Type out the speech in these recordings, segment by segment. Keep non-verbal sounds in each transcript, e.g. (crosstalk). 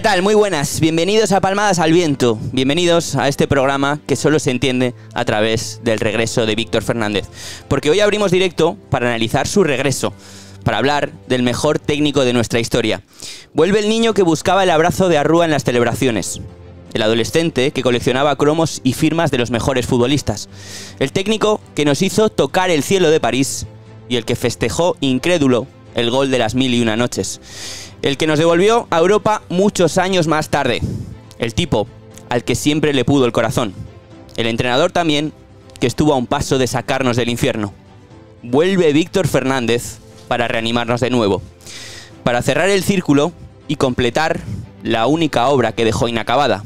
¿Qué tal? Muy buenas. Bienvenidos a Palmadas al Viento. Bienvenidos a este programa que solo se entiende a través del regreso de Víctor Fernández. Porque hoy abrimos directo para analizar su regreso, para hablar del mejor técnico de nuestra historia. Vuelve el niño que buscaba el abrazo de Arrúa en las celebraciones. El adolescente que coleccionaba cromos y firmas de los mejores futbolistas. El técnico que nos hizo tocar el cielo de París y el que festejó incrédulo el gol de las mil y una noches el que nos devolvió a Europa muchos años más tarde. El tipo al que siempre le pudo el corazón. El entrenador también, que estuvo a un paso de sacarnos del infierno. Vuelve Víctor Fernández para reanimarnos de nuevo, para cerrar el círculo y completar la única obra que dejó inacabada.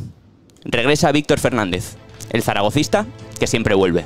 Regresa Víctor Fernández, el zaragocista que siempre vuelve.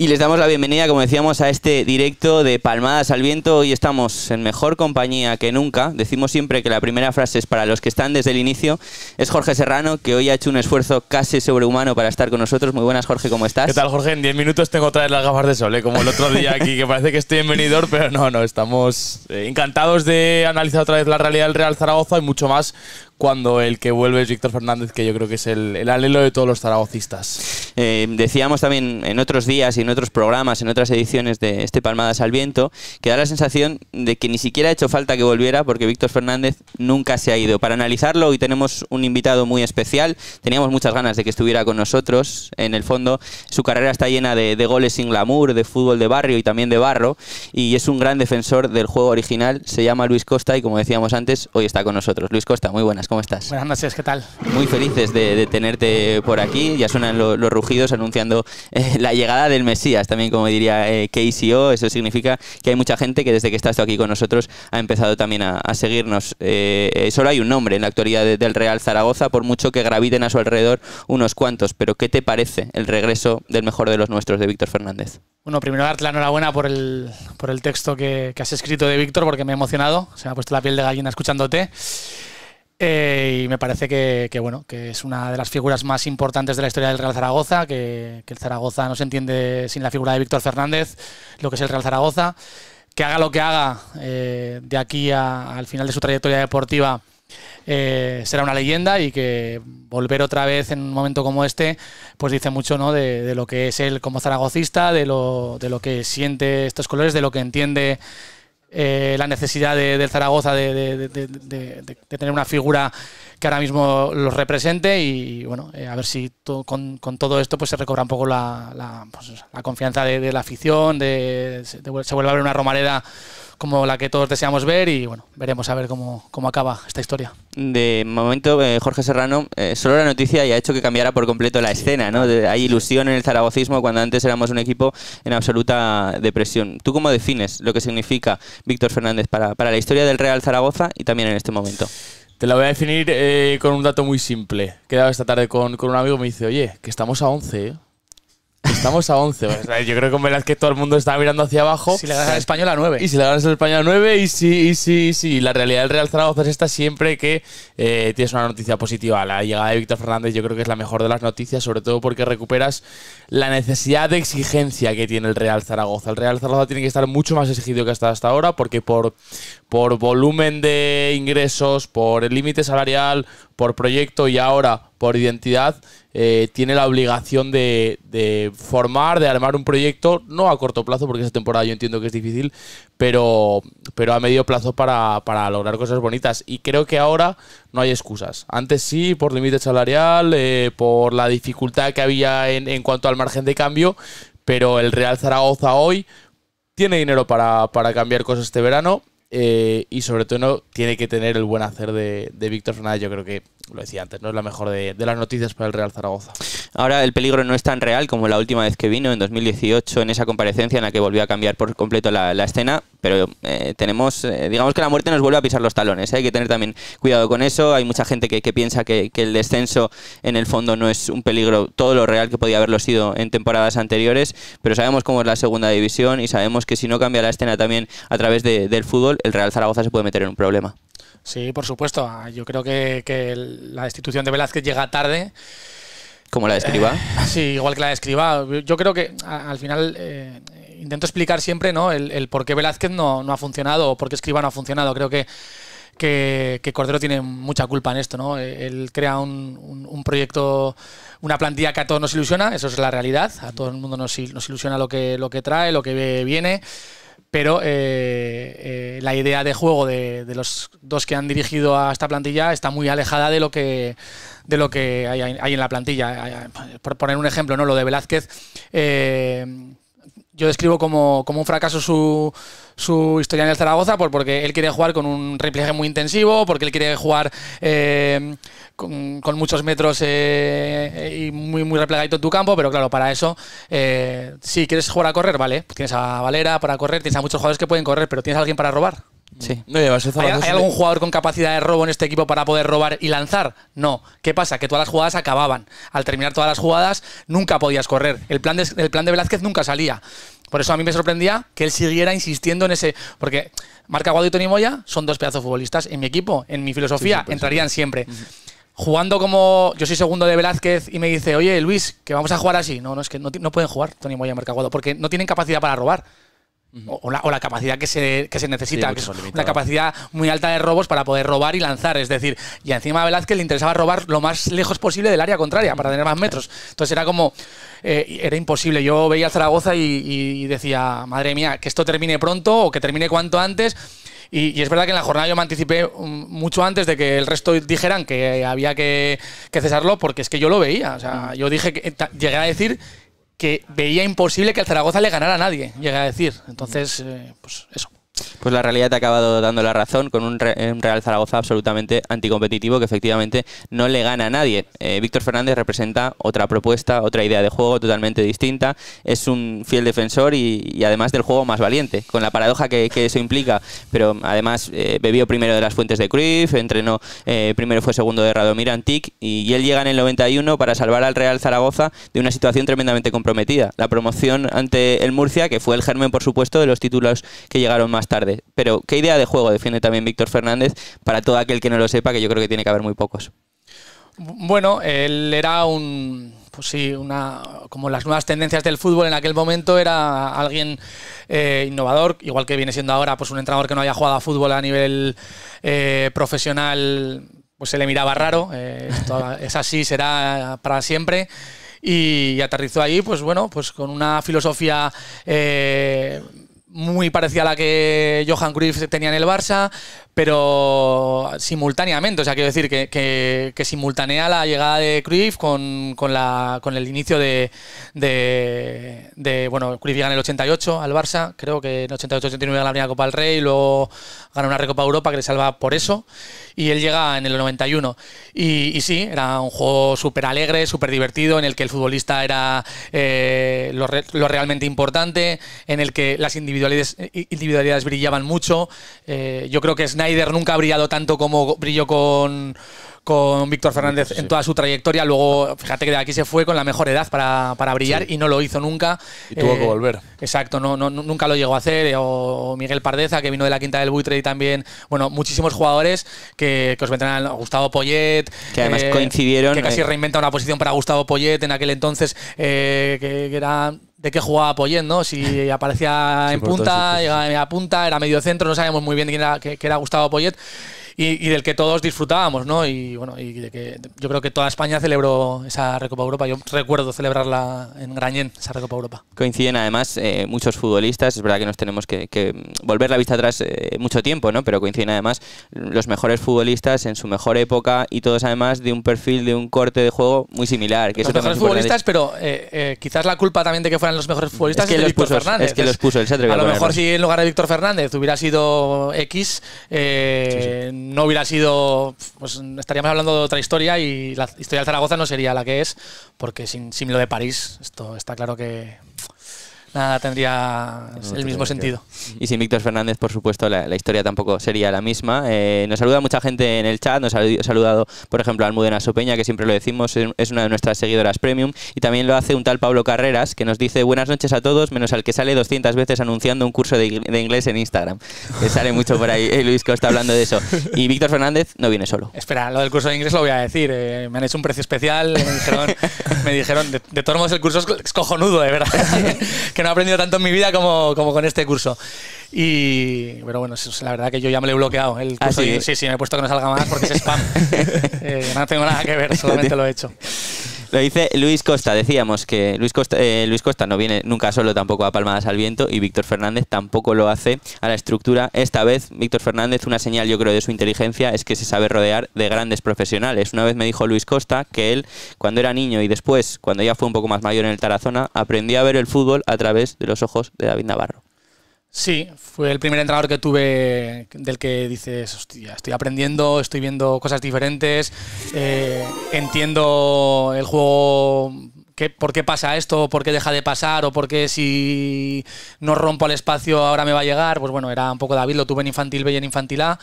Y les damos la bienvenida, como decíamos, a este directo de Palmadas al Viento. Hoy estamos en mejor compañía que nunca. Decimos siempre que la primera frase es para los que están desde el inicio. Es Jorge Serrano, que hoy ha hecho un esfuerzo casi sobrehumano para estar con nosotros. Muy buenas, Jorge, ¿cómo estás? ¿Qué tal, Jorge? En 10 minutos tengo otra vez las gafas de sol, ¿eh? como el otro día aquí, que parece que estoy en pero no, no, estamos eh, encantados de analizar otra vez la realidad del Real Zaragoza y mucho más cuando el que vuelve es Víctor Fernández, que yo creo que es el, el alelo de todos los zaragocistas. Eh, decíamos también en otros días y en otros programas, en otras ediciones de este Palmadas al Viento, que da la sensación de que ni siquiera ha hecho falta que volviera porque Víctor Fernández nunca se ha ido. Para analizarlo, hoy tenemos un invitado muy especial. Teníamos muchas ganas de que estuviera con nosotros. En el fondo, su carrera está llena de, de goles sin glamour, de fútbol de barrio y también de barro. Y es un gran defensor del juego original. Se llama Luis Costa y, como decíamos antes, hoy está con nosotros. Luis Costa, muy buenas. ¿cómo estás? Buenas noches, ¿qué tal? Muy felices de, tenerte por aquí. Ya suenan los rugidos anunciando eh, la llegada del Mesías, también como diría eh, KCO. Eso significa que hay mucha gente que desde que estás aquí con nosotros ha empezado también a, seguirnos. Eh, solo hay un nombre en la actualidad del Real Zaragoza, por mucho que graviten a su alrededor unos cuantos. Pero ¿qué te parece el regreso del mejor de los nuestros, de Víctor Fernández? Bueno, primero darte la enhorabuena por el, por el texto que, que has escrito de Víctor, porque me he emocionado. Se me ha puesto la piel de gallina escuchándote. Eh, y me parece que, bueno, que es una de las figuras más importantes de la historia del Real Zaragoza, que, el Zaragoza no se entiende sin la figura de Víctor Fernández, lo que es el Real Zaragoza, que haga lo que haga eh, de aquí al final de su trayectoria deportiva. Eh, será una leyenda y que volver otra vez en un momento como este, pues dice mucho ¿no? de, lo que es él como zaragocista, de lo, de lo que siente estos colores, de lo que entiende eh, la necesidad del de Zaragoza de, tener una figura que ahora mismo los represente y bueno, eh, a ver si con, todo esto pues se recobra un poco la, la, pues, la confianza de, la afición, se vuelve a ver una Romareda como la que todos deseamos ver y bueno, veremos a ver cómo, cómo acaba esta historia. De momento, eh, Jorge Serrano, eh, solo la noticia ya ha hecho que cambiara por completo la escena, ¿no? hay ilusión en el zaragocismo cuando antes éramos un equipo en absoluta depresión. ¿Tú cómo defines lo que significa Víctor Fernández para, la historia del Real Zaragoza y también en este momento? Te la voy a definir eh, con un dato muy simple. Quedaba esta tarde con, con un amigo y me dice, oye, que estamos a 11, ¿eh? Estamos a 11. yo creo que con verdad que todo el mundo está mirando hacia abajo. Si le ganas al Español a 9. Y si le ganas al Español a 9 y sí, y sí, y sí. La realidad del Real Zaragoza es esta siempre que eh, tienes una noticia positiva. La llegada de Víctor Fernández yo creo que es la mejor de las noticias, sobre todo porque recuperas la necesidad de exigencia que tiene el Real Zaragoza. El Real Zaragoza tiene que estar mucho más exigido que hasta, hasta ahora porque por, por volumen de ingresos, por el límite salarial, por proyecto y ahora por identidad, eh, tiene la obligación de, formar, de armar un proyecto, no a corto plazo, porque esa temporada yo entiendo que es difícil, pero, a medio plazo para, lograr cosas bonitas. Y creo que ahora no hay excusas. Antes sí, por límite salarial, eh, por la dificultad que había en, cuanto al margen de cambio, pero el Real Zaragoza hoy tiene dinero para cambiar cosas este verano eh, y sobre todo no tiene que tener el buen hacer de, Víctor Fernández. Yo creo que, lo decía antes, no es la mejor de, las noticias para el Real Zaragoza. Ahora el peligro no es tan real como la última vez que vino en 2018 en esa comparecencia en la que volvió a cambiar por completo la, la escena, pero eh, tenemos, eh, digamos que la muerte nos vuelve a pisar los talones, ¿eh? hay que tener también cuidado con eso, hay mucha gente que, piensa que, el descenso en el fondo no es un peligro todo lo real que podía haberlo sido en temporadas anteriores, pero sabemos cómo es la segunda división y sabemos que si no cambia la escena también a través del fútbol, el Real Zaragoza se puede meter en un problema. Sí, por supuesto, yo creo que, la destitución de Velázquez llega tarde. Como la describa? (laughs) sí, igual que la describa. Yo creo que al final intento explicar siempre ¿no? el, por qué Velázquez no, ha funcionado o por qué Escriba no ha funcionado. Creo que, que, Cordero tiene mucha culpa en esto. ¿no? Él crea un, proyecto, una plantilla que a todos nos ilusiona, eso es la realidad. A todo el mundo nos, ilusiona lo que, lo que trae, lo que viene. Pero eh, eh, la idea de juego de, los dos que han dirigido a esta plantilla está muy alejada de lo que, de lo que hay, en la plantilla. Por poner un ejemplo, ¿no? Lo de Velázquez. Eh, yo describo como, un fracaso su, su, historia en el Zaragoza porque él quiere jugar con un repliegue muy intensivo, porque él quiere jugar eh, con, muchos metros eh, y muy, muy replegadito en tu campo, pero claro, para eso, eh, si quieres jugar a correr, vale, pues tienes a Valera para correr, tienes a muchos jugadores que pueden correr, pero ¿tienes a alguien para robar? No ¿Hay, algún jugador con capacidad de robo en este equipo para poder robar y lanzar? No. ¿Qué pasa? Que todas las jugadas acababan. Al terminar todas las jugadas, nunca podías correr. El plan de, plan de Velázquez nunca salía. Por eso a mí me sorprendía que él siguiera insistiendo en ese. Porque Marca Guado y Tony Moya son dos pedazos futbolistas en mi equipo, en mi filosofía, entrarían siempre. Jugando como yo soy segundo de Velázquez y me dice, oye Luis, que vamos a jugar así. No, no, es que no, pueden jugar Tony Moya y Marca Guado porque no tienen capacidad para robar o, la, capacidad que se, que se necesita, La capacidad muy alta de robos para poder robar y lanzar. Es decir, y encima a Velázquez le interesaba robar lo más lejos posible del área contraria para tener más metros. Entonces era como, eh, era imposible. Yo veía a Zaragoza y, decía, madre mía, que esto termine pronto o que termine cuanto antes. Y, es verdad que en la jornada yo me anticipé mm, mucho antes de que el resto dijeran que había que, que cesarlo, porque es que yo lo veía. O sea, yo dije que, llegué a decir que veía imposible que el Zaragoza le ganara a nadie, llega a decir. Entonces, eh, pues eso pues la realidad te ha acabado dando la razón con un, Real Zaragoza absolutamente anticompetitivo que efectivamente no le gana a nadie. Eh, Víctor Fernández representa otra propuesta, otra idea de juego totalmente distinta. Es un fiel defensor y, además del juego más valiente, con la paradoja que, eso implica. Pero además eh, bebió primero de las fuentes de Cruyff, entrenó, eh, primero fue segundo de Radomir Antic y, y él llega en el 91 para salvar al Real Zaragoza de una situación tremendamente comprometida. La promoción ante el Murcia, que fue el germen, por supuesto, de los títulos que llegaron más tarde pero, ¿qué idea de juego defiende también Víctor Fernández para todo aquel que no lo sepa, que yo creo que tiene que haber muy pocos? Bueno, él era un, pues sí, una, como las nuevas tendencias del fútbol en aquel momento era alguien eh, innovador, igual que viene siendo ahora pues un entrenador que no haya jugado a fútbol a nivel eh, profesional, pues se le miraba raro, eh, es así, será para siempre. Y, aterrizó ahí, pues bueno, pues con una filosofía muy parecida a la que Johan Cruyff tenía en el Barça, pero simultáneamente, o sea, quiero decir que, que, simultanea la llegada de Cruyff con, la, con el inicio de, bueno, Cruyff llega en el 88 al Barça, creo que en el 88-89 gana la primera Copa del Rey, y luego gana una Recopa Europa que le salva por eso, y él llega en el 91. Y, sí, era un juego súper alegre, súper divertido, en el que el futbolista era eh, lo, realmente importante, en el que las individualidades, eh, individualidades brillaban mucho. Eh, yo creo que Snyder Heider nunca ha brillado tanto como brilló con, con Víctor Fernández en toda su trayectoria. Luego, fíjate que de aquí se fue con la mejor edad para, brillar y no lo hizo nunca. Y tuvo que eh, volver. Exacto, no, nunca lo llegó a hacer. O Miguel Pardeza, que vino de la quinta del buitre y también, bueno, muchísimos jugadores que, que os vendrán. Gustavo Poyet. Que además eh, coincidieron. Que casi eh, reinventa una posición para Gustavo Poyet en aquel entonces, que era de qué jugaba Poyet, ¿no? Si (laughs) aparecía en punta, llegaba a punta, era medio centro, no sabíamos muy bien quién era, era Gustavo Poyet y, del que todos disfrutábamos, ¿no? Y bueno, y de que yo creo que toda España celebró esa Recopa Europa. Yo recuerdo celebrarla en Grañén, esa Recopa Europa. Coinciden además eh, muchos futbolistas, es verdad que nos tenemos que, volver la vista atrás eh, mucho tiempo, ¿no? Pero coinciden además los mejores futbolistas en su mejor época y todos además de un perfil, de un corte de juego muy similar. Que los mejores futbolistas, pero eh, quizás la culpa también de que fueran los mejores futbolistas es, que los puso, Fernández. Es que a, lo mejor si en lugar de Víctor Fernández hubiera sido X, no hubiera sido, pues estaríamos hablando de otra historia y la historia de Zaragoza no sería la que es, porque sin, sin lo de París, esto está claro que nada tendría el mismo sentido. Y sin Víctor Fernández, por supuesto, la, historia tampoco sería la misma. Eh, nos saluda mucha gente en el chat, nos ha saludado, por ejemplo, Almudena Sopeña, que siempre lo decimos, es una de nuestras seguidoras premium, y también lo hace un tal Pablo Carreras, que nos dice buenas noches a todos, menos al que sale 200 veces anunciando un curso de, inglés en Instagram. Que sale mucho por ahí, eh, Luis, que está hablando de eso. Y Víctor Fernández no viene solo. Espera, lo del curso de inglés lo voy a decir. Eh, me han hecho un precio especial, me dijeron, de, todos modos el curso es cojonudo, de verdad. (laughs) que no he aprendido tanto en mi vida como, con este curso. Y, pero bueno, la verdad que yo ya me lo he bloqueado. El ah, curso sí? Y, sí, me he puesto que no salga más porque es spam. (laughs) (laughs) Eh, no tengo nada que ver, solamente lo he hecho. Lo dice Luis Costa, decíamos que Luis Costa, eh, Luis Costa no viene nunca solo tampoco a palmadas al viento y Víctor Fernández tampoco lo hace a la estructura. Esta vez Víctor Fernández, una señal yo creo de su inteligencia es que se sabe rodear de grandes profesionales. Una vez me dijo Luis Costa que él, cuando era niño y después, cuando ya fue un poco más mayor en el Tarazona, aprendió a ver el fútbol a través de los ojos de David Navarro. Sí, fue el primer entrenador que tuve del que dices, hostia, estoy aprendiendo, estoy viendo cosas diferentes, eh, entiendo el juego, qué, por qué pasa esto, por qué deja de pasar, o por qué si no rompo el espacio ahora me va a llegar. Pues bueno, era un poco David, lo tuve en Infantil B y en Infantil A,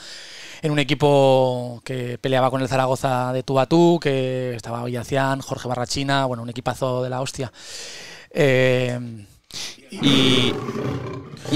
en un equipo que peleaba con el Zaragoza de Tu que estaba Villacián, Jorge Barrachina, bueno, un equipazo de la hostia. Eh, y,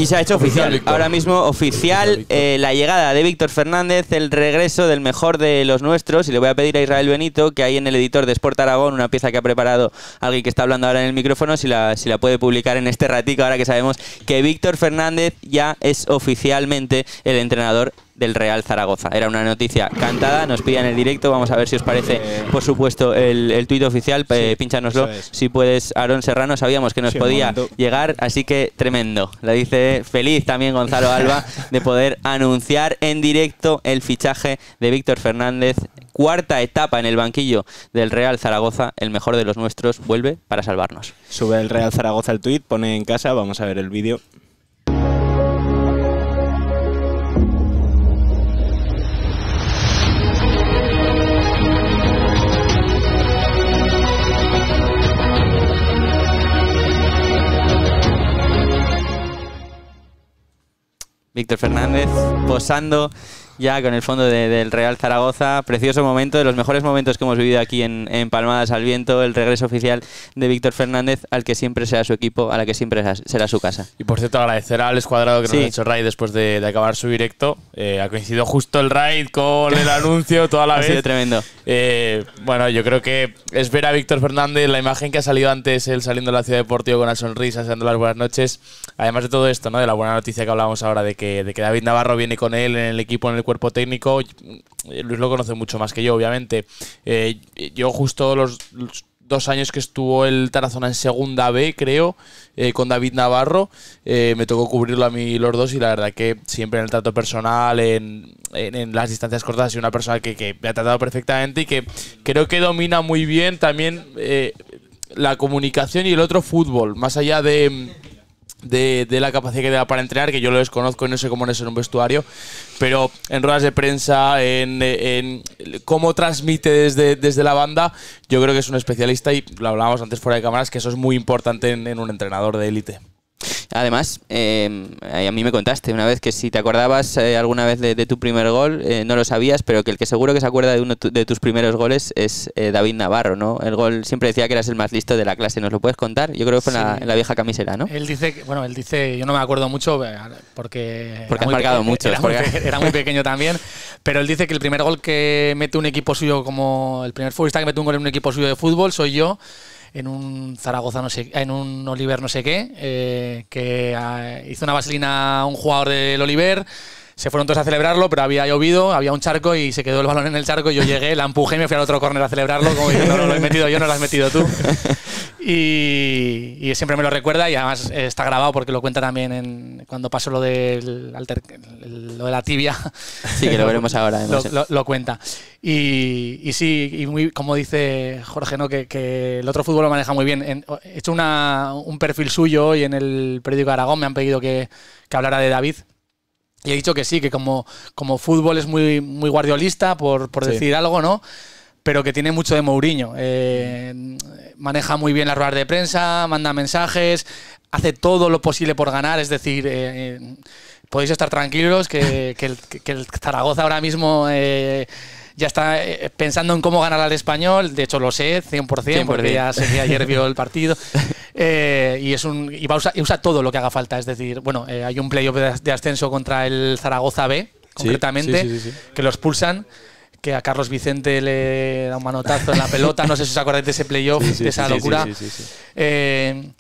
se ha hecho oficial. Ahora mismo oficial, eh, la llegada de Víctor Fernández, el regreso del mejor de los nuestros. Y le voy a pedir a Israel Benito que hay en el editor de Sport Aragón una pieza que ha preparado alguien que está hablando ahora en el micrófono, si la, si la puede publicar en este ratito ahora que sabemos que Víctor Fernández ya es oficialmente el entrenador del Real Zaragoza. Era una noticia cantada, nos en el directo, vamos a ver si os parece, eh, por supuesto, el, tuit oficial, sí, eh, si puedes, Aaron Serrano, sabíamos que nos podía llegar, así que tremendo. La dice feliz también Gonzalo Alba (laughs) de poder anunciar en directo el fichaje de Víctor Fernández cuarta etapa en el banquillo del Real Zaragoza, el mejor de los nuestros vuelve para salvarnos. Sube el Real Zaragoza el tuit, pone en casa, vamos a ver el vídeo. Víctor Fernández posando ya con el fondo del Real Zaragoza. Precioso momento, de los mejores momentos que hemos vivido aquí en, Palmadas al Viento, el regreso oficial de Víctor Fernández, al que siempre será su equipo, a la que siempre será su casa. Y por cierto, agradecer al escuadrado que nos ha hecho Raid después de, acabar su directo. Eh, ha coincidido justo el Raid con el (laughs) anuncio toda la ha Sido tremendo. Eh, bueno, yo creo que es ver a Víctor Fernández, la imagen que ha salido antes, él saliendo de la ciudad deportiva con la sonrisa, dando las buenas noches. Además de todo esto, ¿no? De la buena noticia que hablábamos ahora de que, de que David Navarro viene con él en el equipo en el cuerpo técnico, eh, Luis lo conoce mucho más que yo, obviamente. Eh, yo justo los, dos años que estuvo el Tarazona en segunda B, creo, eh, con David Navarro. me tocó cubrirlo a mí los dos y la verdad que siempre en el trato personal, en, las distancias cortas, y una persona que, me ha tratado perfectamente y que creo que domina muy bien también la comunicación y el otro fútbol, más allá de de, de, la capacidad que da para entrenar, que yo lo desconozco y no sé cómo es en un vestuario, pero en ruedas de prensa, en, cómo transmite desde, desde la banda, yo creo que es un especialista y lo hablábamos antes fuera de cámaras, que eso es muy importante en, en un entrenador de élite. Además, em, a mí me contaste una vez que si te acordabas eh, alguna vez de, tu primer gol, eh, no lo sabías, pero que el que seguro que se acuerda de uno de tus primeros goles es eh, David Navarro, ¿no? El gol siempre decía que eras el más listo de la clase, ¿nos lo puedes contar? Yo creo que fue en, la, vieja camisera, ¿no? Él dice, bueno, él dice, yo no me acuerdo mucho porque... Porque ha marcado mucho. Era, porque... era, muy pequeño también, pero él dice que el primer gol que mete un equipo suyo como... El primer futbolista que mete un gol en un equipo suyo de fútbol soy yo en un Zaragoza, no sé, en un Oliver, no sé qué, eh, que ah, hizo una vaselina un jugador del Oliver. Se fueron todos a celebrarlo, pero había llovido, había un charco y se quedó el balón en el charco. Y yo llegué, la empujé y me fui al otro córner a celebrarlo. Como yo no, no, lo he metido yo, no lo has metido tú. (laughs) Y, siempre me lo recuerda y además está grabado porque lo cuenta también en, cuando pasó lo, del lo de la tibia. Sí, que lo, veremos ahora. (laughs) ¿eh? Lo, cuenta. Y, sí, y como dice Jorge, ¿no? que, el otro fútbol lo maneja muy bien. he hecho una, un perfil suyo hoy en el periódico Aragón, me han pedido que, que hablara de David, y he dicho que sí, que como, como fútbol es muy, muy guardiolista, por, por decir algo, ¿no? pero que tiene mucho de Mourinho. Eh, maneja muy bien las ruedas de prensa, manda mensajes, hace todo lo posible por ganar, es decir, eh, eh, podéis estar tranquilos que, el, Zaragoza ahora mismo ya está pensando en cómo ganar al español, de hecho lo sé, 100%, porque ya sé que ayer vio el partido. (laughs) y es un y usa todo lo que haga falta, es decir, bueno, hay un playoff de, ascenso contra el Zaragoza B, concretamente, que los pulsan que a Carlos Vicente le da un manotazo en la pelota, no sé si os acordáis de ese playoff, de esa locura. Eh,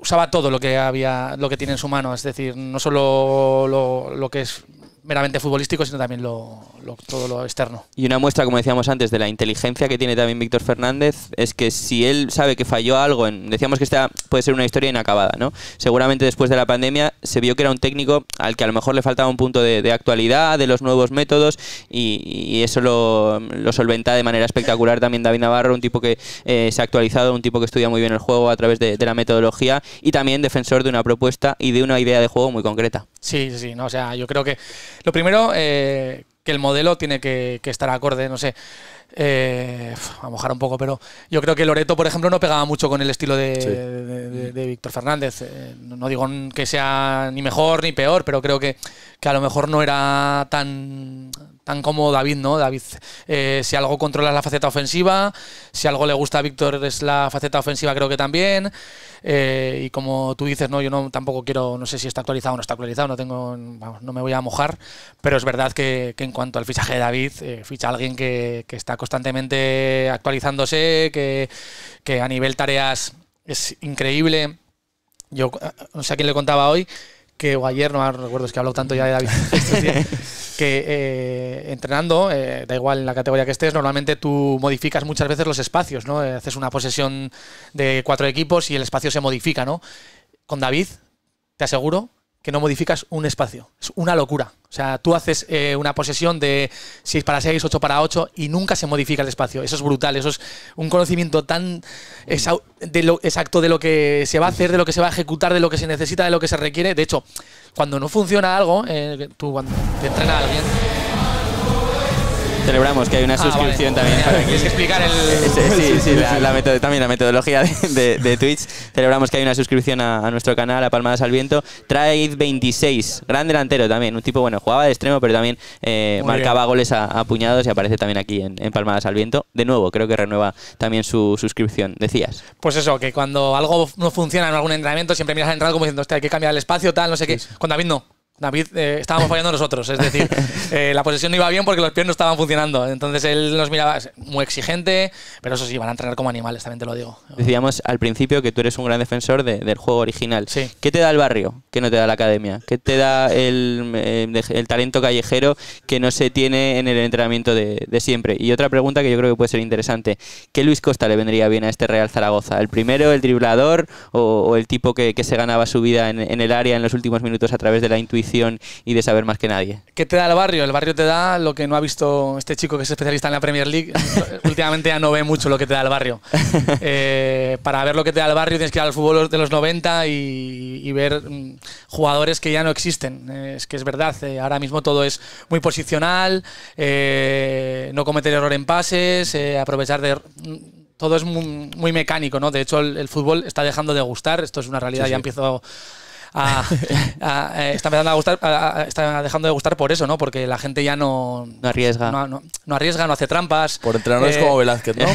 usaba todo lo que había, lo que tiene en su mano, es decir, no solo lo que es meramente futbolístico, sino también lo, todo lo externo. Y una muestra, como decíamos antes, de la inteligencia que tiene también Víctor Fernández es que si él sabe que falló algo, decíamos que esta puede ser una historia inacabada, ¿no? Seguramente después de la pandemia se vio que era un técnico al que a lo mejor le faltaba un punto de, actualidad, de los nuevos métodos, y, eso lo, solventa de manera espectacular también David Navarro, un tipo que eh, se ha actualizado, un tipo que estudia muy bien el juego a través de la metodología y también defensor de una propuesta y de una idea de juego muy concreta. Sí, sí, no, o sea, yo creo que lo primero, eh, que el modelo tiene que, estar acorde, no sé. Eh, a mojar un poco, pero yo creo que Loreto, por ejemplo, no pegaba mucho con el estilo de, Víctor Fernández. Eh, no digo que sea ni mejor ni peor, pero creo que a lo mejor no era tan, tan como David, ¿no? David, eh, si algo controla la faceta ofensiva, si algo le gusta a Víctor es la faceta ofensiva, creo que también. Eh, y como tú dices, no, yo no tampoco quiero, no sé si está actualizado o no está actualizado, no tengo, no me voy a mojar, pero es verdad que, en cuanto al fichaje de David, eh, ficha a alguien que, está constantemente actualizándose, que, que a nivel tareas es increíble. Yo no sé a quién le contaba hoy que o ayer, no recuerdo, es que he tanto ya de David, este (laughs) que eh, entrenando, eh, da igual en la categoría que estés, normalmente tú modificas muchas veces los espacios, ¿no? Eh, haces una posesión de cuatro equipos y el espacio se modifica, ¿no? Con David, te aseguro que no modificas un espacio. Es una locura. O sea, tú haces eh, una posesión de 6 para 6, 8 para 8 y nunca se modifica el espacio. Eso es brutal. Eso es un conocimiento tan exacto de lo que se va a hacer, de lo que se va a ejecutar, de lo que se necesita, de lo que se requiere. De hecho, cuando no funciona algo, eh, tú cuando te entrena a alguien Celebramos que hay una ah, suscripción también. Para (laughs) Tienes que explicar el. Eh, sí, sí, (laughs) también la metodología de, Twitch. Celebramos que hay una suscripción a, nuestro canal, a Palmadas al Viento. Traid 26, gran delantero también. Un tipo, bueno, jugaba de extremo, pero también eh, marcaba goles a, puñados y aparece también aquí en, en, Palmadas al Viento. De nuevo, creo que renueva también su suscripción. Decías. Pues eso, que cuando algo no funciona en algún entrenamiento, siempre miras al entrenador como diciendo, hostia, hay que cambiar el espacio, tal, no sé qué. Con David no. David eh, estábamos fallando nosotros, es decir, (laughs) eh, la posesión no iba bien porque los pies no estaban funcionando. Entonces él nos miraba muy exigente, pero eso sí, van a entrenar como animales, también te lo digo. Decíamos al principio que tú eres un gran defensor del juego original. Sí. ¿Qué te da el barrio que no te da la academia? ¿Qué te da el, eh, talento callejero que no se tiene en el entrenamiento de, siempre? Y otra pregunta que yo creo que puede ser interesante. ¿Qué Luis Costa le vendría bien a este Real Zaragoza? ¿El primero, el driblador o, el tipo que, se ganaba su vida en, en el área en los últimos minutos a través de la intuición? y de saber más que nadie. ¿Qué te da el barrio? El barrio te da lo que no ha visto este chico que es especialista en la Premier League. (laughs) Últimamente ya no ve mucho lo que te da el barrio. Eh, para ver lo que te da el barrio tienes que ir al fútbol de los 90 y, ver mm, jugadores que ya no existen. Eh, es que es verdad, eh, ahora mismo todo es muy posicional, no cometer error en pases, aprovechar de... todo es muy, mecánico, ¿no? De hecho, el, fútbol está dejando de gustar, esto es una realidad, ya empiezo eh, está empezando a gustar, dejando de gustar por eso, ¿no? Porque la gente ya no. arriesga. No, arriesga, no hace trampas. Por entrenadores es eh, como Velázquez, ¿no?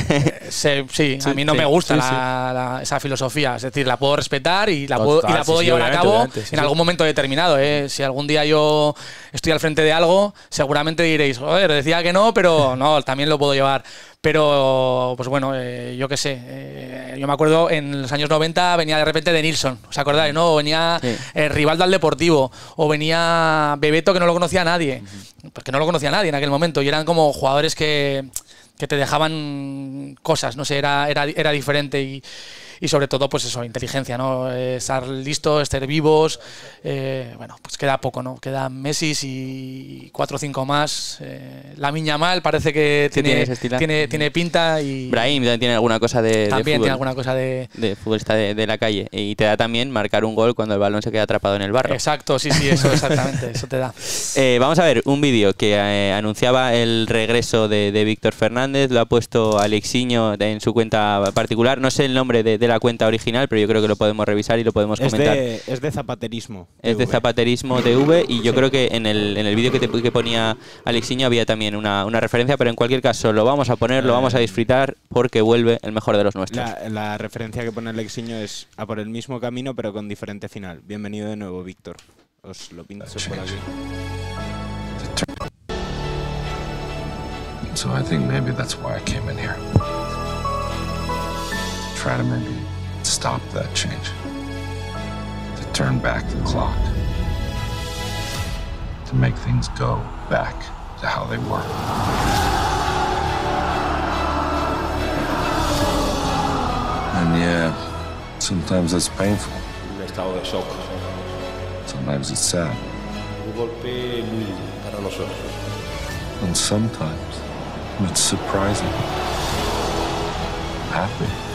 (laughs) sí, a mí no me gusta esa filosofía. Es decir, la puedo respetar y la puedo, llevar a cabo en algún momento determinado. ¿eh? Si algún día yo estoy al frente de algo, seguramente diréis, joder, decía que no, pero no, también lo puedo llevar. Pero, pues bueno, eh, yo qué sé. Eh, yo me acuerdo en los años 90 venía de repente de Nilsson, ¿os acordáis? ¿no? O venía eh, Rivaldo al Deportivo, o venía Bebeto que no lo conocía a nadie, Pues que porque no lo conocía a nadie en aquel momento. Y eran como jugadores que, que te dejaban cosas, no sé, era, era, era diferente. Y, y sobre todo, pues eso, inteligencia, ¿no? Estar listos, estar vivos, eh, bueno, pues queda poco, ¿no? queda meses y cuatro o cinco más. Eh, la Miña Mal parece que tiene, tiene, mm. pinta y... Brahim también tiene alguna cosa de... También tiene alguna cosa de... De futbolista de, la calle. Y te da también marcar un gol cuando el balón se queda atrapado en el barro. Exacto, sí, sí, eso exactamente, eso te da. (laughs) Eh, vamos a ver un vídeo que anunciaba el regreso de, Víctor Fernández, lo ha puesto Alexiño en su cuenta particular, no sé el nombre de la cuenta original, pero yo creo que lo podemos revisar y lo podemos comentar. es de zapaterismo. Es de zapaterismo TV y yo creo que en el, en el vídeo que, que ponía Alexiño había también una, una, referencia, pero en cualquier caso lo vamos a poner, lo vamos a eh, disfrutar porque vuelve el mejor de los nuestros. La, referencia que pone Alexiño es a por el mismo camino pero con diferente final. Bienvenido de nuevo, Víctor. Os lo pinto por aquí. So I think maybe that's why I came in here. try to maybe stop that change, to turn back the clock, to make things go back to how they were. And yeah, sometimes it's painful. Sometimes it's sad. And sometimes it's surprising, happy.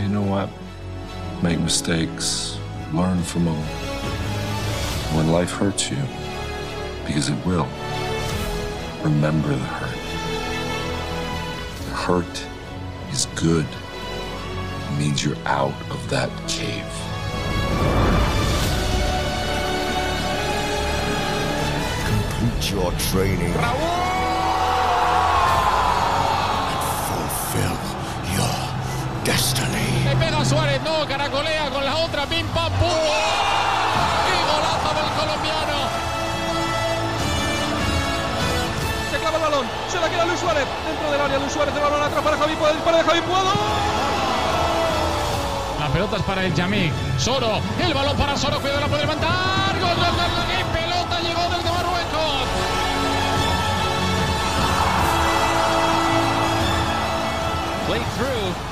you know what? Make mistakes, learn from them. When life hurts you, because it will, remember the hurt. The hurt is good. It means you're out of that cave. Complete your training. And fulfill your destiny. pega Suárez, no, caracolea con la otra, pim pam pum. ¡Qué golazo del colombiano! Se clava el balón, se la queda Luis Suárez, dentro del área Luis Suárez, el balón atrás para Javi el dispara de Javi Puado. La pelota es para el Yamí Soro, el balón para Soro, cuidado, la puede levantar.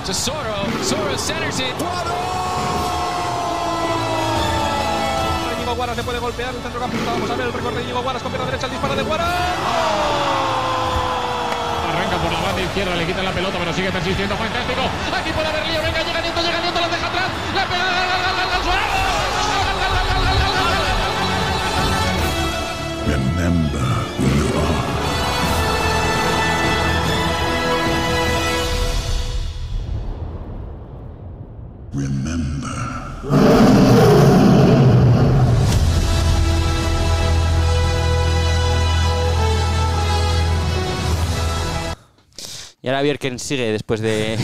to Soro. Soro centers it. ¡Guaro! Íñigo Guaras se puede golpear el campo. Vamos a ver el recorte de Íñigo Guaras con pierna derecha. El disparo de Guaras. Arranca por la banda izquierda, le quitan la pelota, pero sigue persistiendo. Fantástico. Aquí por la lío. Venga, llega Nieto, llega Nieto, la deja atrás. La pega. Y ahora a ver quién sigue después de,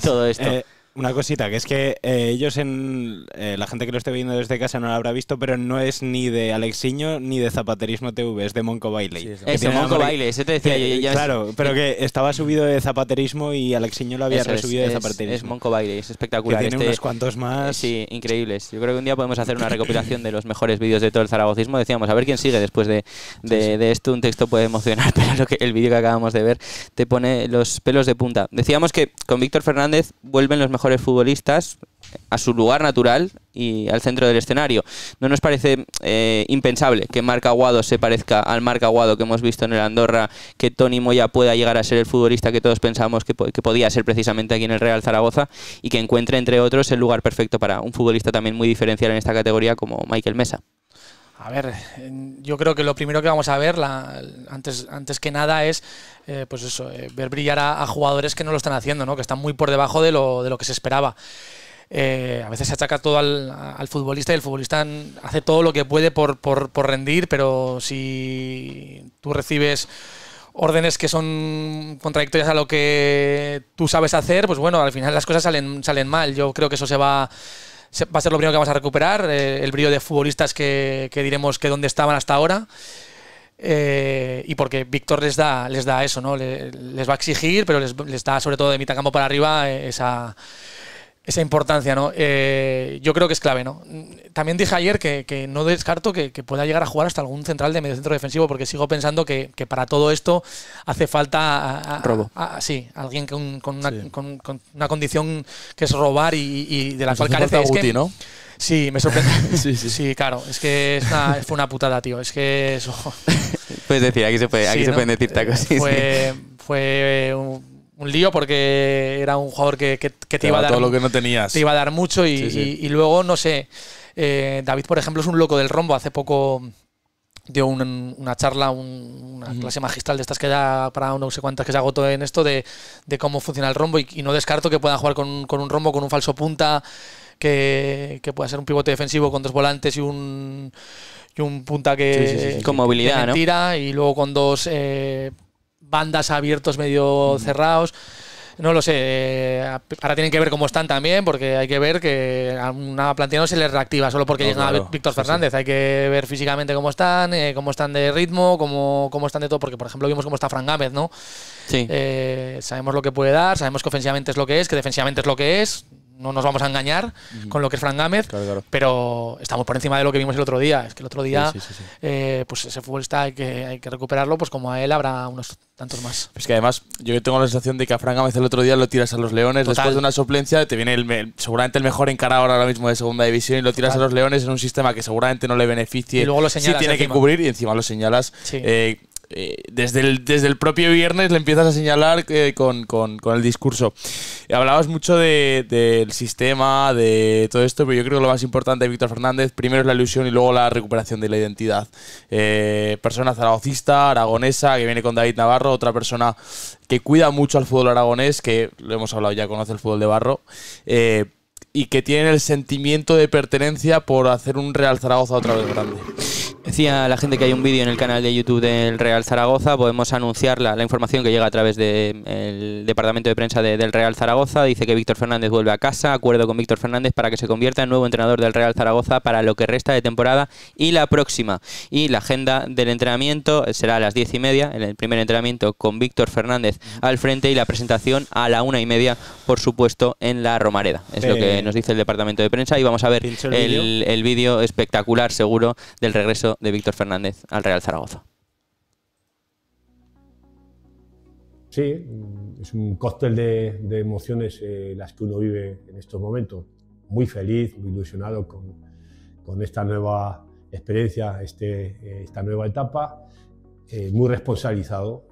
(laughs) todo esto. Eh, una cosita, que es que eh, ellos en. Eh, la gente que lo esté viendo desde casa no lo habrá visto, pero no es ni de Alexiño ni de Zapaterismo TV, es de Monco Bailey. eso, Monco Bailey te decía claro, pero que estaba subido de Zapaterismo y Alexiño lo había resubido de Zapaterismo. Es Monco Bailey, es espectacular. Que tiene este- unos cuantos más. sí, increíbles. Yo creo que un día podemos hacer una recopilación de los mejores vídeos de todo el zaragocismo. Decíamos, a ver quién sigue después de, esto. Un texto puede emocionar, (laughs) pero lo que, el vídeo que acabamos de ver te pone los pelos de punta. Decíamos que con Víctor Fernández vuelven los mejores futbolistas a su lugar natural y al centro del escenario. No nos parece eh, impensable que Marc Aguado se parezca al Marc Aguado que hemos visto en el Andorra, que Tony Moya pueda llegar a ser el futbolista que todos pensábamos que, que, podía ser precisamente aquí en el Real Zaragoza y que encuentre, entre otros, el lugar perfecto para un futbolista también muy diferencial en esta categoría como Michael Mesa. A ver, yo creo que lo primero que vamos a ver, la, antes, antes que nada, es eh, pues eso, eh, ver brillar a, jugadores que no lo están haciendo, ¿no? que están muy por debajo de lo, de lo que se esperaba. Eh, a veces se achaca todo al, futbolista y el futbolista hace todo lo que puede por, rendir, pero si tú recibes órdenes que son contradictorias a lo que tú sabes hacer, pues bueno, al final las cosas salen, salen mal. Yo creo que eso se va va a ser lo primero que vamos a recuperar, eh, el brillo de futbolistas que, diremos que donde estaban hasta ahora. Eh, y porque Víctor les da, les da eso, ¿no? les va a exigir, pero les, les da sobre todo de mitad campo para arriba eh, esa, esa importancia, ¿no? Eh, yo creo que es clave, ¿no? También dije ayer que, no descarto que, pueda llegar a jugar hasta algún central de medio centro defensivo, porque sigo pensando que, para todo esto hace falta. A, sí, alguien con, una, condición que es robar y, de la cual carece. Es Sí, me sorprende. (laughs) sí, claro. Es que fue una putada, tío. Es que eso. (laughs) Puedes decir, aquí se, puede, pueden decir tacos. Eh, fue, fue un, un lío porque era un jugador que, te, iba a dar. lo que no tenías. Te iba a dar mucho y, luego, no sé. Eh, David, por ejemplo, es un loco del rombo. Hace poco dio una charla, una clase magistral de estas que ya para no sé cuántas que se agotó en esto de, cómo funciona el rombo y, no descarto que pueda jugar con, un rombo, con un falso punta, que, pueda ser un pivote defensivo con dos volantes y un, y un punta que, con movilidad, tira y luego con dos eh, bandas abiertos medio mm. cerrados. No lo sé, eh, ahora tienen que ver cómo están también, porque hay que ver que a una plantilla no se les reactiva solo porque no, llega Víctor Fernández. Hay que ver físicamente cómo están, eh, cómo están de ritmo, cómo, cómo están de todo, porque por ejemplo vimos cómo está Fran Gámez, ¿no? Eh, sabemos lo que puede dar, sabemos que ofensivamente es lo que es, que defensivamente es lo que es no nos vamos a engañar con lo que es Fran Gámez, pero estamos por encima de lo que vimos el otro día. Es que el otro día, eh, pues ese fútbol hay que, hay que recuperarlo, pues como a él habrá unos tantos más. Es que además, yo tengo la sensación de que a Fran Gámez el otro día lo tiras a los Leones después de una suplencia te viene el, seguramente el mejor encarado ahora mismo de segunda división y lo tiras a los Leones en un sistema que seguramente no le beneficie. Y luego lo señalas. tiene que cubrir y encima lo señalas. Eh, eh, desde, el, desde el propio viernes le empiezas a señalar eh, con, el discurso. Hablabas mucho del sistema, de todo esto, pero yo creo que lo más importante de Víctor Fernández primero es la ilusión y luego la recuperación de la identidad. Eh, persona zaragocista, aragonesa, que viene con David Navarro, otra persona que cuida mucho al fútbol aragonés, que lo hemos hablado ya, conoce el fútbol de barro y que tiene el sentimiento de pertenencia por hacer un Real Zaragoza otra vez grande. Decía la gente que hay un vídeo en el canal de YouTube del Real Zaragoza. Podemos anunciar la, información que llega a través del departamento de prensa del Real Zaragoza. Dice que Víctor Fernández vuelve a casa. Acuerdo con Víctor Fernández para que se convierta en nuevo entrenador del Real Zaragoza para lo que resta de temporada y la próxima. Y la agenda del entrenamiento será a las diez y media, en el primer entrenamiento con Víctor Fernández al frente y la presentación a la una y media, por supuesto, en la Romareda. Es lo que eh. nos dice el departamento de prensa. Y vamos a ver el vídeo espectacular, seguro, del regreso de Víctor Fernández al Real Zaragoza. Sí, mm, es un cóctel de, emociones eh, las que uno vive en estos momentos. Muy feliz, muy ilusionado con, esta nueva experiencia, este, eh, esta nueva etapa. Eh, muy responsabilizado,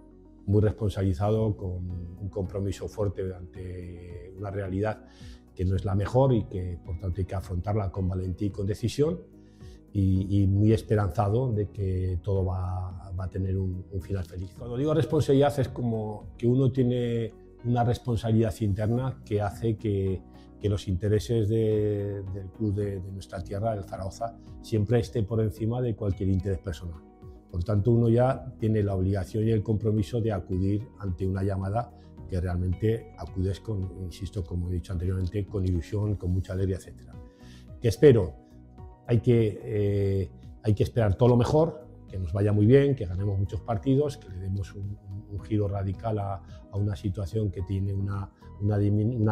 muy responsabilizado con un compromiso fuerte ante una realidad que no es la mejor y que por tanto hay que afrontarla con valentía y con decisión y, muy esperanzado de que todo va, a tener un, final feliz. Cuando digo responsabilidad es como que uno tiene una responsabilidad interna que hace que, los intereses del club de, nuestra tierra, el Zaragoza, siempre esté por encima de cualquier interés personal. Por tanto, uno ya tiene la obligación y el compromiso de acudir ante una llamada que realmente acudes con, insisto, como he dicho anteriormente, con ilusión, con mucha alegría, etc. Que espero hay que, eh, hay que esperar todo lo mejor, que nos vaya muy bien, que ganemos muchos partidos, que le demos un, giro radical a, una situación que tiene una,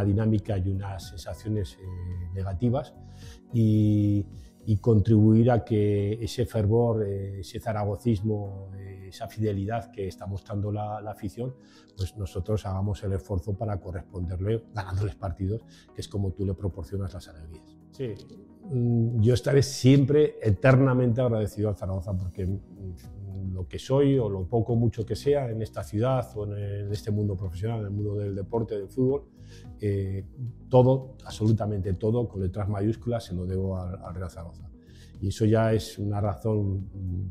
dinámica y unas sensaciones eh, negativas y, contribuir a que ese fervor, eh, ese zaragocismo, esa fidelidad que está mostrando la, afición, pues nosotros hagamos el esfuerzo para corresponderle ganándoles partidos, que es como tú le proporcionas las alegrías. Sí, Mm, yo estaré siempre eternamente agradecido al Zaragoza porque mm, mm, lo que soy o lo poco mucho que sea en esta ciudad o en, este mundo profesional, en el mundo del deporte, del fútbol, eh, todo, absolutamente todo, con letras mayúsculas, se lo debo al, Real Zaragoza. Y eso ya es una razón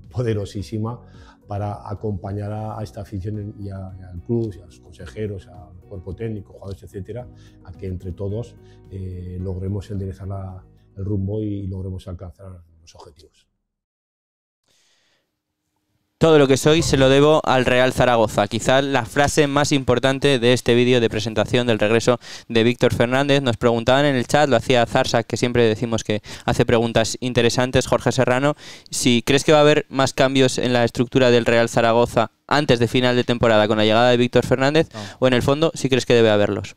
poderosísima para acompañar a, esta afición y, al club, y a los consejeros, al cuerpo técnico, jugadores, etcétera, a que entre todos eh, logremos enderezar la, el rumbo y logremos alcanzar los objetivos. Todo lo que soy se lo debo al Real Zaragoza. Quizá la frase más importante de este vídeo de presentación del regreso de Víctor Fernández. Nos preguntaban en el chat, lo hacía Zarsa, que siempre decimos que hace preguntas interesantes, Jorge Serrano, si crees que va a haber más cambios en la estructura del Real Zaragoza antes de final de temporada con la llegada de Víctor Fernández o en el fondo si crees que debe haberlos.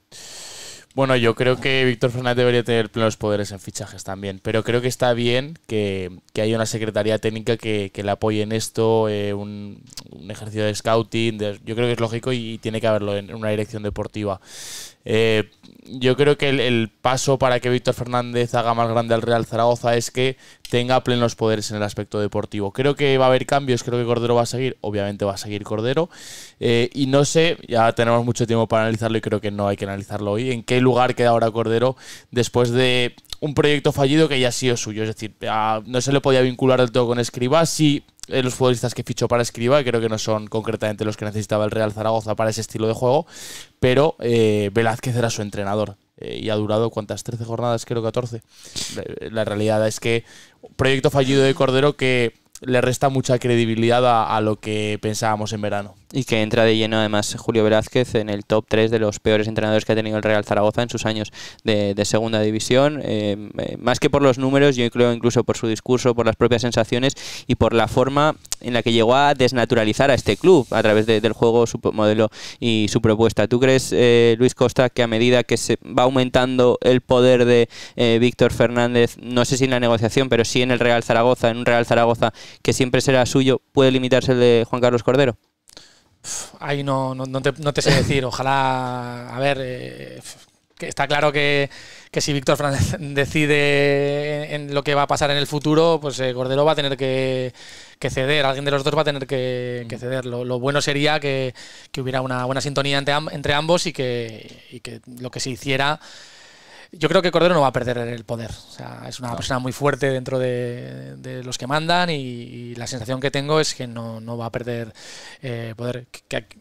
Bueno, yo creo que Víctor Fernández debería tener plenos poderes en fichajes también, pero creo que está bien que, que haya una secretaría técnica que, que le apoye en esto, eh, un, ejercicio de scouting, yo creo que es lógico y, tiene que haberlo en una dirección deportiva. Eh, yo creo que el, paso para que Víctor Fernández haga más grande al Real Zaragoza es que tenga plenos poderes en el aspecto deportivo. Creo que va a haber cambios, creo que Cordero va a seguir, obviamente va a seguir Cordero. Eh, y no sé, ya tenemos mucho tiempo para analizarlo y creo que no hay que analizarlo hoy, en qué lugar queda ahora Cordero después de un proyecto fallido que ya ha sido suyo. Es decir, no se le podía vincular del todo con Escriba. si eh, los futbolistas que fichó para Escriba creo que no son concretamente los que necesitaba el Real Zaragoza para ese estilo de juego, pero eh, Velázquez era su entrenador. Eh, y ha durado, ¿cuántas? 13 jornadas, creo 14. La, realidad es que proyecto fallido de Cordero que le resta mucha credibilidad a lo que pensábamos en verano y que entra de lleno además Julio Velázquez en el top 3 de los peores entrenadores que ha tenido el Real Zaragoza en sus años de, segunda división. Eh, eh, más que por los números, yo creo incluso por su discurso, por las propias sensaciones y por la forma en la que llegó a desnaturalizar a este club a través del juego, su modelo y su propuesta. ¿Tú crees, eh, Luis Costa, que a medida que se va aumentando el poder de Víctor Fernández, no sé si en la negociación, pero sí en el Real Zaragoza, en un Real Zaragoza que siempre será suyo, puede limitarse el de Juan Carlos Cordero? Ahí no, te, sé decir. Ojalá, a ver, eh, que está claro que, si Víctor (laughs) decide en, lo que va a pasar en el futuro, pues eh, Cordero va a tener que, ceder, alguien de los dos va a tener que, mm. ceder. Lo, bueno sería que, hubiera una buena sintonía entre, ambos y que, y que lo que se hiciera yo creo que Cordero no va a perder el poder. O sea, es una persona muy fuerte dentro de, los que mandan y, la sensación que tengo es que no, va a perder eh, poder.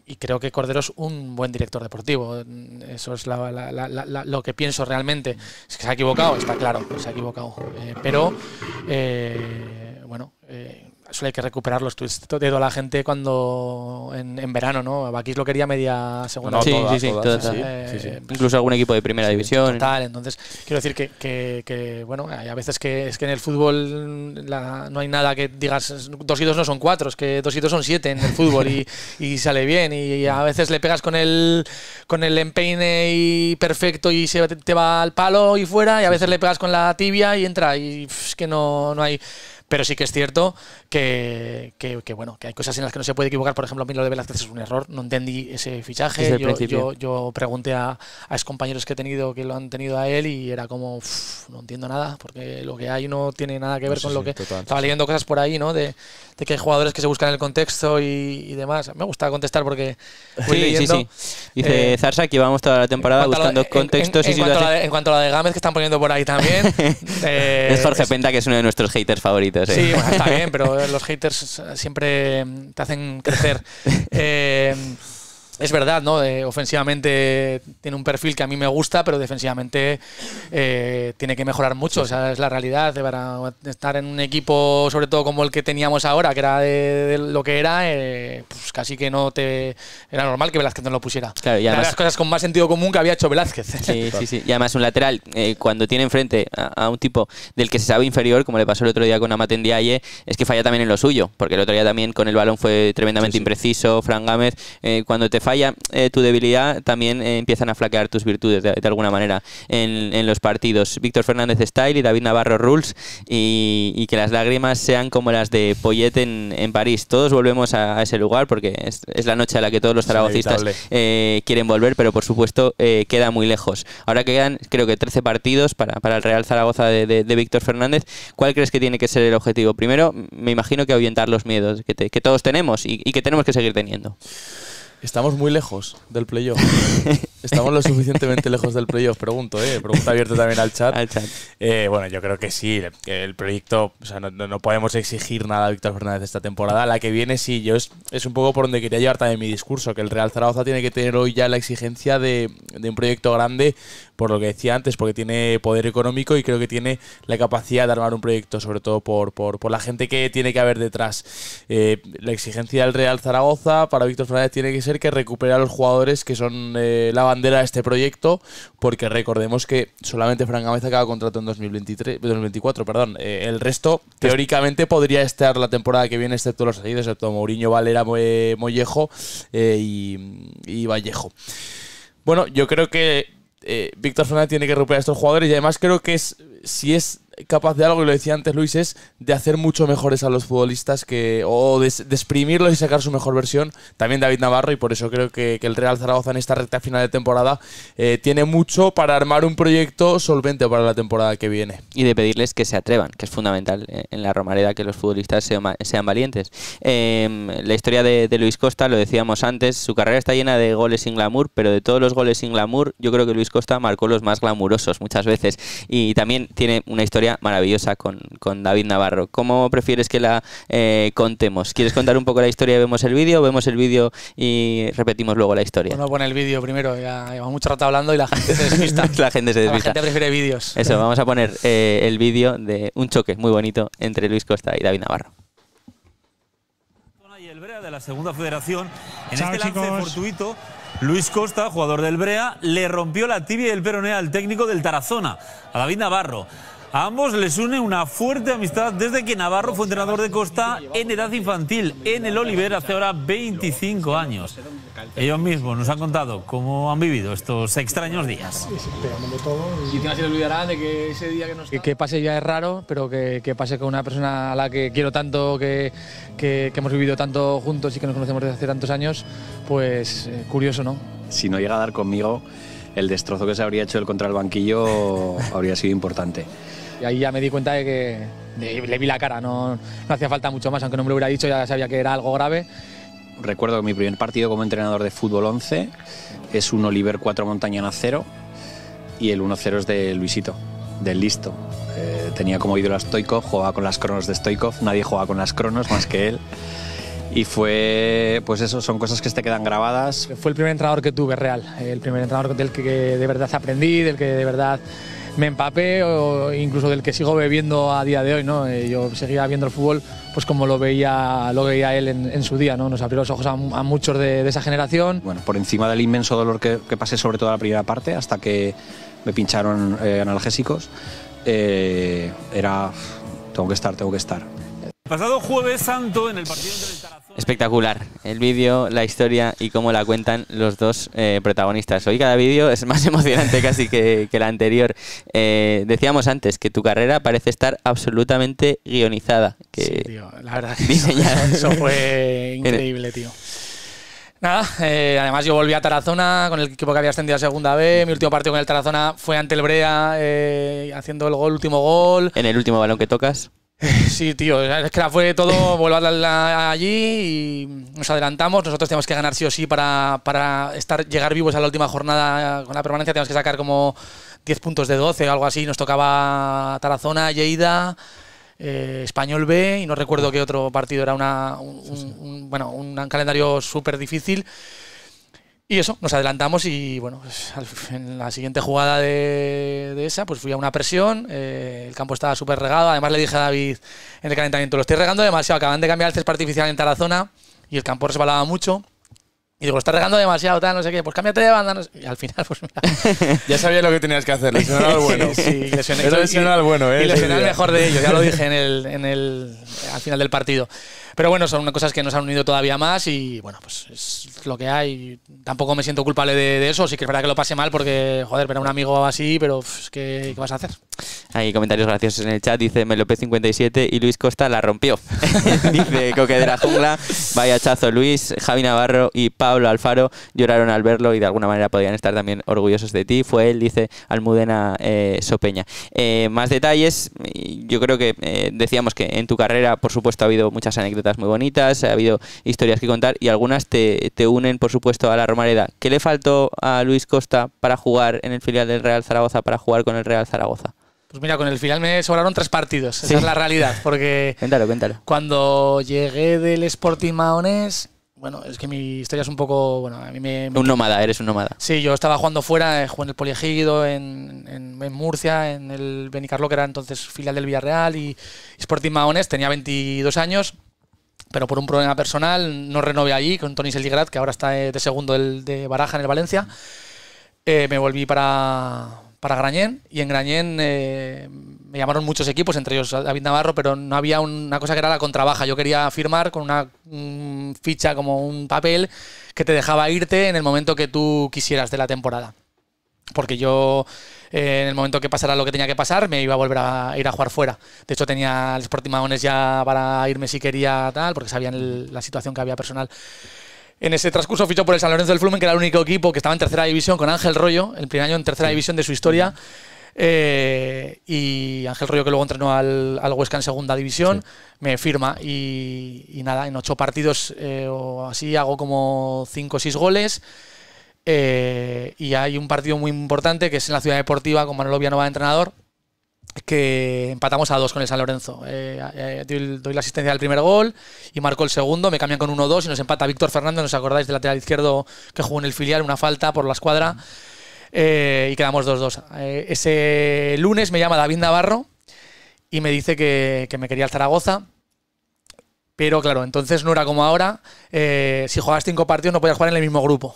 y creo que Cordero es un buen director deportivo. Eso es lo que pienso realmente. Es que se ha equivocado, está claro, se ha equivocado. Eh, pero, eh, bueno. Eh, Solo hay que recuperar los tweets de toda la gente cuando en, verano, ¿no? Bakis lo quería media segunda. Incluso algún equipo de primera división. entonces quiero decir que, bueno, hay a veces que es que en el fútbol no hay nada que digas dos y dos no son cuatro, es que dos y dos son siete en el fútbol y, (laughs) sale bien y a veces le pegas con el con el empeine y perfecto y se te va al palo y fuera y a veces le pegas con la tibia y entra y es que no, no hay pero sí que es cierto que, que, bueno, que hay cosas en las que no se puede equivocar. Por ejemplo, a mí lo de Velázquez es un error, no entendí ese fichaje. Yo, yo, pregunté a, a ex compañeros que he tenido que lo han tenido a él y era como, no entiendo nada, porque lo que hay no tiene nada que ver con lo que. está Estaba leyendo cosas por ahí, ¿no? De, que hay jugadores que se buscan el contexto y, demás. Me gusta contestar porque. sí, sí, sí. Dice eh, Zarsa que vamos toda la temporada buscando contextos y en cuanto, en cuanto a la de Gámez que están poniendo por ahí también. (laughs) Eh, es Jorge Penta, que es uno de nuestros haters favoritos. Eh. Sí, está bien, pero los haters siempre te hacen crecer. (laughs) Eh, es verdad, ¿no? Eh, ofensivamente tiene un perfil que a mí me gusta, pero defensivamente eh, tiene que mejorar mucho. es la realidad. Para estar en un equipo, sobre todo como el que teníamos ahora, que era de, lo que era, eh, pues casi que no te. Era normal que Velázquez no lo pusiera. Claro, y las cosas con más sentido común que había hecho Velázquez. Sí, sí, sí. Y además, un lateral, cuando tiene enfrente a, un tipo del que se sabe inferior, como le pasó el otro día con Amatendiaye, es que falla también en lo suyo. Porque el otro día también con el balón fue tremendamente impreciso. Fran Gámez, cuando te falla eh, tu debilidad, también eh, empiezan a flaquear tus virtudes de, alguna manera en, los partidos. Víctor Fernández Style y David Navarro Rules y, que las lágrimas sean como las de Poyet en, París. Todos volvemos a, ese lugar porque es, la noche a la que todos los zaragocistas eh, quieren volver, pero por supuesto queda muy lejos. Ahora quedan creo que 13 partidos para, el Real Zaragoza de, Víctor Fernández. ¿Cuál crees que tiene que ser el objetivo? Primero, me imagino que ahuyentar los miedos que, todos tenemos y que tenemos que seguir teniendo. Estamos muy lejos del playoff. (laughs) Estamos lo suficientemente lejos del playoff, pregunto, ¿eh? Pregunta abierta también al chat. Eh, bueno, yo creo que sí, el proyecto, o sea, no, no, podemos exigir nada a Víctor Fernández esta temporada. La que viene sí, yo es, es, un poco por donde quería llevar también mi discurso, que el Real Zaragoza tiene que tener hoy ya la exigencia de, de un proyecto grande por lo que decía antes, porque tiene poder económico y creo que tiene la capacidad de armar un proyecto, sobre todo por, la gente que tiene que haber detrás. Eh, la exigencia del Real Zaragoza para Víctor Fernández tiene que ser que recupere a los jugadores que son eh, la bandera de este proyecto, porque recordemos que solamente Fran Gámez acaba contrato en 2023, 2024. Perdón. Eh, el resto, teóricamente, podría estar la temporada que viene, excepto los salidos, excepto Mourinho, Valera, Mollejo y Vallejo. Bueno, yo creo que eh, Víctor Fernández tiene que recuperar a estos jugadores y además creo que es si es capaz de algo, y lo decía antes Luis, es de hacer mucho mejores a los futbolistas que, o de, y sacar su mejor versión. También David Navarro, y por eso creo que, el Real Zaragoza en esta recta final de temporada eh, tiene mucho para armar un proyecto solvente para la temporada que viene. Y de pedirles que se atrevan, que es fundamental en la Romareda que los futbolistas sean, valientes. Em, la historia de, de Luis Costa, lo decíamos antes, su carrera está llena de goles sin glamour, pero de todos los goles sin glamour, yo creo que Luis Costa marcó los más glamurosos muchas veces. Y también tiene una historia maravillosa con, David Navarro. ¿Cómo prefieres que la eh, contemos? ¿Quieres contar un poco la historia y vemos el vídeo? ¿Vemos el vídeo y repetimos luego la historia? a poner el vídeo primero, ya llevamos mucho rato hablando y la gente se desvista (laughs) la gente se La gente prefiere vídeos. Eso, vamos a poner eh, el vídeo de un choque muy bonito entre Luis Costa y David Navarro de la Federación. En este lance fortuito, Luis Costa, jugador del Brea, le rompió la tibia y el peroné al técnico del Tarazona, a David Navarro. A ambos les une una fuerte amistad desde que Navarro fue entrenador de Costa en edad infantil en el Oliver hace ahora 25 años. Ellos mismos nos han contado cómo han vivido estos extraños días. Y que pase ya es raro, pero que, pase con una persona a la que quiero tanto, que, hemos vivido tanto juntos y que nos conocemos desde hace tantos años, pues eh, curioso, ¿no? Si no llega a dar conmigo, el destrozo que se habría hecho el contra el banquillo habría sido importante. Y ahí ya me di cuenta de que le vi la cara, no, no hacía falta mucho más, aunque no me lo hubiera dicho, ya sabía que era algo grave. Recuerdo que mi primer partido como entrenador de fútbol 11 es un Oliver 4 Montañana 0 y el 1-0 es de Luisito, del Listo. Eh, tenía como ídolo a Stoikov, jugaba con las cronos de Stoikov, nadie jugaba con las cronos más que él. Y fue, pues eso, son cosas que te quedan grabadas. Fue el primer entrenador que tuve real, el primer entrenador del que de verdad aprendí, del que de verdad me empapé incluso del que sigo bebiendo a día de hoy, ¿no? Eh, yo seguía viendo el fútbol pues como lo veía, lo veía él en, su día, ¿no? Nos abrió los ojos a, muchos de, esa generación. Bueno, por encima del inmenso dolor que, pasé sobre toda la primera parte hasta que me pincharon eh, analgésicos, eh, era tengo que estar, tengo que estar Pasado jueves santo en el partido entre el Tarazona. Espectacular. El vídeo, la historia y cómo la cuentan los dos eh, protagonistas. Hoy cada vídeo es más (laughs) emocionante casi que, que la anterior. Eh, decíamos antes que tu carrera parece estar absolutamente guionizada. Que sí, tío, la verdad Eso, fue (laughs) increíble, tío. Nada, eh, además yo volví a Tarazona con el equipo que había ascendido a segunda B. Mi último partido con el Tarazona fue ante el Brea, haciendo el gol, último gol. En el último balón que tocas. Eh, sí, tío, es que la fue todo (laughs) volver allí y nos adelantamos. Nosotros tenemos que ganar sí o sí para, estar, llegar vivos a la última jornada con la permanencia. Tenemos que sacar como 10 puntos de 12 o algo así. Nos tocaba Tarazona, Lleida, eh, Español B y no recuerdo qué otro partido. Era una, bueno, un calendario súper difícil. Y eso, nos adelantamos y bueno, pues, en la siguiente jugada de, esa, pues fui a una presión, eh, el campo estaba súper regado, además le dije a David en el calentamiento, lo estoy regando demasiado, acaban de cambiar el césped artificial en zona y el campo resbalaba mucho, y digo, está regando demasiado, tal, no sé qué. Pues cámbiate de banda. Y al final, pues mira. (laughs) ya sabía lo que tenías que hacer. (laughs) Lesionar al bueno. sí, bueno, ¿eh? Y lesionar mejor de ellos. Ya lo dije en el, (laughs) en el, al final del partido. Pero bueno, son cosas que nos han unido todavía más y bueno, pues es lo que hay. Tampoco me siento culpable de, eso. Sí que es verdad que lo pase mal porque, joder, ver un amigo así, pero ¿qué vas a hacer? Hay comentarios graciosos en el chat. Dice melope 57 y Luis Costa la rompió. (laughs) dice Coque de la Jungla. Vaya chazo Luis, Javi Navarro y Pablo Alfaro lloraron al verlo y de alguna manera podían estar también orgullosos de ti. Fue él, dice Almudena eh, Sopeña. Eh, más detalles. Yo creo que eh, decíamos que en tu carrera, por supuesto, ha habido muchas anécdotas muy bonitas, ha habido historias que contar y algunas te, te unen, por supuesto, a la Romareda. ¿Qué le faltó a Luis Costa para jugar en el filial del Real Zaragoza, para jugar con el Real Zaragoza? Pues mira, con el final me sobraron tres partidos. Esa es la realidad. Porque. (laughs) cuéntalo, cuéntalo. Cuando llegué del Sporting Maones Bueno, es que mi historia es un poco. Bueno, a mí me. Un nómada, eres un nómada. Sí, yo estaba jugando fuera, eh, jugué en el Poliegido, en, en, Murcia, en el Benicarlo, que era entonces filial del Villarreal, y Sporting Maones tenía 22 años pero por un problema personal no renové allí con Tony Seldigrat, que ahora está eh, de segundo de Baraja en el Valencia. Eh, me volví para, para Grañén y en Grañén eh, me llamaron muchos equipos, entre ellos David Navarro, pero no había una cosa que era la contrabaja. Yo quería firmar con una ficha como un papel que te dejaba irte en el momento que tú quisieras de la temporada. Porque yo, eh, en el momento que pasara lo que tenía que pasar, me iba a volver a ir a jugar fuera. De hecho, tenía el Sporting Mahones ya para irme si quería, tal, porque sabían la situación que había personal. En ese transcurso fichó por el San Lorenzo del Flumen, que era el único equipo que estaba en tercera división con Ángel Rollo, el primer año en tercera división de su historia. Eh, y Ángel Rollo, que luego entrenó al, al Huesca en segunda división, me firma. Y, nada, en ocho partidos eh, o así hago como cinco o seis goles. Eh, y hay un partido muy importante que es en la Ciudad Deportiva con Manolo Villanova de entrenador, que empatamos a dos con el San Lorenzo. Eh, eh, doy, la asistencia del primer gol y marco el segundo, me cambian con 1-2 y nos empata Víctor Fernández, ¿nos acordáis del lateral izquierdo que jugó en el filial? Una falta por la escuadra eh, y quedamos 2-2. ese lunes me llama David Navarro y me dice que, me quería al Zaragoza. Pero claro, entonces no era como ahora. si jugabas cinco partidos no podías jugar en el mismo grupo.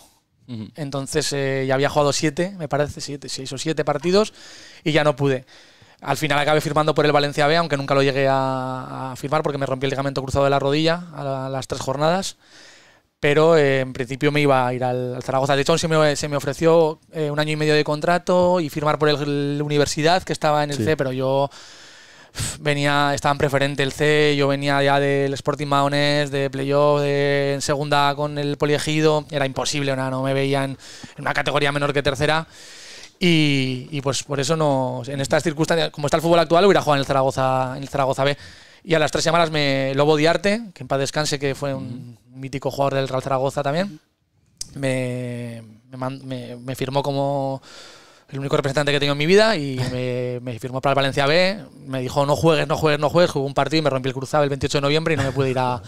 Entonces ya había jugado siete, me parece, siete, seis o siete partidos y ya no pude. Al final acabé firmando por el Valencia B, aunque nunca lo llegué a, firmar porque me rompí el ligamento cruzado de la rodilla a, las tres jornadas. Pero eh, en principio me iba a ir al, Zaragoza. De hecho, se me, ofreció eh, un año y medio de contrato y firmar por el, la Universidad, que estaba en el C, pero yo venía, estaba en preferente el C, yo venía ya del Sporting Maones, de playoff, en segunda con el Poliegido, era imposible, no, no me veían en una categoría menor que tercera. Y, pues por eso no, en estas circunstancias, como está el fútbol actual, hubiera jugado en el Zaragoza, en el Zaragoza B. Y a las tres semanas me Lobo Diarte, que en paz descanse, que fue un mítico jugador del Real Zaragoza también, me, me, firmó como el único representante que tengo en mi vida y (laughs) me, firmó para el Valencia B. Me dijo, no juegues, no juegues, no juegues. Jugó un partido y me rompí el cruzado el 28 de noviembre y no me pude ir a,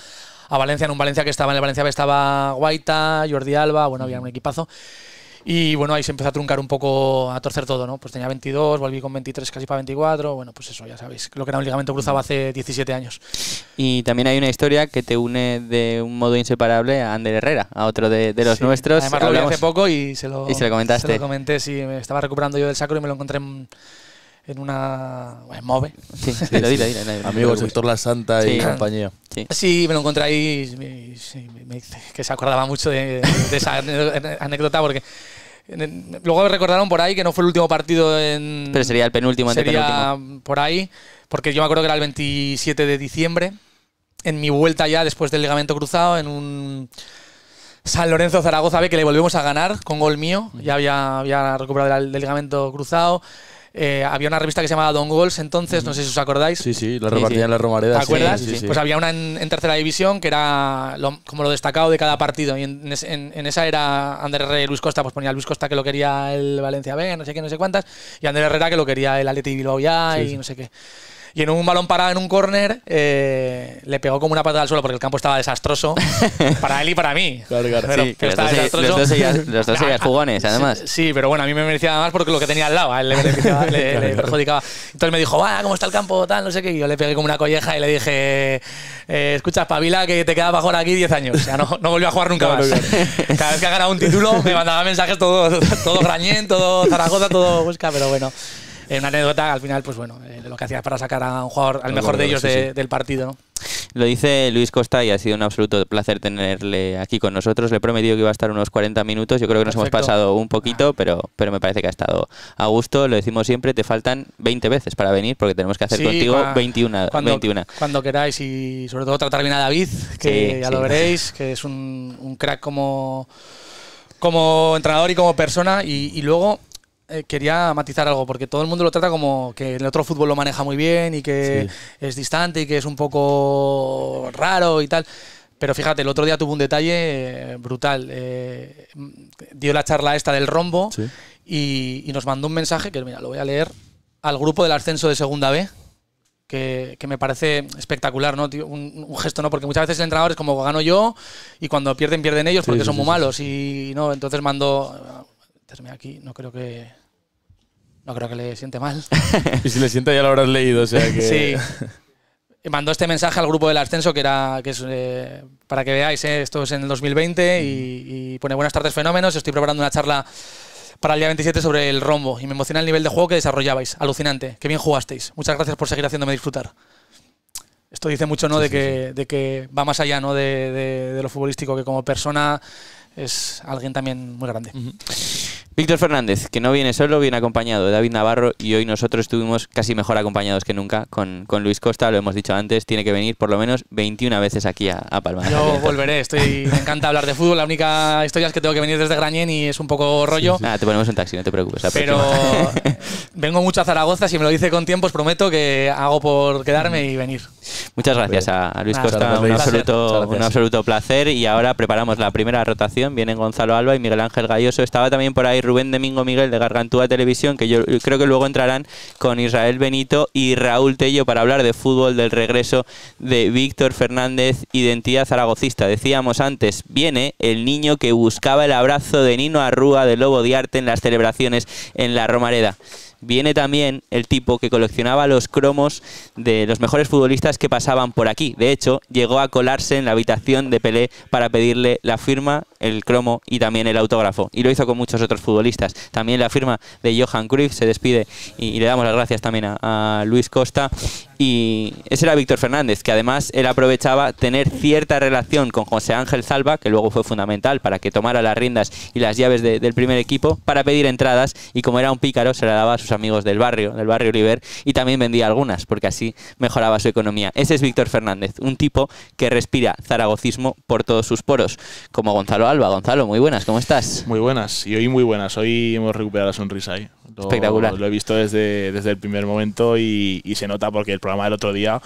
a Valencia, en un Valencia que estaba en el Valencia B estaba Guaita, Jordi Alba, bueno, había un equipazo. Y bueno, ahí se empezó a truncar un poco, a torcer todo, ¿no? Pues tenía 22, volví con 23 casi para 24, bueno, pues eso, ya sabéis, lo que era un ligamento cruzado hace 17 años. Y también hay una historia que te une de un modo inseparable a Ander Herrera, a otro de, los nuestros. Además lo vi hace poco y se lo, y se lo comentaste. comenté, sí, me estaba recuperando yo del sacro y me lo encontré en en una. En MOVE. Sí, (laughs) sí, Amigos, La Santa y compañía. Sí. me lo encontré ahí y, me, que se acordaba mucho de, esa anécdota porque. Luego me recordaron por ahí que no fue el último partido en. Pero sería el penúltimo, sería por ahí, porque yo me acuerdo que era el 27 de diciembre, en mi vuelta ya después del ligamento cruzado, en un. San Lorenzo Zaragoza ve que le volvimos a ganar con gol mío. Ya había, recuperado el ligamento cruzado. Eh, había una revista que se llamaba Don Goals entonces, no sé si os acordáis. Sí, sí, la repartían en la Romareda. ¿Te acuerdas? pues había una en, tercera división que era como lo destacado de cada partido. Y en, esa era Andrés y Luis Costa, pues ponía Luis Costa que lo quería el Valencia B, no sé qué, no sé cuántas, y Andrés Herrera que lo quería el Atleti Bilbao ya y no sé qué. Y en un balón parado en un corner eh, le pegó como una patada al suelo porque el campo estaba desastroso. (laughs) para él y para mí. Claro, claro. Pero, sí, pero los, dos seguían, los (laughs) jugones, además. Sí, pero bueno, a mí me merecía más porque lo que tenía al lado, él le, perjudicaba. Entonces me dijo, va, ¿cómo está el campo? Tal, no sé qué. Y yo le pegué como una colleja y le dije, eh, escucha, Pavila que te quedas mejor aquí 10 años. O sea, no, no volvió a jugar nunca más. (laughs) Cada vez que ha ganado un título me mandaba mensajes todo, todo Grañén, todo Zaragoza, todo busca pero bueno una anécdota al final, pues bueno, eh, lo que hacías para sacar a un jugador, al mejor de ellos del partido, Lo dice Luis Costa y ha sido un absoluto placer tenerle aquí con nosotros. Le he prometido que iba a estar unos 40 minutos. Yo creo que nos hemos pasado un poquito, ah. pero, pero me parece que ha estado a gusto. Lo decimos siempre, te faltan 20 veces para venir porque tenemos que hacer contigo 21, cuando, queráis y sobre todo tratar bien a David, que ya lo veréis, que es un, crack como como entrenador y como persona. y, luego eh, quería matizar algo, porque todo el mundo lo trata como que el otro fútbol lo maneja muy bien y que es distante y que es un poco raro y tal. Pero fíjate, el otro día tuvo un detalle eh, brutal. Eh, dio la charla esta del rombo y, nos mandó un mensaje, que mira, lo voy a leer, al grupo del ascenso de Segunda B, que, me parece espectacular, ¿no? Un, gesto, ¿no? Porque muchas veces el entrenador es como gano yo y cuando pierden, pierden ellos porque son muy malos. Y no, entonces mandó me aquí, no creo que no creo que le siente mal. (laughs) y si le siente ya lo habrás leído, o sea (laughs) que... Sí. Mandó este mensaje al grupo del ascenso, que era que es, eh, para que veáis, eh, esto es en el 2020, y, pone buenas tardes fenómenos, estoy preparando una charla para el día 27 sobre el rombo, y me emociona el nivel de juego que desarrollabais, alucinante, qué bien jugasteis, muchas gracias por seguir haciéndome disfrutar. Esto dice mucho, ¿no? de, que, de que va más allá, ¿no? de, de lo futbolístico, que como persona es alguien también muy grande. Víctor Fernández, que no viene solo, viene acompañado de David Navarro y hoy nosotros estuvimos casi mejor acompañados que nunca con, Luis Costa, lo hemos dicho antes, tiene que venir por lo menos 21 veces aquí a, Palma. Yo volveré, estoy, (laughs) me encanta hablar de fútbol, la única historia es que tengo que venir desde Grañén y es un poco rollo. Ah, te ponemos un taxi, no te preocupes. Pero (laughs) vengo mucho a Zaragoza, si me lo dice con tiempo os prometo que hago por quedarme y venir. Muchas gracias a, Luis Costa, un absoluto, un absoluto placer y ahora preparamos la primera rotación, vienen Gonzalo Alba y Miguel Ángel Galloso, estaba también por ahí Rubén Domingo Miguel de Gargantúa Televisión, que yo creo que luego entrarán con Israel Benito y Raúl Tello para hablar de fútbol, del regreso de Víctor Fernández, identidad zaragocista. Decíamos antes, viene el niño que buscaba el abrazo de Nino Arrúa de Lobo de Arte en las celebraciones en la Romareda viene también el tipo que coleccionaba los cromos de los mejores futbolistas que pasaban por aquí. De hecho, llegó a colarse en la habitación de Pelé para pedirle la firma el cromo y también el autógrafo. Y lo hizo con muchos otros futbolistas. También la firma de Johan Cruyff se despide y, le damos las gracias también a, Luis Costa. Y ese era Víctor Fernández, que además él aprovechaba tener cierta relación con José Ángel Salva, que luego fue fundamental para que tomara las riendas y las llaves del primer equipo, para pedir entradas. Y como era un pícaro, se la daba a sus amigos del barrio, del barrio Oliver, y también vendía algunas, porque así mejoraba su economía. Ese es Víctor Fernández, un tipo que respira zaragocismo por todos sus poros, como Gonzalo Alba. Gonzalo, muy buenas, ¿cómo estás? Muy buenas, y hoy muy buenas. Hoy hemos recuperado la sonrisa ahí. ¿eh? Espectacular. Lo he visto desde, desde el primer momento y, se nota porque el programa del otro día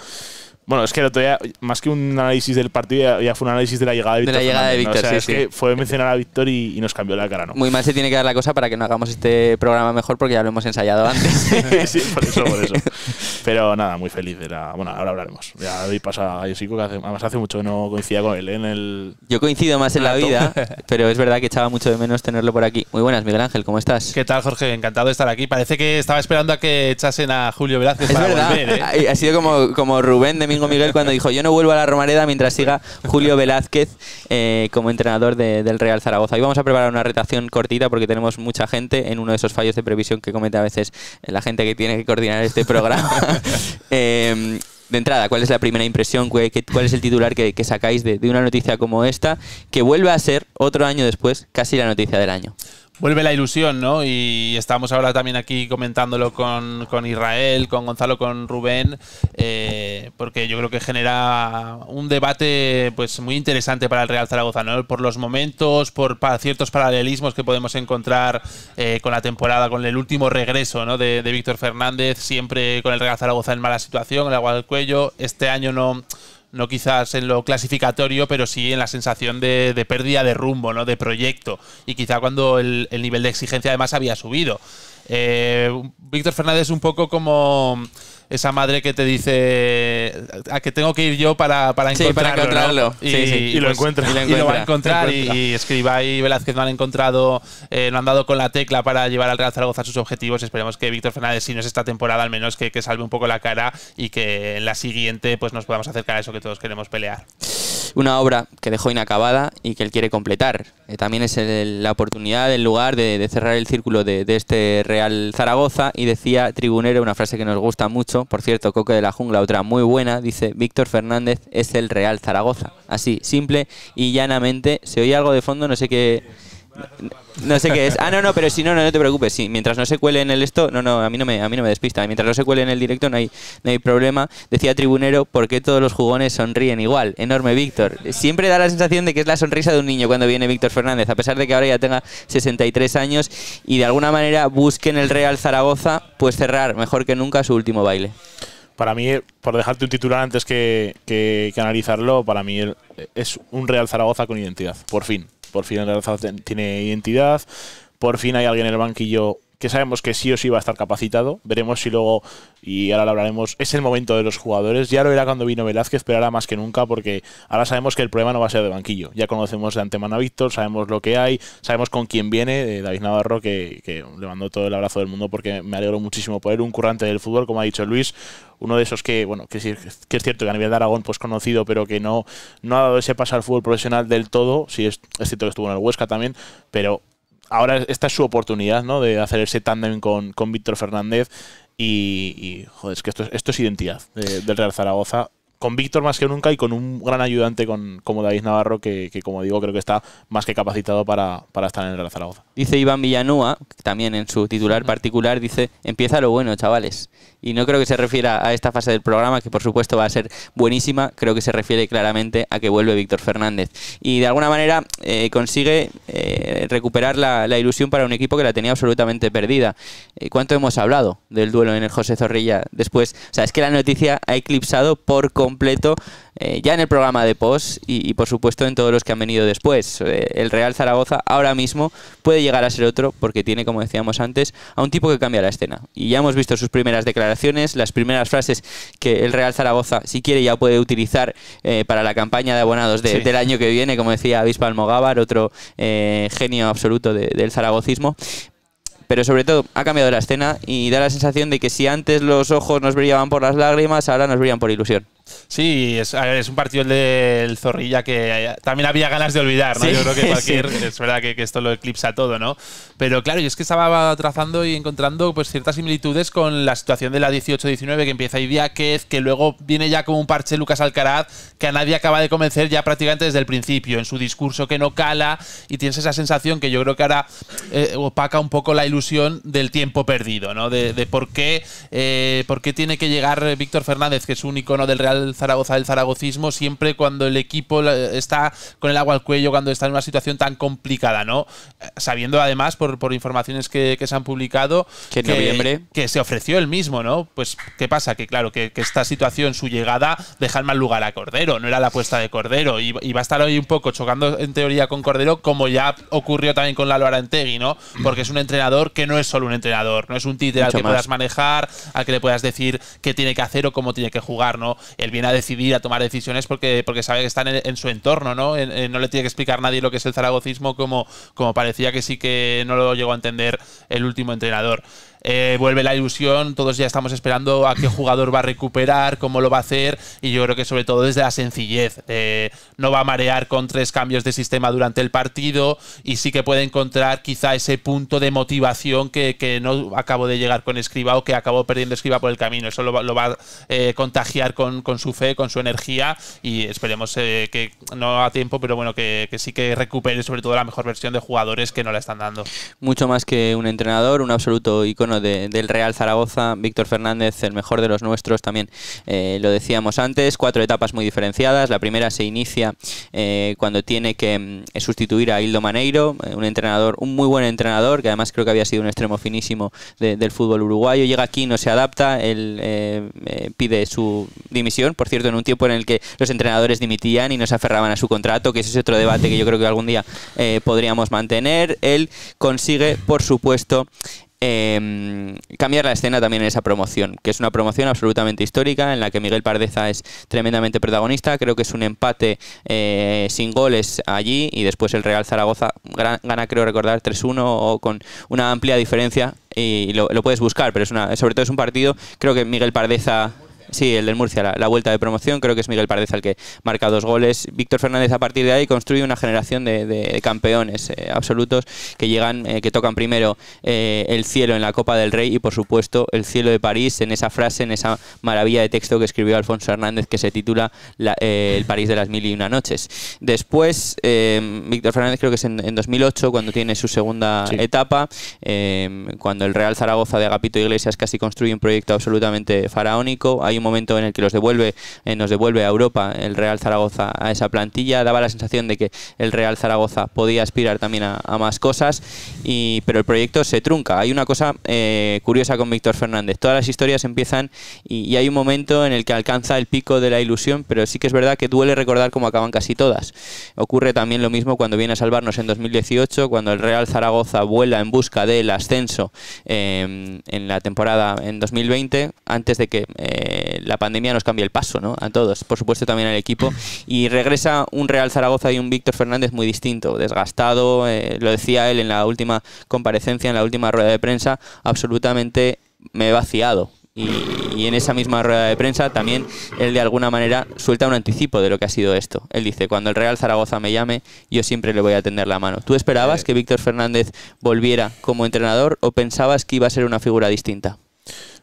bueno, es que el otro día, más que un análisis del partido, ya fue un análisis de la llegada de Víctor. De la llegada de Víctor, o sea, sí, es que fue mencionar a Víctor y, nos cambió la cara, ¿no? Muy mal se tiene que dar la cosa para que no hagamos este programa mejor porque ya lo hemos ensayado antes. (laughs) sí, por eso, por eso. (laughs) Pero nada, muy feliz de la. Bueno, ahora hablaremos. Ya hoy pasa… a Yosico, que hace, además hace mucho que no coincidía con él ¿eh? en el. Yo coincido más en la vida, (laughs) pero es verdad que echaba mucho de menos tenerlo por aquí. Muy buenas, Miguel Ángel, ¿cómo estás? ¿Qué tal, Jorge? Encantado de estar aquí. Parece que estaba esperando a que echasen a Julio Velázquez para volver. ¿eh? Ha sido como, como Rubén Domingo Miguel cuando dijo: Yo no vuelvo a la Romareda mientras siga Julio Velázquez eh, como entrenador del Real Zaragoza. Hoy vamos a preparar una retación cortita porque tenemos mucha gente en uno de esos fallos de previsión que comete a veces la gente que tiene que coordinar este programa. (laughs) Em, de entrada, ¿cuál es la primera impresión? ¿Cuál es el titular que, sacáis de, de, una noticia como esta, que vuelve a ser, otro año después, casi la noticia del año? vuelve la ilusión, ¿no? Y estamos ahora también aquí comentándolo con, Israel, con Gonzalo, con Rubén, eh, porque yo creo que genera un debate pues muy interesante para el Real Zaragoza, ¿no? Por los momentos, por ciertos paralelismos que podemos encontrar eh, con la temporada, con el último regreso ¿no? de, de Víctor Fernández, siempre con el Real Zaragoza en mala situación, el agua del cuello, este año no no quizás en lo clasificatorio, pero sí en la sensación de, de pérdida de rumbo, ¿no? de proyecto. Y quizá cuando el, el nivel de exigencia además había subido. Eh, Víctor Fernández es un poco como esa madre que te dice a que tengo que ir yo para, para encontrarlo. Y, lo encuentra. y, lo va a encontrar. Y, Escriba y Velázquez no han encontrado, eh, no han dado con la tecla para llevar al Real Zaragoza a sus objetivos. Esperemos que Víctor Fernández, si no es esta temporada, al menos que, que salve un poco la cara y que en la siguiente pues nos podamos acercar a eso que todos queremos pelear una obra que dejó inacabada y que él quiere completar. Eh, también es la oportunidad, el lugar de, cerrar el círculo de, de, este Real Zaragoza. Y decía Tribunero, una frase que nos gusta mucho, por cierto, Coque de la Jungla, otra muy buena, dice Víctor Fernández es el Real Zaragoza. Así, simple y llanamente. Se oye algo de fondo, no sé qué no sé qué es. Ah, no, no, pero si no, no, te preocupes. Sí, mientras no se cuele en el esto, no, no, a mí no me, a mí no me despista. Mientras no se cuele en el directo no hay, hay problema. Decía Tribunero, ¿por qué todos los jugones sonríen igual? Enorme Víctor. Siempre da la sensación de que es la sonrisa de un niño cuando viene Víctor Fernández, a pesar de que ahora ya tenga 63 años y de alguna manera busque en el Real Zaragoza, pues cerrar mejor que nunca su último baile. Para mí, por dejarte un titular antes que, que, que analizarlo, para mí es un Real Zaragoza con identidad, por fin. Por fin el tiene identidad. Por fin hay alguien en el banquillo que sabemos que sí o sí va a estar capacitado. Veremos si luego, y ahora lo hablaremos, es el momento de los jugadores. Ya lo era cuando vino Velázquez, pero ahora más que nunca, porque ahora sabemos que el problema no va a ser de banquillo. Ya conocemos de antemano a Víctor, sabemos lo que hay, sabemos con quién viene. David Navarro, que, le mando todo el abrazo del mundo porque me alegro muchísimo poder. Un currante del fútbol, como ha dicho Luis, uno de esos que, bueno, que, sí, es cierto que a nivel de Aragón, pues conocido, pero que no, no ha dado ese paso al fútbol profesional del todo. Sí, es cierto que estuvo en el Huesca también, pero ahora esta es su oportunidad, ¿no? De hacer ese tándem con, Víctor Fernández. Y, joder, es que esto, esto es identidad del Real Zaragoza con Víctor más que nunca y con un gran ayudante con, como David Navarro, que, como digo, creo que está más que capacitado para, estar en el Real Zaragoza. Dice Iván Villanúa, también en su titular particular, dice, empieza lo bueno, chavales. Y no creo que se refiera a esta fase del programa, que por supuesto va a ser buenísima, creo que se refiere claramente a que vuelve Víctor Fernández. Y de alguna manera eh, consigue eh, recuperar la, la, ilusión para un equipo que la tenía absolutamente perdida. Eh, ¿Cuánto hemos hablado del duelo en el José Zorrilla después? O sea, es que la noticia ha eclipsado por completo eh, ya en el programa de POS y, por supuesto en todos los que han venido después. Eh, el Real Zaragoza ahora mismo puede llegar a ser otro porque tiene, como decíamos antes, a un tipo que cambia la escena. Y ya hemos visto sus primeras declaraciones, las primeras frases que el Real Zaragoza, si quiere, ya puede utilizar eh, para la campaña de abonados del año que viene, como decía Avispa Almogávar, otro genio absoluto del zaragocismo pero sobre todo ha cambiado la escena y da la sensación de que si antes los ojos nos brillaban por las lágrimas, ahora nos brillan por ilusión. Sí, es, un partido del Zorrilla que eh, también había ganas de olvidar, ¿no? yo creo que (laughs) cualquier. Es verdad que, esto lo eclipsa todo, ¿no? Pero claro, y es que estaba trazando y encontrando pues ciertas similitudes con la situación de la 18-19, que empieza Ibiáquez, que luego viene ya como un parche Lucas Alcaraz, que a nadie acaba de convencer ya prácticamente desde el principio, en su discurso que no cala, y tienes esa sensación que yo creo que ahora eh, opaca un poco la ilusión del tiempo perdido, ¿no? De, por, qué, eh, por qué tiene que llegar Víctor Fernández, que es un icono del Real el Zaragoza del zaragocismo siempre cuando el equipo está con el agua al cuello, cuando está en una situación tan complicada, ¿no? Eh, sabiendo además por, informaciones que, se han publicado que, en noviembre que se ofreció el mismo, ¿no? Pues qué pasa que claro que, esta situación, su llegada deja mal lugar a Cordero, no era la apuesta de Cordero y, va a estar hoy un poco chocando en teoría con Cordero como ya ocurrió también con Lalo Arantegui, ¿no? Porque es un entrenador que no es solo un entrenador, no es un títere al que puedas manejar, al que le puedas decir qué tiene que hacer o cómo tiene que jugar, ¿no? viene a decidir, a tomar decisiones porque, porque sabe que están en, su entorno, ¿no? no le tiene que explicar nadie lo que es el zaragocismo como, como parecía que sí que no lo llegó a entender el último entrenador. Eh, vuelve la ilusión, todos ya estamos esperando a qué jugador va a recuperar, cómo lo va a hacer, y yo creo que sobre todo desde la sencillez, eh, no va a marear con tres cambios de sistema durante el partido y sí que puede encontrar quizá ese punto de motivación que, no acabo de llegar con Escriba o que acabó perdiendo Escriba por el camino, eso lo, va a eh, contagiar con, su fe, con su energía y esperemos que no a tiempo, pero bueno, que, que sí que recupere sobre todo la mejor versión de jugadores que no la están dando. Mucho más que un entrenador, un absoluto icono del Real Zaragoza, Víctor Fernández, el mejor de los nuestros también, eh, lo decíamos antes, cuatro etapas muy diferenciadas. La primera se inicia eh, cuando tiene que mm, sustituir a Hildo Maneiro, eh, un entrenador, un muy buen entrenador, que además creo que había sido un extremo finísimo del fútbol uruguayo. Llega aquí, no se adapta, él pide su dimisión, por cierto, en un tiempo en el que los entrenadores dimitían y no se aferraban a su contrato, que ese es otro debate que yo creo que algún día podríamos mantener. Él consigue, por supuesto, Em, cambiar la escena también en esa promoción, que es una promoción absolutamente histórica en la que Miguel Pardeza es tremendamente protagonista. Creo que es un empate eh, sin goles allí y después el Real Zaragoza gana, creo recordar, 3-1 o con una amplia diferencia y lo, puedes buscar, pero es una, sobre todo es un partido, creo que Miguel Pardeza Sí, el del Murcia, la, vuelta de promoción. Creo que es Miguel Paredes el que marca dos goles. Víctor Fernández a partir de ahí construye una generación de, campeones eh, absolutos que llegan, eh, que tocan primero eh, el cielo en la Copa del Rey y por supuesto el cielo de París en esa frase, en esa maravilla de texto que escribió Alfonso Hernández que se titula El París de las mil y una noches. Después, Víctor Fernández creo que es en, 2008 cuando tiene su segunda etapa, cuando el Real Zaragoza de Agapito Iglesias casi construye un proyecto absolutamente faraónico. Hay un momento en el que los devuelve, eh, nos devuelve a Europa el Real Zaragoza a esa plantilla. Daba la sensación de que el Real Zaragoza podía aspirar también a, más cosas, y, pero el proyecto se trunca. Hay una cosa eh, curiosa con Víctor Fernández. Todas las historias empiezan y, hay un momento en el que alcanza el pico de la ilusión, pero sí que es verdad que duele recordar cómo acaban casi todas. Ocurre también lo mismo cuando viene a salvarnos en 2018, cuando el Real Zaragoza vuela en busca del ascenso eh, en la temporada en 2020, antes de que la pandemia nos cambia el paso, ¿no? A todos, por supuesto también al equipo. Y regresa un Real Zaragoza y un Víctor Fernández muy distinto, desgastado, eh, lo decía él en la última comparecencia, en la última rueda de prensa, absolutamente me he vaciado. Y, y, en esa misma rueda de prensa también él de alguna manera suelta un anticipo de lo que ha sido esto. Él dice, cuando el Real Zaragoza me llame, yo siempre le voy a tender la mano. ¿Tú esperabas que Víctor Fernández volviera como entrenador o pensabas que iba a ser una figura distinta?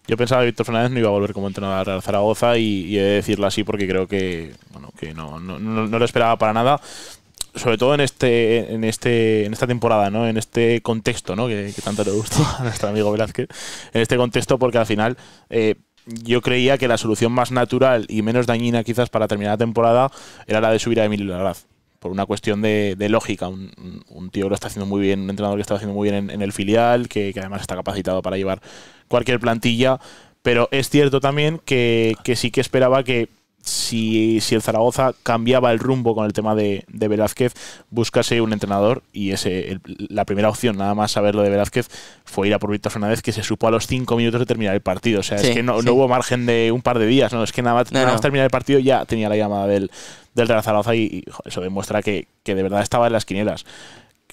Yo pensaba que Víctor Fernández no iba a volver como entrenador Real Zaragoza y, he de decirlo así porque creo que, bueno, que no, lo esperaba para nada sobre todo en este en este en esta temporada no en este contexto no que, tanto le gustó a nuestro amigo Velázquez en este contexto porque al final eh, yo creía que la solución más natural y menos dañina quizás para terminar la temporada era la de subir a Emilio Laraz por una cuestión de, lógica. Un, tío lo está haciendo muy bien, un entrenador que está haciendo muy bien en, el filial, que, además está capacitado para llevar cualquier plantilla. Pero es cierto también que sí que esperaba que si, si, el Zaragoza cambiaba el rumbo con el tema de, de Velázquez, buscase un entrenador y ese la primera opción, nada más saber lo de Velázquez, fue ir a por Víctor Fernández, que se supo a los cinco minutos de terminar el partido. O sea, es que no, hubo margen de un par de días, no es que nada más, nada más terminar el partido ya tenía la llamada del, del Real Zaragoza y, eso demuestra que, de verdad estaba en las quinielas.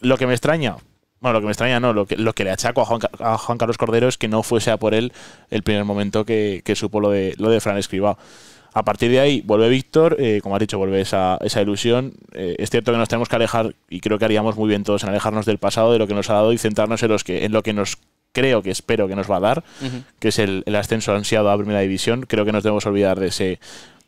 Lo que me extraña, bueno, lo que me extraña no, lo que, lo que le achaco a Juan, Carlos Cordero es que no fuese a por él el primer momento que, supo lo de, lo de Fran Escribao. A partir de ahí vuelve Víctor, eh, como ha dicho, vuelve esa, esa ilusión. Eh, es cierto que nos tenemos que alejar, y creo que haríamos muy bien todos en alejarnos del pasado, de lo que nos ha dado y centrarnos en, los que, en lo que nos creo que espero que nos va a dar, que es el, ascenso ansiado a Primera División. Creo que nos debemos olvidar de ese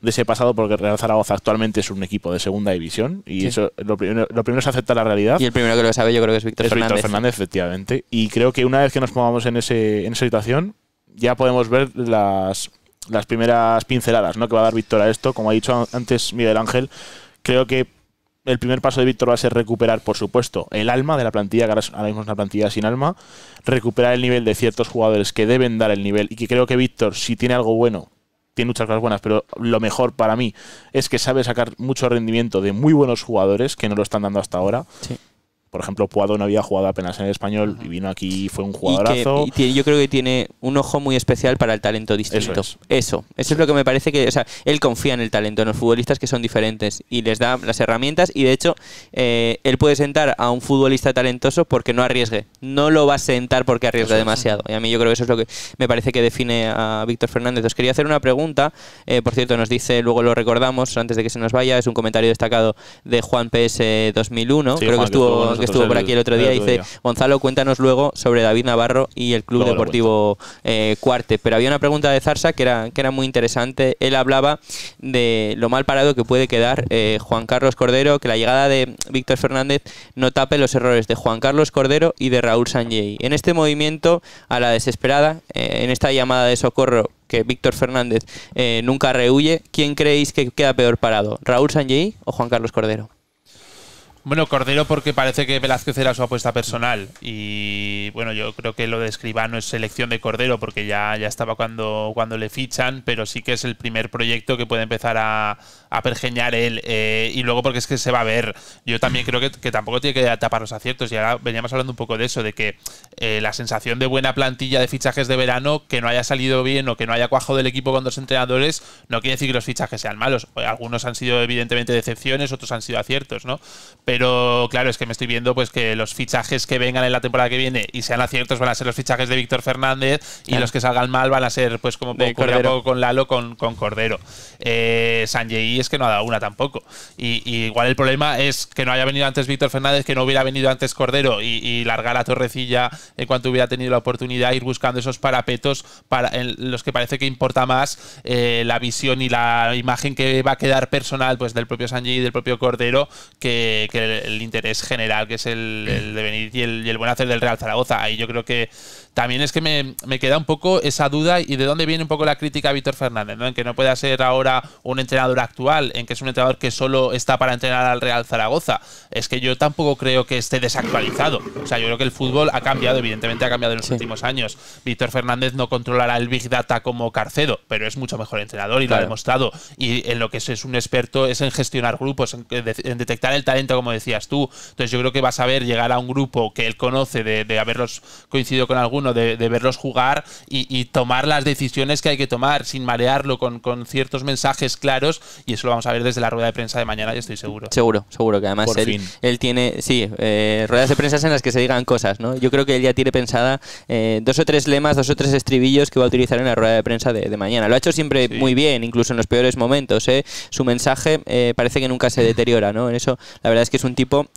de ese pasado porque Real Zaragoza actualmente es un equipo de segunda división y eso lo primero, lo primero es aceptar la realidad. Y el primero que lo sabe yo creo que es Víctor es Víctor Fernández, efectivamente. Y creo que una vez que nos pongamos en, ese, en esa situación ya podemos ver las las primeras pinceladas ¿no? que va a dar Víctor a esto. Como ha dicho antes Miguel Ángel, creo que el primer paso de Víctor va a ser recuperar, por supuesto, el alma de la plantilla, que ahora mismo es una plantilla sin alma, recuperar el nivel de ciertos jugadores que deben dar el nivel y que creo que Víctor, si tiene algo bueno, tiene muchas cosas buenas, pero lo mejor para mí es que sabe sacar mucho rendimiento de muy buenos jugadores que no lo están dando hasta ahora. Sí. Por ejemplo, Puado no había jugado apenas en español y vino aquí y fue un jugadorazo. Y yo creo que tiene un ojo muy especial para el talento distinto. Eso, eso, es lo que me parece que. O sea, él confía en el talento, en los futbolistas que son diferentes y les da las herramientas. Y de hecho, eh, él puede sentar a un futbolista talentoso porque no arriesgue. No lo va a sentar porque arriesga demasiado. Y a mí yo creo que eso es lo que me parece que define a Víctor Fernández. Os quería hacer una pregunta. Eh, por cierto, nos dice, luego lo recordamos antes de que se nos vaya, es un comentario destacado de Juan PS 2001. creo Que estuvo estuvo por aquí el otro día, dice, Gonzalo, cuéntanos luego sobre David Navarro y el Club Deportivo eh, Cuarte. Pero había una pregunta de Zarsa que era, que era muy interesante. Él hablaba de lo mal parado que puede quedar eh, Juan Carlos Cordero, que la llegada de Víctor Fernández no tape los errores de Juan Carlos Cordero y de Raúl Sanjay. En este movimiento, a la desesperada, eh, en esta llamada de socorro que Víctor Fernández nunca rehuye, ¿quién creéis que queda peor parado? ¿Raúl Sanjay o Juan Carlos Cordero? Bueno, Cordero porque parece que Velázquez era su apuesta personal y bueno, yo creo que lo de Escribano es selección de Cordero porque ya, ya estaba cuando, cuando le fichan, pero sí que es el primer proyecto que puede empezar a, a pergeñar él eh, y luego porque es que se va a ver. Yo también creo que, tampoco tiene que tapar los aciertos. y ahora veníamos hablando un poco de eso, de que eh, la sensación de buena plantilla de fichajes de verano, que no haya salido bien o que no haya cuajado del equipo con dos entrenadores, no quiere decir que los fichajes sean malos. Algunos han sido evidentemente decepciones, otros han sido aciertos, ¿no? Pero claro, es que me estoy viendo pues que los fichajes que vengan en la temporada que viene y sean aciertos van a ser los fichajes de Víctor Fernández y los que salgan mal van a ser pues como poco, con Lalo, con, Cordero. Eh, y que no ha dado una tampoco. Y, igual el problema es que no haya venido antes Víctor Fernández, que no hubiera venido antes Cordero y, largar la Torrecilla en cuanto hubiera tenido la oportunidad, ir buscando esos parapetos para, en los que parece que importa más eh, la visión y la imagen que va a quedar personal pues del propio Sanji y del propio Cordero que, el, interés general, que es el, de venir y el, buen hacer del Real Zaragoza. Ahí yo creo que también es que me, queda un poco esa duda y de dónde viene un poco la crítica a Víctor Fernández, ¿no? en que no pueda ser ahora un entrenador actual en que es un entrenador que solo está para entrenar al Real Zaragoza, es que yo tampoco creo que esté desactualizado. O sea, yo creo que el fútbol ha cambiado, evidentemente ha cambiado en los últimos años. Víctor Fernández no controlará el Big Data como Carcedo, pero es mucho mejor entrenador y lo ha demostrado. Y en lo que es, un experto es en gestionar grupos, en, detectar el talento, como decías tú. Entonces yo creo que vas a ver llegar a un grupo que él conoce, de, haberlos coincidido con alguno, de, verlos jugar y, tomar las decisiones que hay que tomar sin marearlo con, con ciertos mensajes claros y eso lo vamos a ver desde la rueda de prensa de mañana, yo estoy seguro. Seguro, seguro que además él, tiene, sí, eh, ruedas de prensa en las que se digan cosas, ¿no? Yo creo que él ya tiene pensada eh, dos o tres lemas, dos o tres estribillos que va a utilizar en la rueda de prensa de, mañana. Lo ha hecho siempre muy bien, incluso en los peores momentos, ¿eh? Su mensaje parece que nunca se deteriora, ¿no? En eso, la verdad es que es un tipo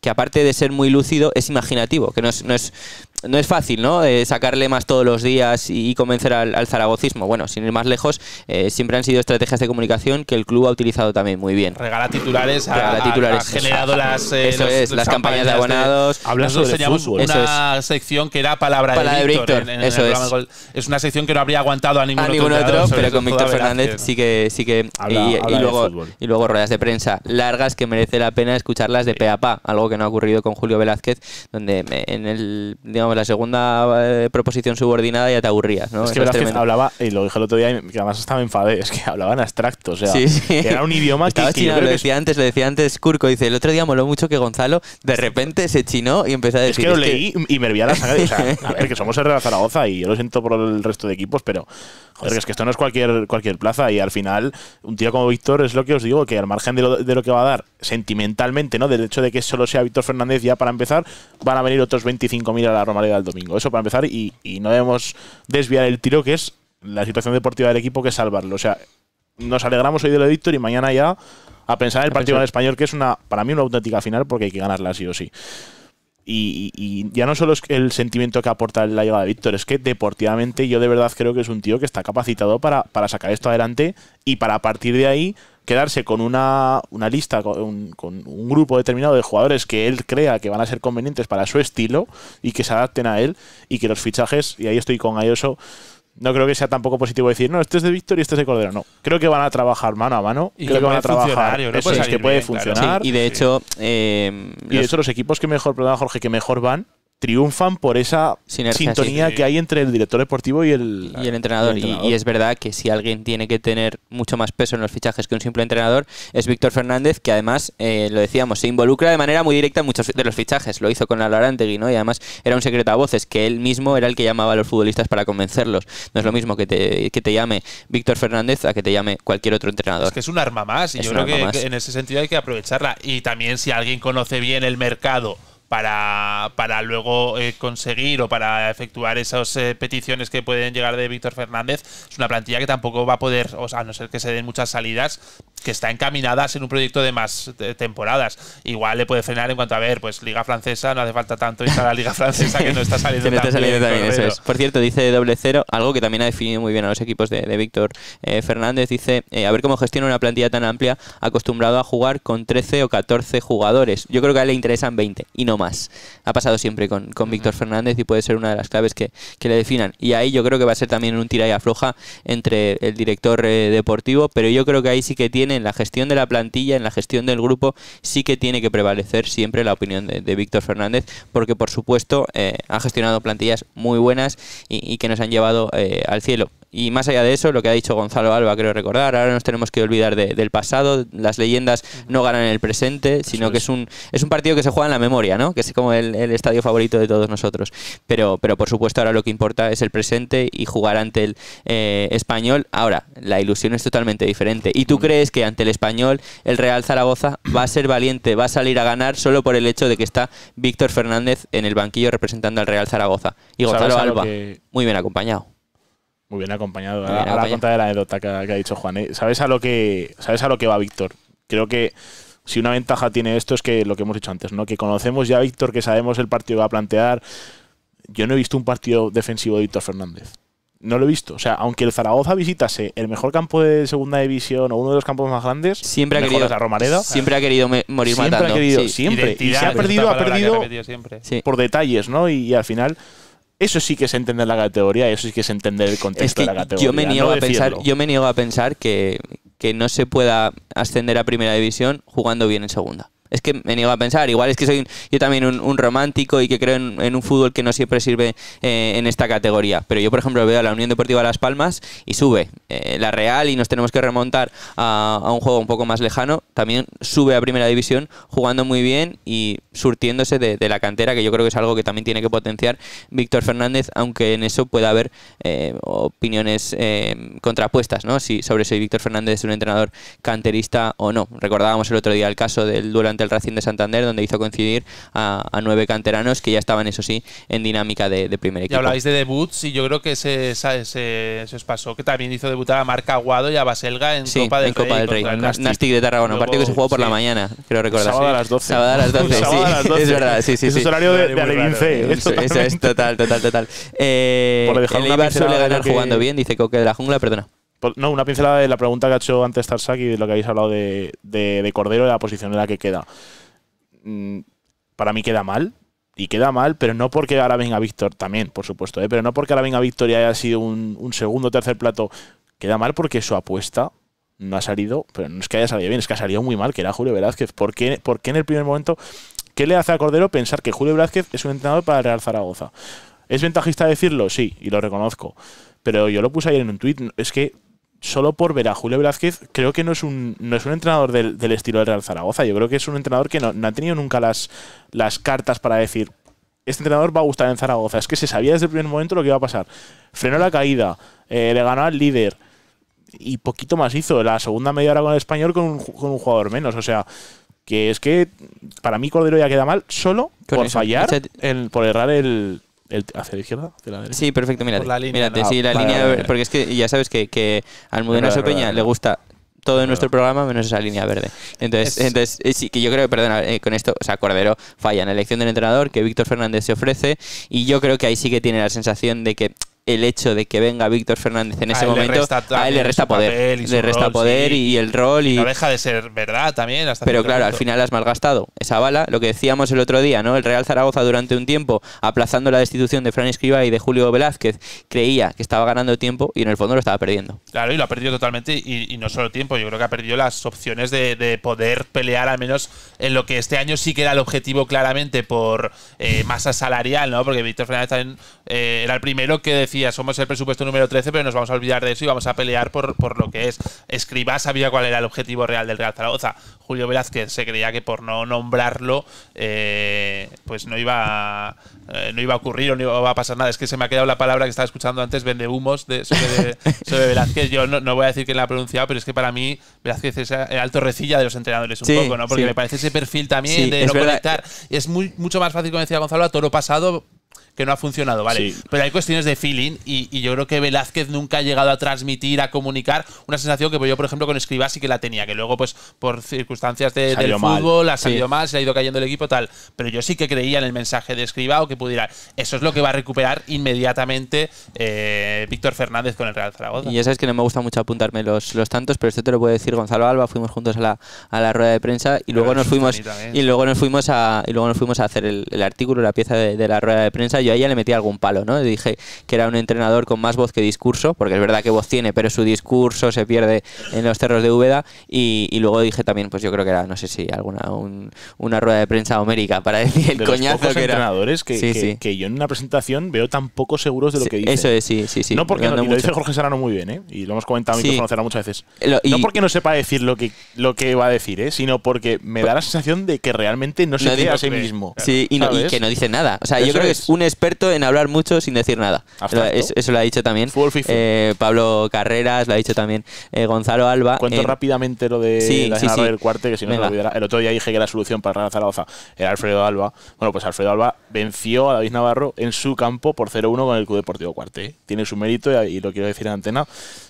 que aparte de ser muy lúcido, es imaginativo, que no es, no es, no es fácil, ¿no? Eh, sacarle más todos los días y, convencer al, al, zaragocismo. Bueno, sin ir más lejos, eh, siempre han sido estrategias de comunicación que el club ha utilizado también muy bien. Regala titulares, titulares. Ha, generado las, eh, las campañas de abonados. De, este- de Una sección que era palabra, de Víctor. es. una sección que no habría aguantado a ningún, otro, pero con Víctor Fernández sí que... Sí que y, luego, y luego ruedas de prensa largas que merece la pena escucharlas de pe a pa, algo que no ha ocurrido con Julio Velázquez, donde en el, digamos, la segunda eh, proposición subordinada ya te aburrías. ¿no? Es que hablaba, y lo dije el otro día, y que además estaba enfadé, es que hablaban abstracto o sea, era un idioma que, lo decía antes, lo decía antes Curco, dice, el otro día moló mucho que Gonzalo de repente se chinó y empezó a decir... Es que lo leí y me hervía la saga, o (laughs) a ver, que somos el Real Zaragoza y yo lo siento por el resto de equipos, pero es que esto no es cualquier, cualquier plaza y al final un tío como Víctor es lo que os digo, que al margen de lo, de lo que va a dar sentimentalmente, ¿no? Del hecho de que solo sea a Víctor Fernández ya para empezar, van a venir otros 25.000 a la Romareda del domingo. Eso para empezar y, no debemos desviar el tiro que es la situación deportiva del equipo que es salvarlo. O sea, nos alegramos hoy de lo de Víctor y mañana ya a pensar en el partido del español, que es una para mí una auténtica final porque hay que ganarla sí o sí. Y, ya no solo es el sentimiento que aporta la llegada de Víctor, es que deportivamente yo de verdad creo que es un tío que está capacitado para, sacar esto adelante y para a partir de ahí quedarse con una, una lista, con un, con un, grupo determinado de jugadores que él crea que van a ser convenientes para su estilo y que se adapten a él y que los fichajes, y ahí estoy con Ayoso, no creo que sea tampoco positivo decir, no, este es de Víctor y este es de Cordero. No. Creo que van a trabajar mano a mano. Y creo que, van a trabajar. ¿no? que puede funcionar. y de hecho. Eh, y de los... hecho, los equipos que mejor, perdón, Jorge, que mejor van triunfan por esa sintonía que hay entre el director deportivo y el, entrenador. Y, es verdad que si alguien tiene que tener mucho más peso en los fichajes que un simple entrenador es Víctor Fernández, que además, eh, lo decíamos, se involucra de manera muy directa en muchos de los fichajes. Lo hizo con Alarantegui, ¿no? Y además era un secreto a voces, que él mismo era el que llamaba a los futbolistas para convencerlos. No es lo mismo que te, llame Víctor Fernández a que te llame cualquier otro entrenador. Es que es un arma más y yo creo que en ese sentido hay que aprovecharla. Y también si alguien conoce bien el mercado para, para luego eh, conseguir o para efectuar esas eh, peticiones que pueden llegar de Víctor Fernández. Es una plantilla que tampoco va a poder, o sea, a no ser que se den muchas salidas, que está encaminada en un proyecto de más temporadas. Igual le puede frenar en cuanto a ver, pues Liga Francesa, no hace falta tanto ir a la Liga Francesa que no está (laughs) saliendo, también. Por cierto, dice doble cero, algo que también ha definido muy bien a los equipos de, Víctor eh, Fernández. Dice, a ver cómo gestiona una plantilla tan amplia, acostumbrado a jugar con 13 o 14 jugadores. Yo creo que a él le interesan 20 y no más. Ha pasado siempre con, Víctor Fernández y puede ser una de las claves que, le definan. Y ahí yo creo que va a ser también un tira y afloja entre el director eh, deportivo, pero yo creo que ahí sí que tiene, en la gestión de la plantilla, en la gestión del grupo, sí que tiene que prevalecer siempre la opinión de, Víctor Fernández, porque por supuesto eh, ha gestionado plantillas muy buenas y, que nos han llevado eh, al cielo. Y más allá de eso, lo que ha dicho Gonzalo Alba, creo recordar, ahora nos tenemos que olvidar del pasado, las leyendas no ganan en el presente, sino que es un, es un partido que se juega en la memoria, ¿no? que es como el, estadio favorito de todos nosotros. Pero, pero por supuesto ahora lo que importa es el presente y jugar ante el eh, español. Ahora, la ilusión es totalmente diferente. ¿Y tú crees que ante el español el Real Zaragoza va a ser valiente, va a salir a ganar solo por el hecho de que está Víctor Fernández en el banquillo representando al Real Zaragoza? Y Gonzalo Alba, muy bien acompañado. Muy bien acompañado. a, la cuenta de la anécdota que, ha dicho Juan. ¿eh? ¿Sabes, a lo que, ¿Sabes a lo que va Víctor? Creo que si una ventaja tiene esto es que lo que hemos dicho antes, ¿no? Que conocemos ya a Víctor, que sabemos el partido que va a plantear. Yo no he visto un partido defensivo de Víctor Fernández. No lo he visto. O sea, aunque el Zaragoza visitase el mejor campo de segunda división o uno de los campos más grandes, siempre ha querido morir Romareda. Siempre ha querido morir siempre y se ha perdido, ha perdido por detalles, ¿no? y al final eso sí que es entender la categoría, eso sí que es entender el contexto de la categoría. Yo me niego, a, pensar, yo me niego a pensar que no se pueda ascender a primera división jugando bien en segunda. Es que me niego a pensar. Igual es que soy yo también un, romántico y que creo en, un fútbol que no siempre sirve eh, en esta categoría. Pero yo, por ejemplo, veo a la Unión Deportiva Las Palmas y sube. Eh, la Real, y nos tenemos que remontar a, un juego un poco más lejano, también sube a Primera División jugando muy bien y surtiéndose de, la cantera, que yo creo que es algo que también tiene que potenciar Víctor Fernández, aunque en eso pueda haber eh, opiniones contrapuestas ¿no? si, sobre si Víctor Fernández es un entrenador canterista o no. Recordábamos el otro día el caso del duelo el Racing de Santander, donde hizo coincidir a, nueve canteranos que ya estaban, eso sí, en dinámica de, primer equipo. Ya habláis de debuts y yo creo que se, se, se, os pasó que también hizo debutar a Marca Aguado y a Baselga en Copa del Rey en Copa Del Rey. Nastic. de Tarragona, un partido que se jugó por la mañana, creo recordar. Sábado a las 12. Sábado a las 12, (laughs) sí. Es verdad, sí, sí. horario de, de ¿eh? eso, es total, total, total. (laughs) Eh, el Eibar suele ganar jugando bien, dice Coque de la Jungla, perdona. No, una pincelada de la pregunta que ha hecho antes Tarsak y de lo que habéis hablado de, Cordero y la posición en la que queda. Mm, para mí queda mal, y queda mal, pero no porque ahora venga Víctor, también, por supuesto, ¿eh? pero no porque ahora venga Víctor y haya sido un, segundo o tercer plato, queda mal porque su apuesta no ha salido, pero no es que haya salido bien, es que ha salido muy mal, que era Julio Velázquez. ¿Por qué, en el primer momento, qué le hace a Cordero pensar que Julio Velázquez es un entrenador para Real Zaragoza? ¿Es ventajista decirlo? Sí, y lo reconozco. Pero yo lo puse ayer en un tuit, es que solo por ver a Julio Velázquez, creo que no es un, es un entrenador del, estilo del Real Zaragoza. Yo creo que es un entrenador que no, ha tenido nunca las, las cartas para decir, este entrenador va a gustar en Zaragoza. Es que se sabía desde el primer momento lo que iba a pasar. Frenó la caída, eh, le ganó al líder y poquito más hizo. La segunda media hora con el español con un, jugador menos. O sea, que es que para mí Cordero ya queda mal solo por fallar, por errar el, ¿Hacia la izquierda? Sí, perfecto, mírate. sí, la línea. Porque es que ya sabes que, que a Almudena Sopeña le gusta todo nuestro programa menos esa línea verde. Entonces, entonces eh, sí, que yo creo, perdona, eh, con esto, o sea, Cordero falla en la elección del entrenador, que Víctor Fernández se ofrece, y yo creo que ahí sí que tiene la sensación de que el hecho de que venga Víctor Fernández en ese momento, le resta poder. Le resta poder y el rol. Y, no deja de ser verdad también. pero claro, al final has malgastado esa bala. Lo que decíamos el otro día, ¿no? El Real Zaragoza durante un tiempo, aplazando la destitución de Fran Escriba y de Julio Velázquez, creía que estaba ganando tiempo y en el fondo lo estaba perdiendo. Claro, y lo ha perdido totalmente. Y, no solo tiempo, yo creo que ha perdido las opciones de, poder pelear, al menos en lo que este año sí que era el objetivo claramente por eh, masa salarial, ¿no? Porque Víctor Fernández también, eh, era el primero que decía somos el presupuesto número 13, pero nos vamos a olvidar de eso y vamos a pelear por, lo que es. Escribá sabía cuál era el objetivo real del Real Zaragoza. Julio Velázquez se creía que por no nombrarlo, eh, pues no iba, eh, no iba a ocurrir o no iba a pasar nada. Es que se me ha quedado la palabra que estaba escuchando antes, vende humos de, sobre, Velázquez. Yo no, voy a decir que la ha pronunciado, pero es que para mí Velázquez es el alto recilla de los entrenadores un poco, ¿no? Porque me parece ese perfil también de no conectar. Es muy, mucho más fácil, como decía Gonzalo, a toro pasado que no ha funcionado, vale. Pero hay cuestiones de feeling y, yo creo que Velázquez nunca ha llegado a transmitir, a comunicar una sensación que pues yo, por ejemplo, con Escribá sí que la tenía, que luego, pues, por circunstancias de, del fútbol, ha salido mal, se ha ido cayendo el equipo, tal. Pero yo sí que creía en el mensaje de Escribá o que pudiera. Eso es lo que va a recuperar inmediatamente eh, Víctor Fernández con el Real Zaragoza. Y ya sabes que no me gusta mucho apuntarme los, los tantos, pero esto te lo puede decir Gonzalo Alba. Fuimos juntos a la, a la rueda de prensa y luego, nos fuimos, y luego nos fuimos a y luego nos fuimos a hacer el, artículo, la pieza de, la rueda de prensa yo a ella le metí algún palo, ¿no? Dije que era un entrenador con más voz que discurso, porque es verdad que voz tiene, pero su discurso se pierde en los cerros de Úbeda. Y, luego dije también, pues yo creo que era, no sé si alguna una rueda de prensa homérica para decir el coñazo que entrenadores que, que, yo en una presentación veo tan poco seguros de lo que dicen. Eso es, sí, sí, sí. No porque lo dice Jorge Serrano muy bien, ¿eh? Y lo hemos comentado lo conocerá muchas veces. no porque no sepa decir lo que, lo que va a decir, ¿eh? Sino porque me da la sensación de que realmente no se no a sí mismo. Sí, y, que no dice nada. O sea, yo creo que es un experto en hablar mucho sin decir nada. Ah, eso, lo ha dicho también eh, Pablo Carreras, lo ha dicho también eh, Gonzalo Alba. Cuento eh, rápidamente lo de la del cuarte, que si no se lo olvidará. El otro día dije que la solución para Real Zaragoza era Alfredo Alba. Bueno, pues Alfredo Alba venció a David Navarro en su campo por 0-1 con el Club Deportivo Cuarte. Tiene su mérito y, lo quiero decir en antena.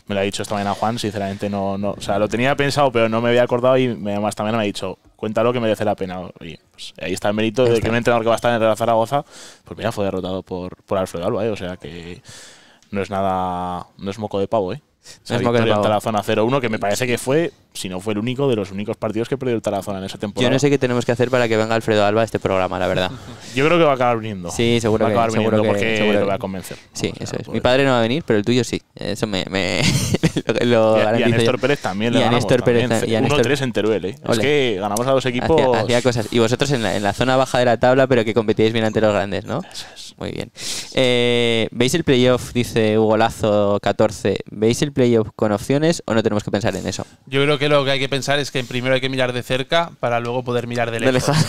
Me lo ha dicho esta mañana Juan, sinceramente no, no. O sea, lo tenía pensado, pero no me había acordado y además también me ha dicho, cuéntalo que merece la pena. y pues, ahí está el mérito de que un entrenador que va a estar en Real Zaragoza, pues mira, fue derrotado por, por Alfredo Alba, eh, o sea que no es nada, no es moco de pavo, ¿eh? Que victoria del Tarazona 0-1, que me parece que fue, si no fue el único, de los únicos partidos que perdió el Tarazona en esa temporada. Yo no sé qué tenemos que hacer para que venga Alfredo Alba a este programa, la verdad. (laughs) Yo creo que va a acabar viniendo. Sí, seguro va a acabar viniendo seguro porque lo va a convencer. Sí, eso es. Mi pues- padre no va a venir, pero el tuyo sí. Eso me, me (laughs) lo, garantizo y, a, y, a Néstor Pérez también le y a ganamos. Néstor Pérez también. 1-3 en Teruel, ¿eh? Es que ganamos a dos equipos... Hacía, cosas. Y vosotros en la, en la, zona baja de la tabla, pero que competíais bien ante los grandes, ¿no? Eso es. Muy bien. Eh, ¿Veis el playoff? Dice Hugo Lazo, 14. ¿Veis con opciones o no tenemos que pensar en eso? Yo creo que lo que hay que pensar es que primero hay que mirar de cerca para luego poder mirar de lejos. (laughs)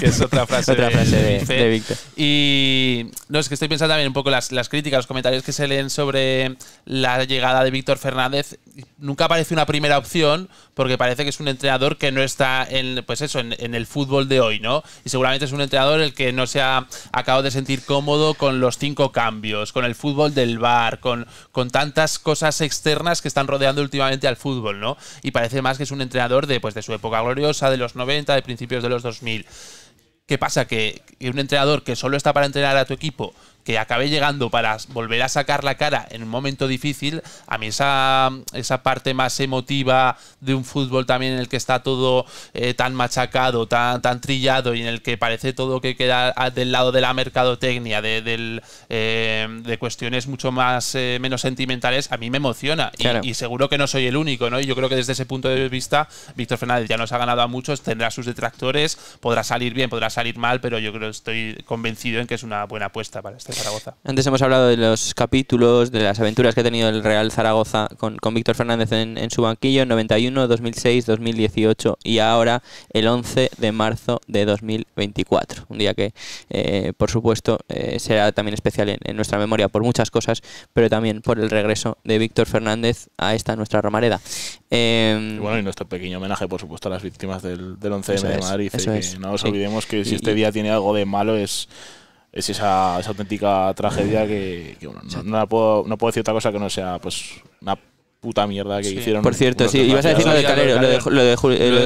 que es otra frase, de, Víctor. Y no, es que estoy pensando también un poco las, las críticas, los comentarios que se leen sobre la llegada de Víctor Fernández. Nunca aparece una primera opción porque parece que es un entrenador que no está en, pues eso, en, el fútbol de hoy, ¿no? Y seguramente es un entrenador el que no se ha acabado de sentir cómodo con los cinco cambios, con el fútbol del bar, con, con tantas cosas externas que están rodeando últimamente al fútbol, ¿no? Y parece más que es un entrenador de, pues, de su época gloriosa, de los 90, de principios de los 2000. ¿Qué pasa? Que, que un entrenador que solo está para entrenar a tu equipo que acabe llegando para volver a sacar la cara en un momento difícil, a mí esa, esa parte más emotiva de un fútbol también en el que está todo eh, tan machacado, tan, tan trillado y en el que parece todo que queda del lado de la mercadotecnia, de, del, eh, de cuestiones mucho más eh, menos sentimentales, a mí me emociona y, seguro que no soy el único, ¿no? Y yo creo que desde ese punto de vista, Víctor Fernández ya nos ha ganado a muchos, tendrá sus detractores, podrá salir bien, podrá salir mal, pero yo creo estoy convencido en que es una buena apuesta para esta antes hemos hablado de los capítulos, de las aventuras que ha tenido el Real Zaragoza con, con Víctor Fernández en, su banquillo, En 91, 2006, 2018 y ahora el 11 de marzo de 2024. Un día que, eh, por supuesto, eh, será también especial en, nuestra memoria por muchas cosas, pero también por el regreso de Víctor Fernández a esta nuestra Romareda. Em, y bueno, y nuestro pequeño homenaje, por supuesto, a las víctimas del, del 11 de Madrid. no os olvidemos que si este día tiene algo de malo es es esa, esa auténtica tragedia que, no, no, puedo, no puedo decir otra cosa que no sea pues una puta mierda que hicieron. Por cierto, sí, ibas a decir lo de Calero, lo de,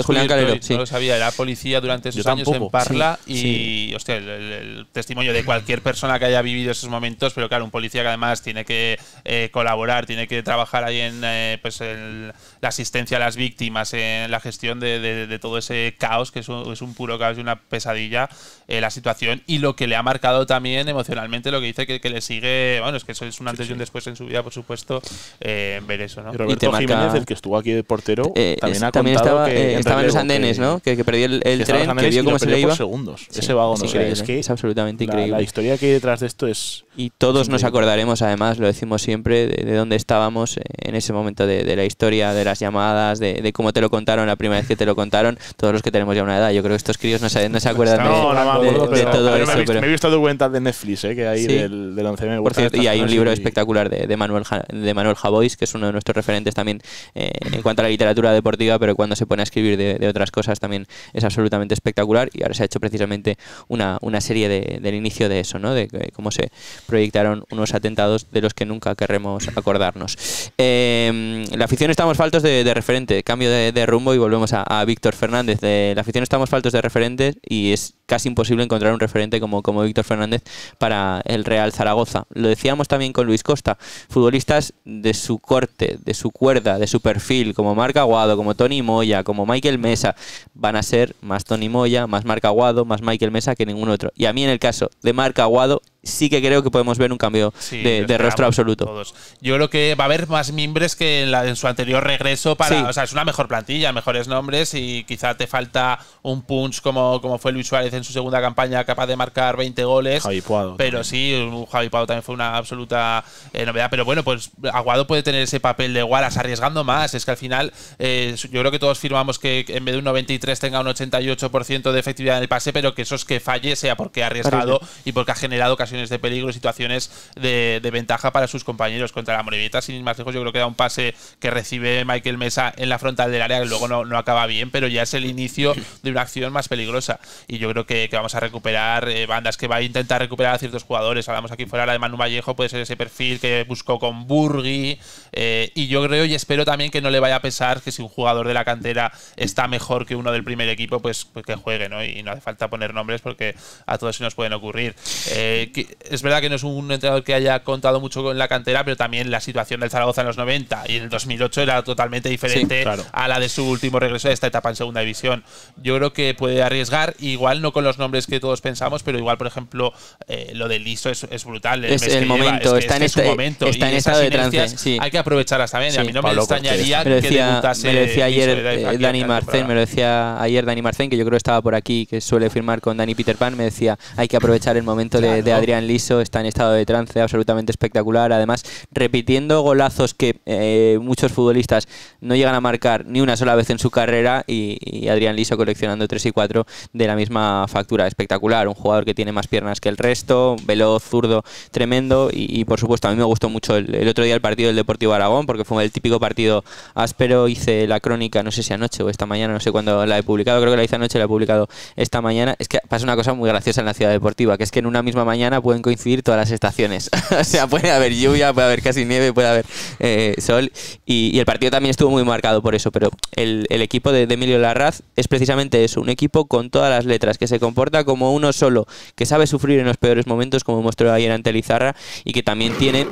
Julián Calero. Sí. No lo sabía, era policía durante esos años en Parla y, hostia, el, testimonio de cualquier persona que haya vivido esos momentos, pero claro, un policía que además tiene que eh, colaborar, tiene que trabajar ahí en eh, pues la asistencia a las víctimas, en la gestión de, todo ese caos, que es un, puro caos y una pesadilla, eh, la situación y lo que le ha marcado también emocionalmente, lo que dice que, que le sigue, bueno, es que eso es un antes y un después en su vida, por supuesto, ver eso. Y Roberto el que estuvo aquí de portero, eh, también ha contado estaba, que eh, estaba en los andenes, que, ¿no? Que, que, perdió el, el tren, que vio cómo se le iba. segundos. ese es absolutamente increíble. La, historia que hay detrás de esto es y todos nos acordaremos, además, lo decimos siempre, de, dónde estábamos en ese momento de, la historia, de las llamadas, de, cómo te lo contaron la primera vez que te lo contaron. Todos los que tenemos ya una edad, yo creo que estos críos no se, no acuerdan de, todo eso. Me he visto documental de Netflix, eh, que hay del 11 Por cierto, y hay un libro espectacular de Manuel Javois, que es uno de nuestros referentes también eh, en cuanto a la literatura deportiva, pero cuando se pone a escribir de, otras cosas también es absolutamente espectacular y ahora se ha hecho precisamente una, serie del inicio de eso, ¿no? de cómo se proyectaron unos atentados de los que nunca querremos acordarnos. Em, la afición estamos faltos de, referente, cambio de, rumbo y volvemos a, Víctor Fernández. De, eh, la afición estamos faltos de referentes y es casi imposible encontrar un referente como, como Víctor Fernández para el Real Zaragoza. Lo decíamos también con Luis Costa, futbolistas de su corte, de su cuerda, de su perfil, como Marca Aguado, como Tony Moya, como Michael Mesa, van a ser más Tony Moya, más Marca Aguado, más Michael Mesa que ningún otro. Y a mí en el caso de Marc Aguado, sí que creo que podemos ver un cambio de, rostro absoluto. Yo creo que va a haber más mimbres que en, su anterior regreso. Para, O sea, es una mejor plantilla, mejores nombres y quizá te falta un punch como, como fue Luis Suárez en su segunda campaña, capaz de marcar 20 goles. Javi Puado. Pero sí, Javi Puado también fue una absoluta eh, novedad. Pero bueno, pues Aguado puede tener ese papel de Wallace arriesgando más. Es que al final, eh, yo creo que todos firmamos que en vez de un 93 tenga un 88% de efectividad en el pase, pero que eso es que falle sea porque ha arriesgado y porque ha generado casi de peligro, situaciones de, ventaja para sus compañeros. Contra la Morevieta, sin más lejos, yo creo que da un pase que recibe Michael Mesa en la frontal del área, que luego no, acaba bien, pero ya es el inicio de una acción más peligrosa. Y yo creo que, vamos a recuperar eh, bandas que va a intentar recuperar a ciertos jugadores. Hablamos aquí fuera la de Manu Vallejo, puede ser ese perfil que buscó con Burgi eh, y yo creo y espero también que no le vaya a pesar que si un jugador de la cantera está mejor que uno del primer equipo, pues, pues que juegue, ¿no? Y no hace falta poner nombres porque a todos se nos pueden ocurrir. Eh, es verdad que no es un entrenador que haya contado mucho con la cantera, pero también la situación del Zaragoza en los 90 y en el 2008 era totalmente diferente a la de su último regreso de esta etapa en Segunda División. Yo creo que puede arriesgar, igual no con los nombres que todos pensamos, pero igual, por ejemplo, eh, lo de Liso es, brutal. El es el momento, está, en este, momento. está en estado de trance. Hay que aprovechar hasta bien a mí no me extrañaría me decía, eh, Me lo decía ayer Dani Marcén, me lo decía ayer Dani Marcén, que yo creo estaba por aquí, que suele firmar con Dani Peter Pan, me decía, hay que aprovechar el momento de Adrián Adrián Liso está en estado de trance absolutamente espectacular, además repitiendo golazos que eh, muchos futbolistas no llegan a marcar ni una sola vez en su carrera y, Adrián Liso coleccionando 3 y 4 de la misma factura, espectacular, un jugador que tiene más piernas que el resto, veloz, zurdo, tremendo y, por supuesto a mí me gustó mucho el, el otro día el partido del Deportivo Aragón porque fue el típico partido áspero, hice la crónica, no sé si anoche o esta mañana, no sé cuándo la he publicado, creo que la hice anoche, la he publicado esta mañana, es que pasa una cosa muy graciosa en la ciudad deportiva, que es que en una misma mañana pueden coincidir todas las estaciones. (laughs) o sea, puede haber lluvia, puede haber casi nieve, puede haber eh, sol. Y, el partido también estuvo muy marcado por eso. Pero el, equipo de, Emilio Larraz es precisamente eso: un equipo con todas las letras, que se comporta como uno solo, que sabe sufrir en los peores momentos, como mostró ayer ante Lizarra, y que también tiene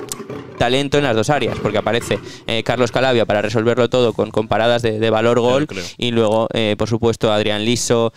talento en las dos áreas, porque aparece eh, Carlos Calavia para resolverlo todo con, comparadas paradas de, valor-gol. y luego, eh, por supuesto, Adrián Liso,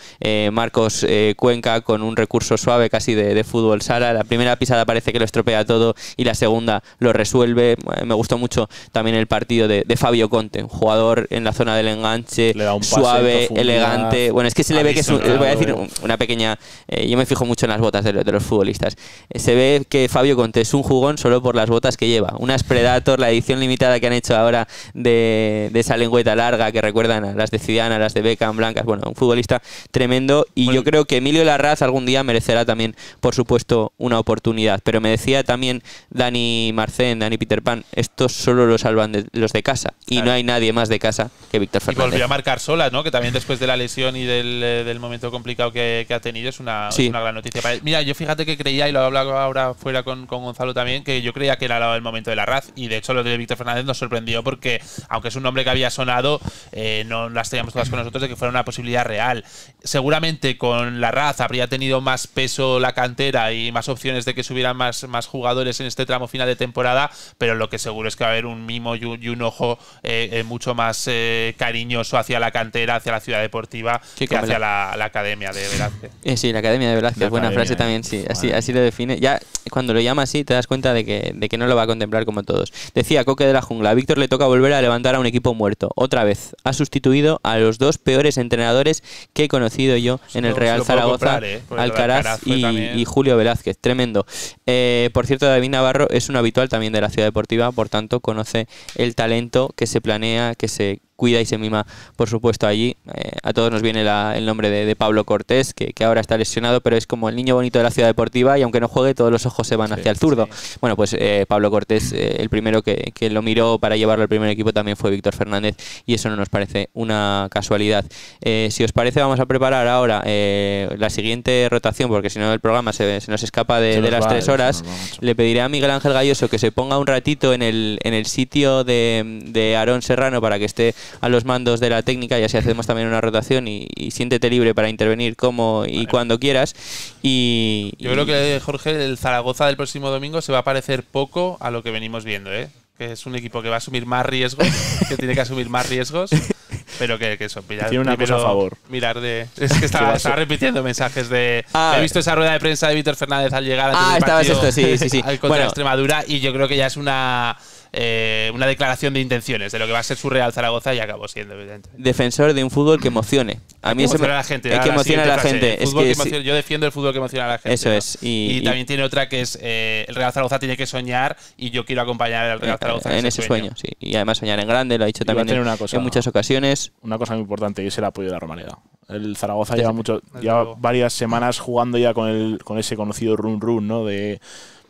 Marcos Cuenca con un recurso suave casi de, fútbol sala la primera pisada parece que lo estropea todo y la segunda lo resuelve. Eh, me gustó mucho también el partido de, Fabio Conte, un jugador en la zona del enganche, suave, elegante. Bueno, es que se le ve que es un, voy a decir una pequeña. Eh, yo me fijo mucho en las botas de, de los futbolistas. Eh, se ve que Fabio Conte es un jugón solo por las botas que lleva. Unas Predator, la edición limitada que han hecho ahora de, esa lengüeta larga que recuerdan a las de Zidane, las de Beckham, blancas. Bueno, un futbolista tremendo y yo creo que Emilio Larraz algún día merecerá también, por supuesto, un una oportunidad. Pero me decía también Dani Marcén, Dani Peter Pan, estos solo lo salvan los de casa y no hay nadie más de casa que Víctor Fernández. Y volvió a marcar sola, ¿no? Que también después de la lesión y del, eh, momento complicado que, ha tenido es una, gran noticia Mira, yo fíjate que creía, y lo he hablado ahora fuera con, Gonzalo también, que yo creía que era el momento de la RAZ y de hecho lo de Víctor Fernández nos sorprendió porque, aunque es un nombre que había sonado, eh, no las teníamos todas con nosotros de que fuera una posibilidad real. Seguramente con la RAZ habría tenido más peso la cantera y más opciones de que subieran más, más jugadores en este tramo final de temporada, pero lo que seguro es que va a haber un mimo y un, ojo eh, eh, mucho más eh, cariñoso hacia la cantera, hacia la ciudad deportiva que hacia la, academia de Velázquez. sí, la academia de Velázquez, buena frase también, sí, así, así lo define. Ya cuando lo llama así te das cuenta de que, no lo va a contemplar como todos. Decía Coque de la Jungla, Víctor le toca volver a levantar a un equipo muerto. Otra vez, ha sustituido a los dos peores entrenadores que he conocido yo en el Real Zaragoza, Alcaraz, y Julio Velázquez tremendo. Eh, por cierto, David Navarro es un habitual también de la Ciudad Deportiva, por tanto, conoce el talento que se planea, que se cuida y se mima, por supuesto, allí. Eh, a todos nos viene el nombre de, Pablo Cortés, que, ahora está lesionado, pero es como el niño bonito de la ciudad deportiva y aunque no juegue, todos los ojos se van hacia el zurdo. Bueno, pues eh, Pablo Cortés, eh, el primero que, lo miró para llevarlo al primer equipo también fue Víctor Fernández y eso no nos parece una casualidad. si os parece, vamos a preparar ahora la siguiente rotación, porque si no el programa se, nos escapa de, las tres horas. Le pediré a Miguel Ángel Galloso que se ponga un ratito en el, en el sitio de, de Aarón Serrano para que esté a los mandos de la técnica y así hacemos también una rotación y, siéntete libre para intervenir como y cuando quieras. Y, Yo creo que Jorge, el Zaragoza del próximo domingo se va a parecer poco a lo que venimos viendo, ¿eh? que es un equipo que va a asumir más riesgos, que tiene que asumir más riesgos. Pero que, eso, pillar. tiene una cosa a favor. Mirar de. Es que estaba, (laughs) repitiendo mensajes de. Ah. he visto esa rueda de prensa de Víctor Fernández al llegar. Ah, Contra Extremadura y yo creo que ya es una eh, una declaración de intenciones de lo que va a ser su Real Zaragoza y acabó siendo, evidente. Defensor de un fútbol que emocione. A mí la gente. que emociona a la gente. yo defiendo el fútbol que emociona a la gente. Eso es. Y, también tiene otra que es eh, el Real Zaragoza tiene que soñar y yo quiero acompañar al Real eh, Zaragoza en, ese sueño. Y además soñar en grande, lo ha dicho también en, muchas ocasiones. Una cosa muy importante y es el apoyo de la Romaneda. El Zaragoza lleva mucho, lleva varias semanas jugando ya con el, con ese conocido run run, ¿no? De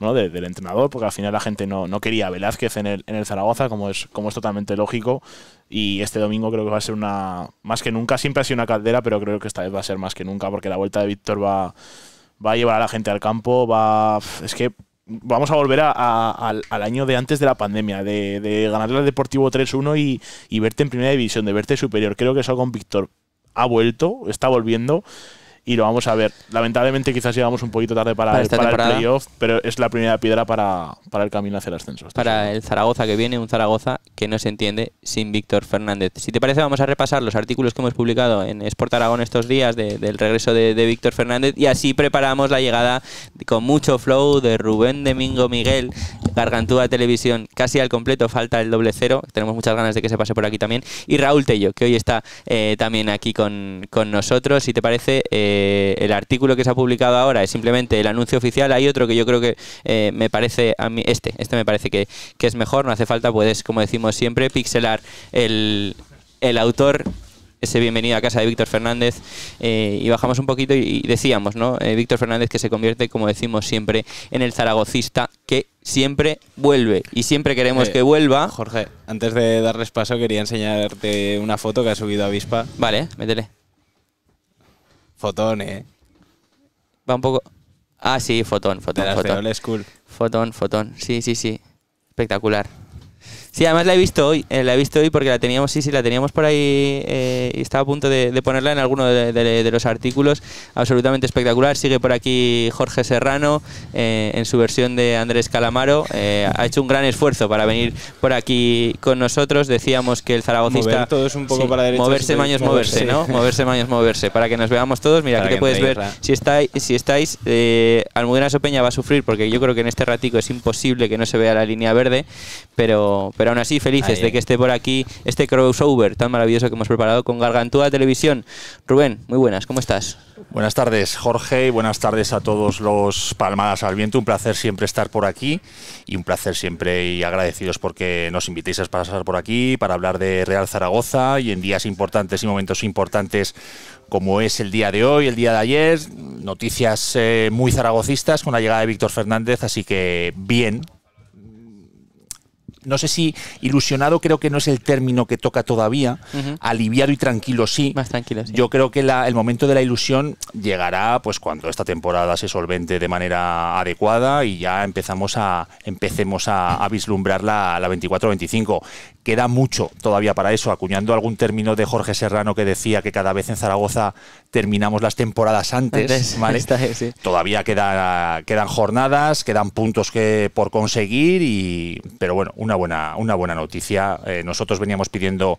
¿no? del entrenador, porque al final la gente no, no quería Velázquez en el, en el Zaragoza, como es, como es totalmente lógico. Y este domingo creo que va a ser una, más que nunca, siempre ha sido una caldera, pero creo que esta vez va a ser más que nunca, porque la vuelta de Víctor va, va a llevar a la gente al campo, va... Es que vamos a volver a, al, al, año de antes de la pandemia, de, de ganarle al Deportivo 3-1 y, y, verte en primera división, de verte superior. Creo que eso con Víctor ha vuelto, está volviendo y lo vamos a ver. Lamentablemente quizás llegamos un poquito tarde para, el, playoff, pero es la primera piedra para, el camino hacia el ascenso. Para el Zaragoza que viene, un Zaragoza que no se entiende sin Víctor Fernández. Si te parece, vamos a repasar los artículos que hemos publicado en Sport Aragón estos días del regreso de, Víctor Fernández y así preparamos la llegada con mucho flow de Rubén Domingo Miguel, Gargantúa Televisión, casi al completo, falta el doble cero, tenemos muchas ganas de que se pase por aquí también, y Raúl Tello, que hoy está eh, también aquí con, con nosotros. Si te parece... Eh, eh, el artículo que se ha publicado ahora es simplemente el anuncio oficial. Hay otro que yo creo que eh, me parece a mí, este, este me parece que, es mejor, no hace falta, puedes, como decimos siempre, pixelar el, el autor ese bienvenido a casa de Víctor Fernández eh, y bajamos un poquito y, decíamos, ¿no? Víctor Fernández que se convierte, como decimos siempre, en el zaragocista que siempre vuelve y siempre queremos que vuelva. Jorge, antes de darles paso quería enseñarte una foto que ha subido a Avispa. Vale, métele. Fotón, eh. Va un poco. Ah, sí, fotón, fotón, fotón. Fotón, fotón. Sí, sí, sí. Espectacular. Sí, además la he visto hoy, eh, la he visto hoy porque la teníamos, sí, sí, la teníamos por ahí eh, y estaba a punto de, ponerla en alguno de, los artículos. Absolutamente espectacular. Sigue por aquí Jorge Serrano eh, en su versión de Andrés Calamaro. ha hecho un gran esfuerzo para venir por aquí con nosotros. Decíamos que el zaragocista. Moverse, maños, moverse, ¿no? moverse, maños, moverse. Para que nos veamos todos. Mira, aquí te puedes ver. Si estáis, si estáis Almudena Sopeña va a sufrir porque yo creo que en este ratico es imposible que no se vea la línea verde, pero pero aún así, felices de que esté por aquí este crossover tan maravilloso que hemos preparado con Gargantúa Televisión. Rubén, muy buenas, ¿cómo estás? Buenas tardes, Jorge, y buenas tardes a todos los Palmadas al Viento. Un placer siempre estar por aquí y un placer siempre y agradecidos porque nos invitéis a pasar por aquí para hablar de Real Zaragoza y en días importantes y momentos importantes como es el día de hoy, el día de ayer, noticias eh, muy zaragocistas con la llegada de Víctor Fernández, así que bien, no sé si ilusionado creo que no es el término que toca todavía, aliviado y tranquilo sí. Más tranquilo, Yo creo que el momento de la ilusión llegará pues cuando esta temporada se solvente de manera adecuada y ya empezamos a empecemos a, vislumbrar la, la 24-25 queda mucho todavía para eso, acuñando algún término de Jorge Serrano que decía que cada vez en Zaragoza terminamos las temporadas antes, (laughs) todavía queda, quedan jornadas, quedan puntos que por conseguir, y, pero bueno, una buena, una buena noticia. Eh, nosotros veníamos pidiendo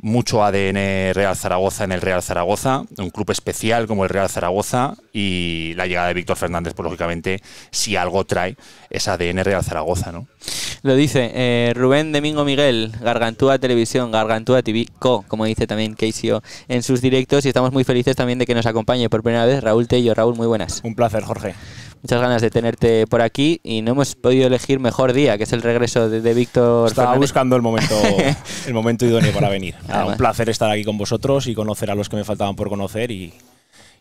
mucho ADN Real Zaragoza en el Real Zaragoza, un club especial como el Real Zaragoza y la llegada de Víctor Fernández, pues lógicamente, si algo trae, es ADN Real Zaragoza, ¿no? Lo dice eh, Rubén Domingo Miguel, Gargantúa Televisión, Gargantúa TV Co, como dice también Keisio en sus directos y estamos muy felices también de que nos acompañe por primera vez Raúl Tello. Raúl, muy buenas. Un placer, Jorge muchas ganas de tenerte por aquí y no hemos podido elegir mejor día, que es el regreso de, Víctor. Estaba buscando el momento, (laughs) el momento idóneo para venir. Ah, un placer estar aquí con vosotros y conocer a los que me faltaban por conocer y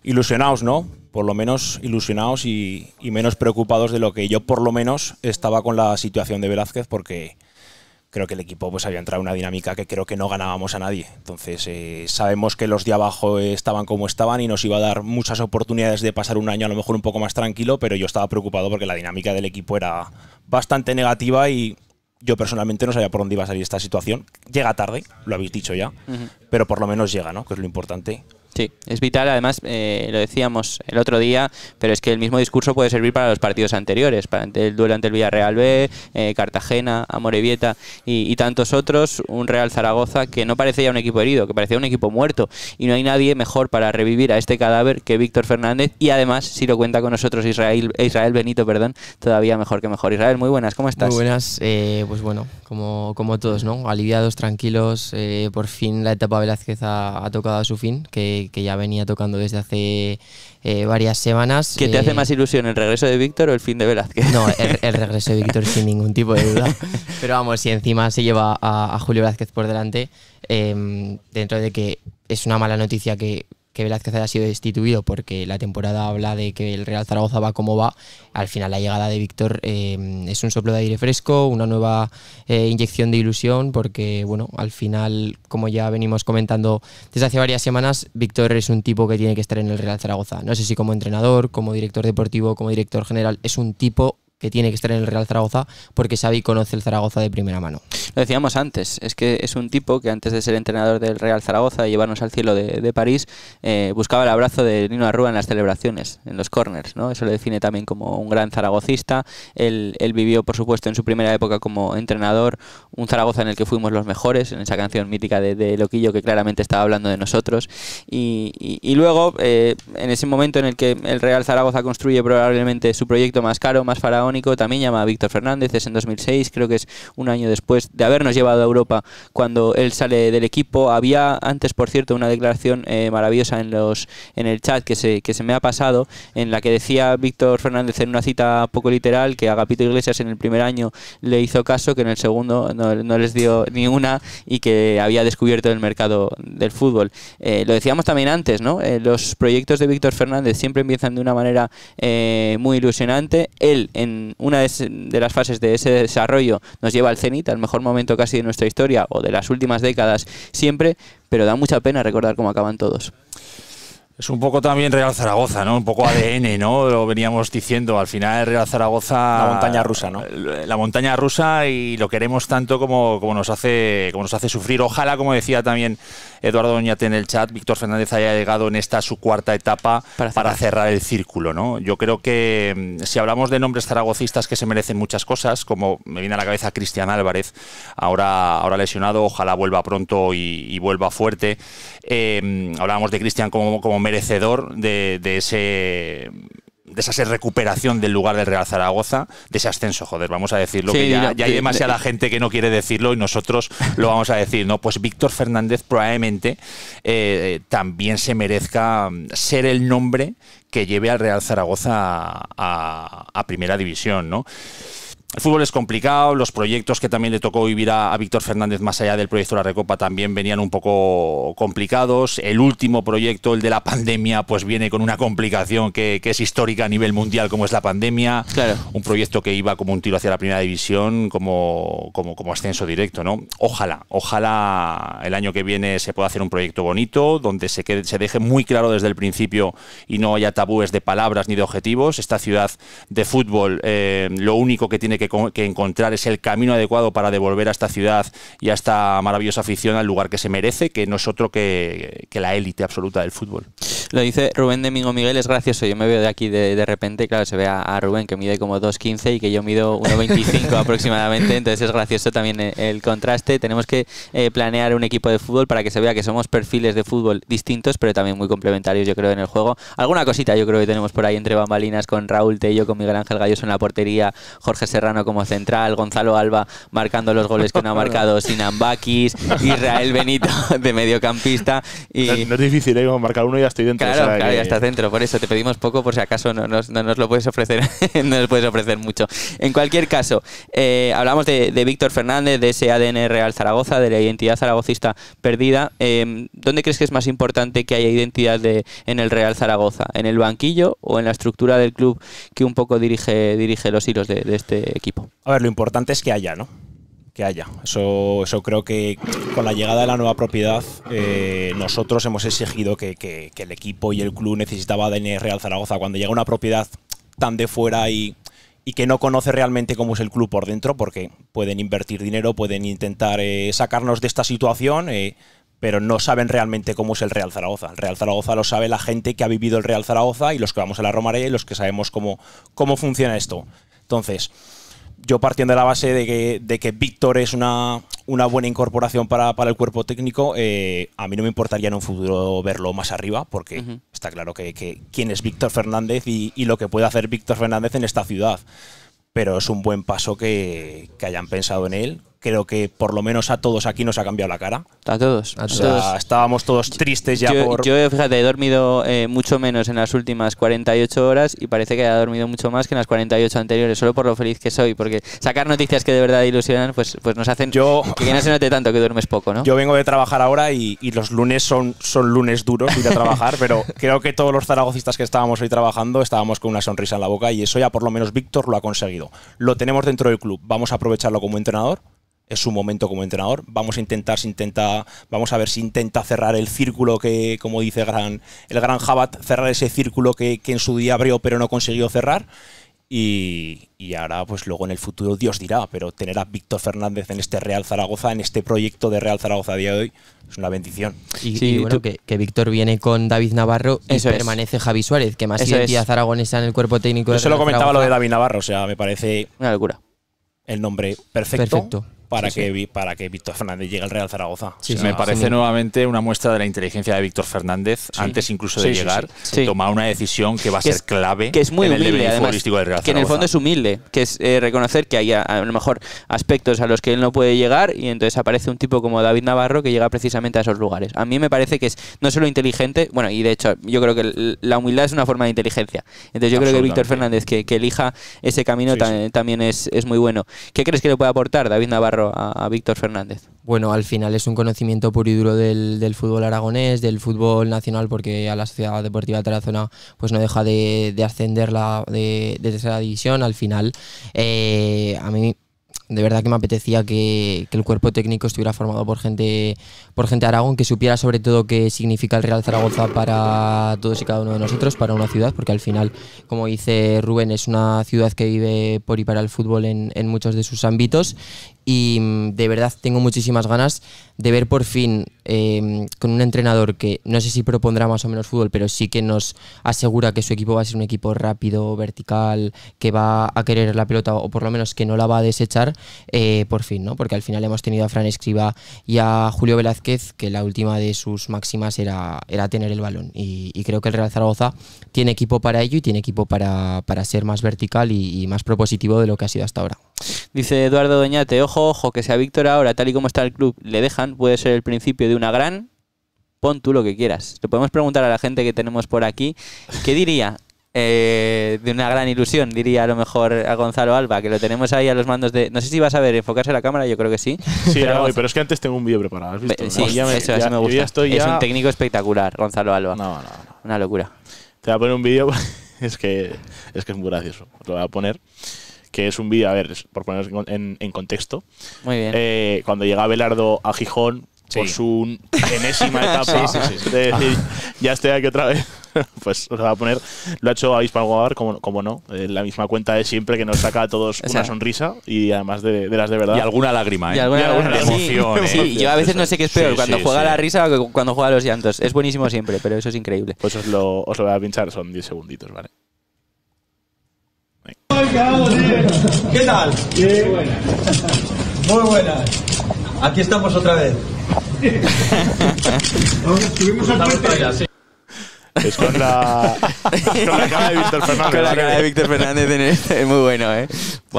ilusionados, ¿no? Por lo menos ilusionados y, y menos preocupados de lo que yo por lo menos estaba con la situación de Velázquez porque creo que el equipo pues había entrado en una dinámica que creo que no ganábamos a nadie. Entonces eh, sabemos que los de abajo estaban como estaban y nos iba a dar muchas oportunidades de pasar un año a lo mejor un poco más tranquilo, pero yo estaba preocupado porque la dinámica del equipo era bastante negativa y yo personalmente no sabía por dónde iba a salir esta situación. Llega tarde, lo habéis dicho ya, pero por lo menos llega, ¿no? Que es lo importante. Sí, es vital. Además, eh, lo decíamos el otro día, pero es que el mismo discurso puede servir para los partidos anteriores, para el duelo ante el Villarreal B, eh, Cartagena, Amorevieta y, tantos otros. Un Real Zaragoza que no parecía un equipo herido, que parecía un equipo muerto. Y no hay nadie mejor para revivir a este cadáver que Víctor Fernández. Y además, si lo cuenta con nosotros Israel, Israel Benito, perdón, todavía mejor que mejor. Israel, muy buenas, ¿cómo estás? Muy buenas, eh, pues bueno, como, todos, ¿no? Aliviados, tranquilos. Eh, por fin la etapa Velázquez ha, tocado a su fin, que, ya venía tocando desde hace eh, varias semanas. ¿Qué te hace eh, más ilusión, el regreso de Víctor o el fin de Velázquez? No, el, regreso de Víctor sin ningún tipo de duda. (laughs) Pero vamos, si encima se lleva a Julio Velázquez por delante, dentro de que es una mala noticia que que Velázquez haya sido destituido porque la temporada habla de que el Real Zaragoza va como va. Al final la llegada de Víctor eh, es un soplo de aire fresco, una nueva eh, inyección de ilusión porque, bueno, al final, como ya venimos comentando desde hace varias semanas, Víctor es un tipo que tiene que estar en el Real Zaragoza. No sé si como entrenador, como director deportivo, como director general, es un tipo que tiene que estar en el Real Zaragoza porque sabe y conoce el Zaragoza de primera mano. Lo decíamos antes, es que es un tipo que antes de ser entrenador del Real Zaragoza y llevarnos al cielo de, París, eh, buscaba el abrazo de Nino Arrua en las celebraciones, en los corners, Eso lo define también como un gran zaragocista. Él, vivió, por supuesto, en su primera época como entrenador, un Zaragoza en el que fuimos los mejores, en esa canción mítica de, Loquillo que claramente estaba hablando de nosotros. Y, luego, eh, en ese momento en el que el Real Zaragoza construye probablemente su proyecto más caro, más faraón, también llama a Víctor Fernández, es en 2006, creo que es un año después de habernos llevado a Europa cuando él sale del equipo. Había antes, por cierto, una declaración eh, maravillosa en, los, en el chat que se, que se me ha pasado, en la que decía Víctor Fernández en una cita poco literal que Agapito Iglesias en el primer año le hizo caso, que en el segundo no, les dio (laughs) ni una y que había descubierto el mercado del fútbol. Eh, lo decíamos también antes, ¿no? Eh, los proyectos de Víctor Fernández siempre empiezan de una manera muy ilusionante. Él en una de las fases de ese desarrollo nos lleva al cenit, al mejor momento casi de nuestra historia o de las últimas décadas siempre, pero da mucha pena recordar cómo acaban todos. Es un poco también Real Zaragoza, ¿no? Un poco ADN, (laughs) ¿no? Lo veníamos diciendo. Al final Real Zaragoza... La montaña rusa, ¿no? Eh, la montaña rusa y lo queremos tanto nos, hace, como nos hace sufrir. Ojalá, como decía también Eduardo Doñate en el chat, Víctor Fernández haya llegado en esta su cuarta etapa para cerrar, el círculo. ¿no? Yo creo que mm, si hablamos de nombres zaragocistas que se merecen muchas cosas, como me viene a la cabeza Cristian Álvarez, ahora, ahora lesionado, ojalá vuelva pronto y, vuelva fuerte. Eh, mm, hablamos de Cristian como, como merecedor de ese de esa recuperación del lugar del Real Zaragoza, de ese ascenso, joder, vamos a decirlo, que ya, hay demasiada gente que no quiere decirlo y nosotros lo vamos a decir, ¿no? Pues Víctor Fernández probablemente eh, también se merezca mm, ser el nombre que lleve al Real Zaragoza a primera división, ¿no? el fútbol es complicado, los proyectos que también le tocó vivir a, Víctor Fernández más allá del proyecto la Recopa también venían un poco complicados. El último proyecto, el de la pandemia, pues viene con una complicación que, es histórica a nivel mundial como es la pandemia. Un proyecto que iba como un tiro hacia la primera división, como, como, ascenso directo, ¿no? Ojalá, ojalá el año que viene se pueda hacer un proyecto bonito, donde se, quede, se deje muy claro desde el principio y no haya tabúes de palabras ni de objetivos. Esta ciudad de fútbol, eh, lo único que tiene que que, encontrar es el camino adecuado para devolver a esta ciudad y a esta maravillosa afición al lugar que se merece, que no es otro que la élite absoluta del fútbol. Lo dice Rubén Domingo Miguel, es gracioso. Yo me veo de aquí de, repente, claro, se ve a, Rubén que mide como 2.15 y que yo mido 1.25 (laughs) aproximadamente. Entonces es gracioso también eh, el, contraste. Tenemos que eh, planear un equipo de fútbol para que se vea que somos perfiles de fútbol distintos, pero también muy complementarios, yo creo, en el juego. Alguna cosita yo creo que tenemos por ahí entre bambalinas con Raúl Tello, con Miguel Ángel Galloso en la portería, Jorge Serrano como central, Gonzalo Alba marcando los goles que no ha marcado (laughs) Sinambakis, Israel Benito (laughs) de mediocampista. Y... No, es difícil, ¿eh? marcar uno y ya estoy dentro. Claro, claro, ya está dentro. Por eso te pedimos poco, por si acaso no, nos lo puedes ofrecer, (laughs) no nos puedes ofrecer mucho. En cualquier caso, eh, hablamos de, Víctor Fernández, de ese ADN Real Zaragoza, de la identidad zaragocista perdida. Em, ¿Dónde crees que es más importante que haya identidad de, en el Real Zaragoza? ¿En el banquillo o en la estructura del club que un poco dirige, dirige los hilos de este equipo? A ver, lo importante es que haya, ¿no? que haya. Eso, eso creo que con la llegada de la nueva propiedad eh, nosotros hemos exigido que, el equipo y el club necesitaba de Real Zaragoza. Cuando llega una propiedad tan de fuera y, que no conoce realmente cómo es el club por dentro, porque pueden invertir dinero, pueden intentar eh, sacarnos de esta situación, eh, pero no saben realmente cómo es el Real Zaragoza. El Real Zaragoza lo sabe la gente que ha vivido el Real Zaragoza y los que vamos a la Romare y los que sabemos cómo, cómo funciona esto. Entonces, yo partiendo de la base de que, de que Víctor es una, una buena incorporación para, el cuerpo técnico, eh, a mí no me importaría en un futuro verlo más arriba, porque está claro que, quién es Víctor Fernández y, lo que puede hacer Víctor Fernández en esta ciudad. Pero es un buen paso que, que hayan pensado en él, creo que por lo menos a todos aquí nos ha cambiado la cara. A todos. estábamos todos tristes ya por... Yo, fíjate, he dormido eh, mucho menos en las últimas 48 horas y parece que he dormido mucho más que en las 48 anteriores, solo por lo feliz que soy, porque sacar noticias que de verdad ilusionan, pues, pues nos hacen yo... que no se tanto que duermes poco, ¿no? Yo vengo de trabajar ahora y, los lunes son, son lunes duros ir a trabajar, pero creo que todos los zaragocistas que estábamos hoy trabajando estábamos con una sonrisa en la boca y eso ya por lo menos Víctor lo ha conseguido. Lo tenemos dentro del club, vamos a aprovecharlo como entrenador es su momento como entrenador. Vamos a intentar, si intenta, vamos a ver si intenta cerrar el círculo que, como dice el gran, el gran Jabat, cerrar ese círculo que, en su día abrió pero no consiguió cerrar. Y, ahora, pues luego en el futuro, Dios dirá, pero tener a Víctor Fernández en este Real Zaragoza, en este proyecto de Real Zaragoza a día de hoy, es una bendición. Y, bueno, que, Víctor viene con David Navarro y permanece Javi Suárez, que más Eso zaragonesa en el cuerpo técnico. Yo se lo comentaba lo de David Navarro, o sea, me parece. Una locura. El nombre perfecto. Perfecto para, que, para que Víctor Fernández llegue al Real Zaragoza. me parece nuevamente una muestra de la inteligencia de Víctor Fernández, antes incluso de llegar, tomar una decisión que va a ser clave que es muy en el del Real Zaragoza. Que en el fondo es humilde, que es eh, reconocer que hay a, lo mejor aspectos a los que él no puede llegar y entonces aparece un tipo como David Navarro que llega precisamente a esos lugares. A mí me parece que es no solo inteligente, bueno, y de hecho yo creo que la humildad es una forma de inteligencia. Entonces yo creo que Víctor Fernández que, elija ese camino también es muy bueno. ¿Qué crees que le puede aportar David Navarro a, Víctor Fernández? Bueno, al final es un conocimiento puro y duro del, fútbol aragonés, del fútbol nacional, porque a la Sociedad Deportiva de Tarazona pues no deja de, ascender la, de, tercera división. Al final, eh, a mí de verdad que me apetecía que, el cuerpo técnico estuviera formado por gente, por gente de Aragón, que supiera sobre todo qué significa el Real Zaragoza para todos y cada uno de nosotros, para una ciudad, porque al final, como dice Rubén, es una ciudad que vive por y para el fútbol en, muchos de sus ámbitos. Y mm, de verdad tengo muchísimas ganas de ver por fin em, con un entrenador que no sé si propondrá más o menos fútbol, pero sí que nos asegura que su equipo va a ser un equipo rápido, vertical, que va a querer la pelota o por lo menos que no la va a desechar eh, por fin, ¿no? Porque al final hemos tenido a Fran Escriba y a Julio Velázquez, que la última de sus máximas era, era tener el balón. Y, creo que el Real Zaragoza tiene equipo para ello y tiene equipo para, ser más vertical y, más propositivo de lo que ha sido hasta ahora. Dice Eduardo Doñate, ojo, ojo, que sea Víctor ahora, tal y como está el club, le dejan, puede ser el principio de una gran pon tú lo que quieras. te podemos preguntar a la gente que tenemos por aquí, ¿qué diría eh, de una gran ilusión, diría a lo mejor a Gonzalo Alba, que lo tenemos ahí a los mandos de. No sé si vas a ver enfocarse la cámara, yo creo que sí. Sí, pero, pero es que antes tengo un vídeo preparado. ¿has visto? Sí, ya eso, me gusta. es un técnico espectacular, Gonzalo Alba. No, no, no. Una locura. Te voy a poner un vídeo, (laughs) es que, es que es muy gracioso. Lo voy a poner. Que es un vídeo, a ver, por poner en, contexto. Muy bien. Eh, cuando llega Belardo a Gijón, por su enésima (laughs) etapa, sí, sí, de decir, ah. ya estoy aquí otra vez. (laughs) pues os va a poner. Lo ha hecho Avispa Guadar, como, como no, en eh, la misma cuenta de siempre que nos saca a todos (laughs) una sonrisa y además de, las de verdad. Y alguna lágrima, ¿eh? Y alguna, emoción. ¿eh? yo a veces no sé qué es peor, cuando juega la risa o cuando juega los llantos. Es buenísimo siempre, pero eso es increíble. Pues os lo, voy a pinchar, son 10 segunditos, ¿vale? ¿Qué tal? Qué buena. Muy buenas. Aquí estamos otra vez. Estuvimos (laughs) al puente. Es (laughs) con la, cara de Víctor Fernández. Con la cara de Víctor Fernández es muy bueno, ¿eh?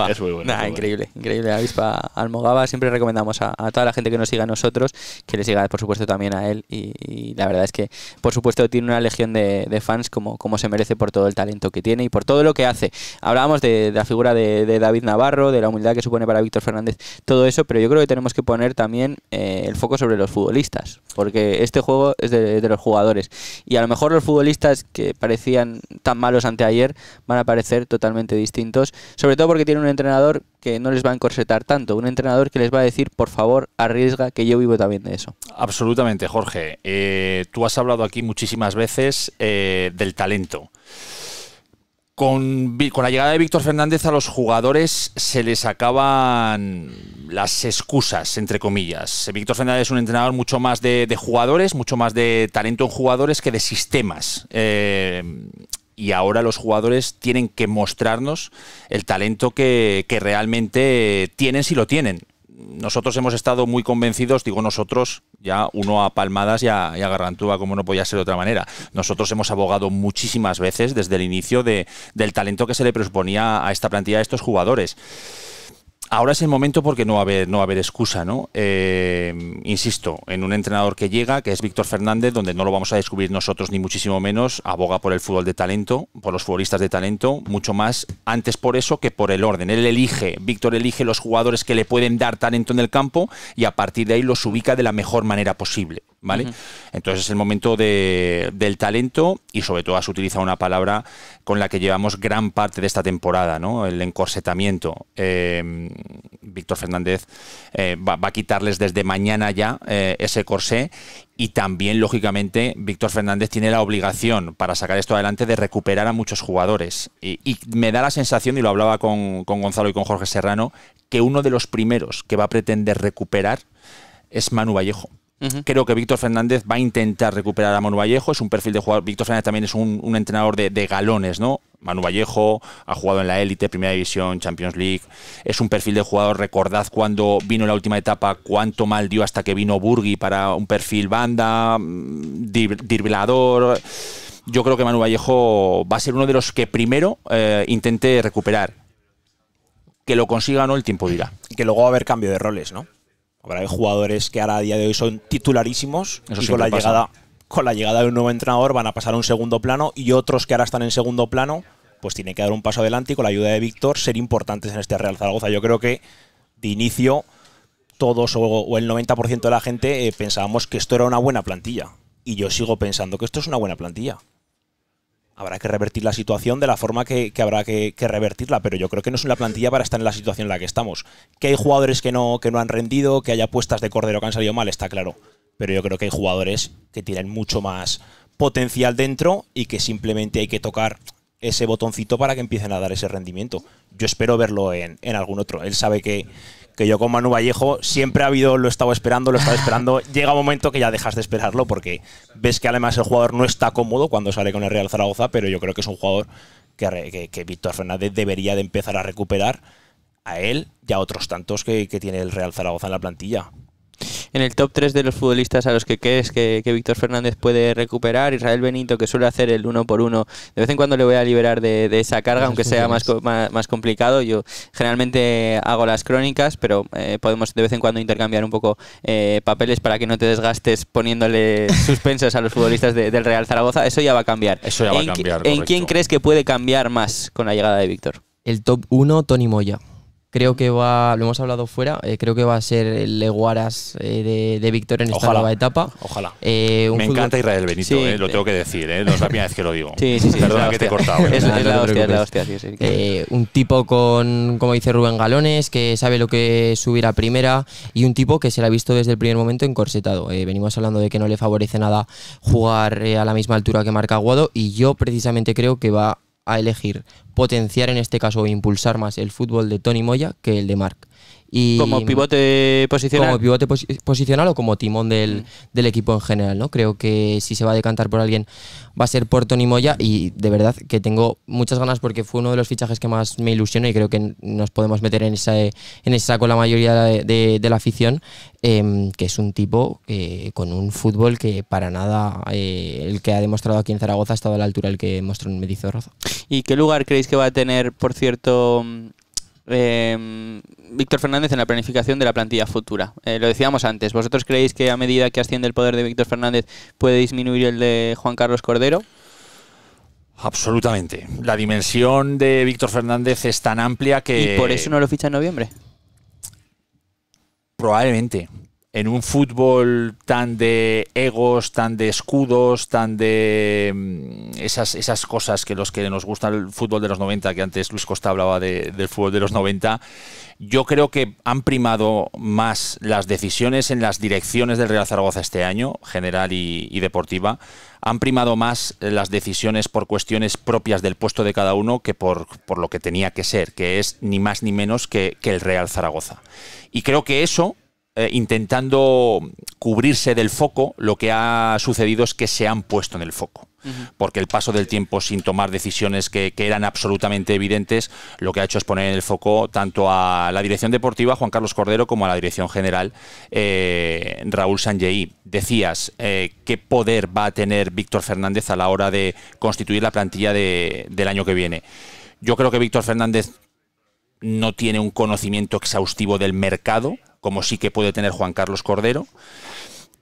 Es muy bueno. increíble, increíble. La avispa Almogaba. Siempre recomendamos a, toda la gente que nos siga a nosotros, que le siga, por supuesto, también a él. Y, la verdad es que, por supuesto, tiene una legión de, fans como, como se merece por todo el talento que tiene y por todo lo que hace. Hablábamos de, la figura de, David Navarro, de la humildad que supone para Víctor Fernández, todo eso, pero yo creo que tenemos que poner también eh, el foco sobre los futbolistas, porque este juego es de, los jugadores. Y a lo mejor los futbolistas que parecían tan malos anteayer van a parecer totalmente distintos, sobre todo porque tienen un entrenador que no les va a encorsetar tanto, un entrenador que les va a decir, por favor, arriesga, que yo vivo también de eso. Absolutamente, Jorge. Eh, tú has hablado aquí muchísimas veces eh, del talento. Con, la llegada de Víctor Fernández a los jugadores se les acaban las excusas, entre comillas. Víctor Fernández es un entrenador mucho más de, jugadores, mucho más de talento en jugadores que de sistemas. Eh, y ahora los jugadores tienen que mostrarnos el talento que, que realmente tienen si lo tienen nosotros hemos estado muy convencidos, digo nosotros, ya uno a palmadas y a, como no podía ser de otra manera. Nosotros hemos abogado muchísimas veces desde el inicio del talento que se le presuponía a esta plantilla, de estos jugadores. Ahora es el momento porque no va a haber, no haber excusa, ¿no? Eh, insisto, en un entrenador que llega, que es Víctor Fernández, donde no lo vamos a descubrir nosotros ni muchísimo menos, aboga por el fútbol de talento, por los futbolistas de talento, mucho más antes por eso que por el orden. Él elige, Víctor elige los jugadores que le pueden dar talento en el campo y a partir de ahí los ubica de la mejor manera posible. ¿vale? Entonces es el momento del talento y sobre todo has utilizado una palabra con la que llevamos gran parte de esta temporada, ¿no? El encorsetamiento. Em, Víctor Fernández eh, va, a quitarles desde mañana ya eh, ese corsé y también, lógicamente, Víctor Fernández tiene la obligación para sacar esto adelante de recuperar a muchos jugadores. Y, me da la sensación, y lo hablaba con Gonzalo y con Jorge Serrano, que uno de los primeros que va a pretender recuperar es Manu Vallejo. Creo que Víctor Fernández va a intentar recuperar a Manu Vallejo. Es un perfil de jugador. Víctor Fernández también es un, entrenador de, galones, ¿no? Manu Vallejo ha jugado en la élite, Primera División, Champions League. Es un perfil de jugador. Recordad cuando vino la última etapa, cuánto mal dio hasta que vino Burgui para un perfil banda, mm, driblador. Yo creo que Manu Vallejo va a ser uno de los que primero eh, intente recuperar. Que lo consiga o no, el tiempo dirá. que luego va a haber cambio de roles, ¿no? Habrá jugadores que ahora a día de hoy son titularísimos y con la, llegada, con la llegada de un nuevo entrenador van a pasar a un segundo plano y otros que ahora están en segundo plano pues tienen que dar un paso adelante y con la ayuda de Víctor ser importantes en este Real Zaragoza. Yo creo que de inicio todos o, el 90% de la gente eh, pensábamos que esto era una buena plantilla. Y yo sigo pensando que esto es una buena plantilla habrá que revertir la situación de la forma que, habrá que, revertirla, pero yo creo que no es una plantilla para estar en la situación en la que estamos. Que hay jugadores que no, que no han rendido, que haya apuestas de Cordero que han salido mal, está claro. Pero yo creo que hay jugadores que tienen mucho más potencial dentro y que simplemente hay que tocar ese botoncito para que empiecen a dar ese rendimiento. Yo espero verlo en, en algún otro. Él sabe que, que yo con Manu Vallejo siempre ha habido, lo he estado esperando, lo he estado esperando. (laughs) Llega un momento que ya dejas de esperarlo porque ves que además el jugador no está cómodo cuando sale con el Real Zaragoza, pero yo creo que es un jugador que, que, Víctor Fernández debería de empezar a recuperar a él y a otros tantos que, que tiene el Real Zaragoza en la plantilla. En el top 3 de los futbolistas a los que crees que, Víctor Fernández puede recuperar, Israel Benito, que suele hacer el uno por uno, de vez en cuando le voy a liberar de, esa carga, aunque sea más, más, complicado. Yo generalmente hago las crónicas, pero eh, podemos de vez en cuando intercambiar un poco eh, papeles para que no te desgastes poniéndole (laughs) suspensos a los futbolistas del Real Zaragoza. Eso ya va a cambiar. Eso ¿En, quién crees que puede cambiar más con la llegada de Víctor? El top 1, Tony Moya. Creo que va, lo hemos hablado fuera, eh, creo que va a ser el Leguaras eh, de, Víctor en esta nueva etapa. Ojalá. Eh, Me encanta Israel Benito, lo tengo que decir, no es la primera vez que lo digo. Sí, sí, sí. Perdona que te he cortado. Es, la, hostia, la hostia. Sí, sí, un tipo con, como dice Rubén Galones, que sabe lo que subir a primera y un tipo que se la ha visto desde el primer momento encorsetado. venimos hablando de que no le favorece nada jugar a la misma altura que marca Aguado y yo precisamente creo que va a elegir potenciar en este caso o e impulsar más el fútbol de Tony Moya que el de Marc como pivote posicional. Como pivote posicional o como timón mm. del, equipo en general, ¿no? Creo que si se va a decantar por alguien va a ser por Tony Moya y de verdad que tengo muchas ganas porque fue uno de los fichajes que más me ilusionó y creo que nos podemos meter en esa, en esa con la mayoría de, la afición, em, que es un tipo eh, con un fútbol que para nada eh, el que ha demostrado aquí en Zaragoza ha estado a la altura del que mostró en Razo. ¿Y qué lugar creéis que va a tener, por cierto, Em, Víctor Fernández en la planificación de la plantilla futura. Eh, lo decíamos antes, ¿vosotros creéis que a medida que asciende el poder de Víctor Fernández puede disminuir el de Juan Carlos Cordero? Absolutamente. La dimensión de Víctor Fernández es tan amplia que... ¿Y por eso no lo ficha en noviembre? Probablemente en un fútbol tan de egos, tan de escudos, tan de mm, esas, esas cosas que los que nos gusta el fútbol de los 90, que antes Luis Costa hablaba del fútbol de los 90, yo creo que han primado más las decisiones en las direcciones del Real Zaragoza este año, general y, deportiva, han primado más las decisiones por cuestiones propias del puesto de cada uno que por, por lo que tenía que ser, que es ni más ni menos que el Real Zaragoza. Y creo que eso eh, intentando cubrirse del foco, lo que ha sucedido es que se han puesto en el foco porque el paso del tiempo sin tomar decisiones que, eran absolutamente evidentes, lo que ha hecho es poner en el foco tanto a la dirección deportiva, Juan Carlos Cordero, como a la dirección general, eh, Raúl Sanjeí. Decías, eh, ¿qué poder va a tener Víctor Fernández a la hora de constituir la plantilla de, del año que viene? Yo creo que Víctor Fernández no tiene un conocimiento exhaustivo del mercado, como sí que puede tener Juan Carlos Cordero,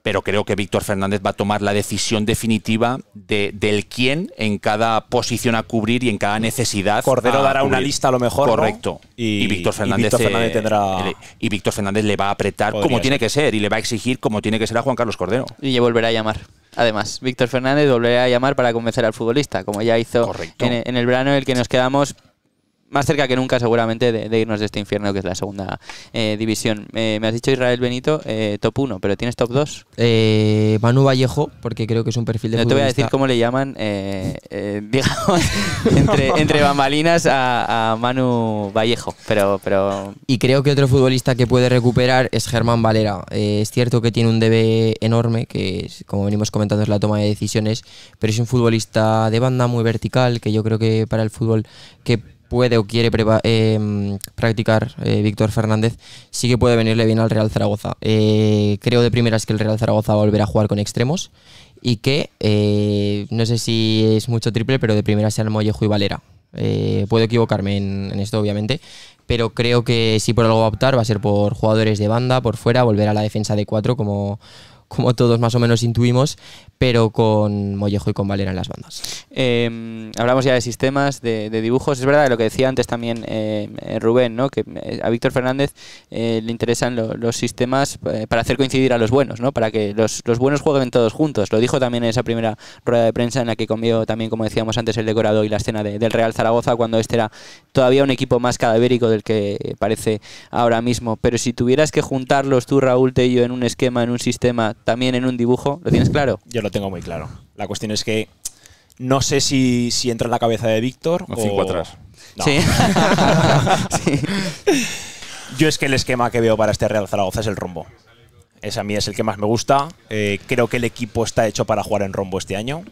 pero creo que Víctor Fernández va a tomar la decisión definitiva de, del quién en cada posición a cubrir y en cada necesidad. Cordero dará una lista a lo mejor. Correcto. Y, Víctor Fernández, le, va a apretar como tiene que ser y le va a exigir como tiene que ser a Juan Carlos Cordero. Y le volverá a llamar. Además, Víctor Fernández volverá a llamar para convencer al futbolista, como ya hizo en, en, el verano en el que nos quedamos más cerca que nunca seguramente de, irnos de este infierno que es la segunda eh, división. Eh, me has dicho Israel Benito, eh, top 1, pero ¿tienes top 2? Manu Vallejo, porque creo que es un perfil de... No te voy a decir cómo le llaman, (laughs) digamos, entre, entre, bambalinas a, Manu Vallejo, pero, pero... Y creo que otro futbolista que puede recuperar es Germán Valera. es cierto que tiene un debe enorme, que como venimos comentando es la toma de decisiones, pero es un futbolista de banda muy vertical, que yo creo que para el fútbol que puede o quiere em, practicar eh, Víctor Fernández, sí que puede venirle bien al Real Zaragoza. Eh, creo de primeras que el Real Zaragoza va a volver a jugar con extremos y que, eh, no sé si es mucho triple, pero de primeras el Mollejo y Valera. puedo equivocarme en, esto, obviamente, pero creo que si por algo va a optar va a ser por jugadores de banda, por fuera, volver a la defensa de cuatro como, como todos más o menos intuimos, pero con Mollejo y con Valera en las bandas. Em, hablamos ya de sistemas, de, dibujos. Es verdad lo que decía antes también eh, eh, Rubén, ¿no? que eh, a Víctor Fernández le interesan los sistemas para hacer coincidir a los buenos, ¿no? para que los, los, buenos jueguen todos juntos. Lo dijo también en esa primera rueda de prensa en la que comió también, como decíamos antes, el decorado y la escena del Real Zaragoza, cuando este era todavía un equipo más cadavérico del que parece ahora mismo. Pero si tuvieras que juntarlos tú, Raúl Tello, en un esquema, en un sistema, también en un dibujo, ¿lo tienes claro? tengo muy claro. La cuestión es que no sé si, entra en la cabeza de Víctor. O, cinco atrás. (laughs) ¿Sí? Yo es que el esquema que veo para este Real Zaragoza es el rombo. Ese a mí es el que más me gusta. Eh, creo que el equipo está hecho para jugar en rombo este año.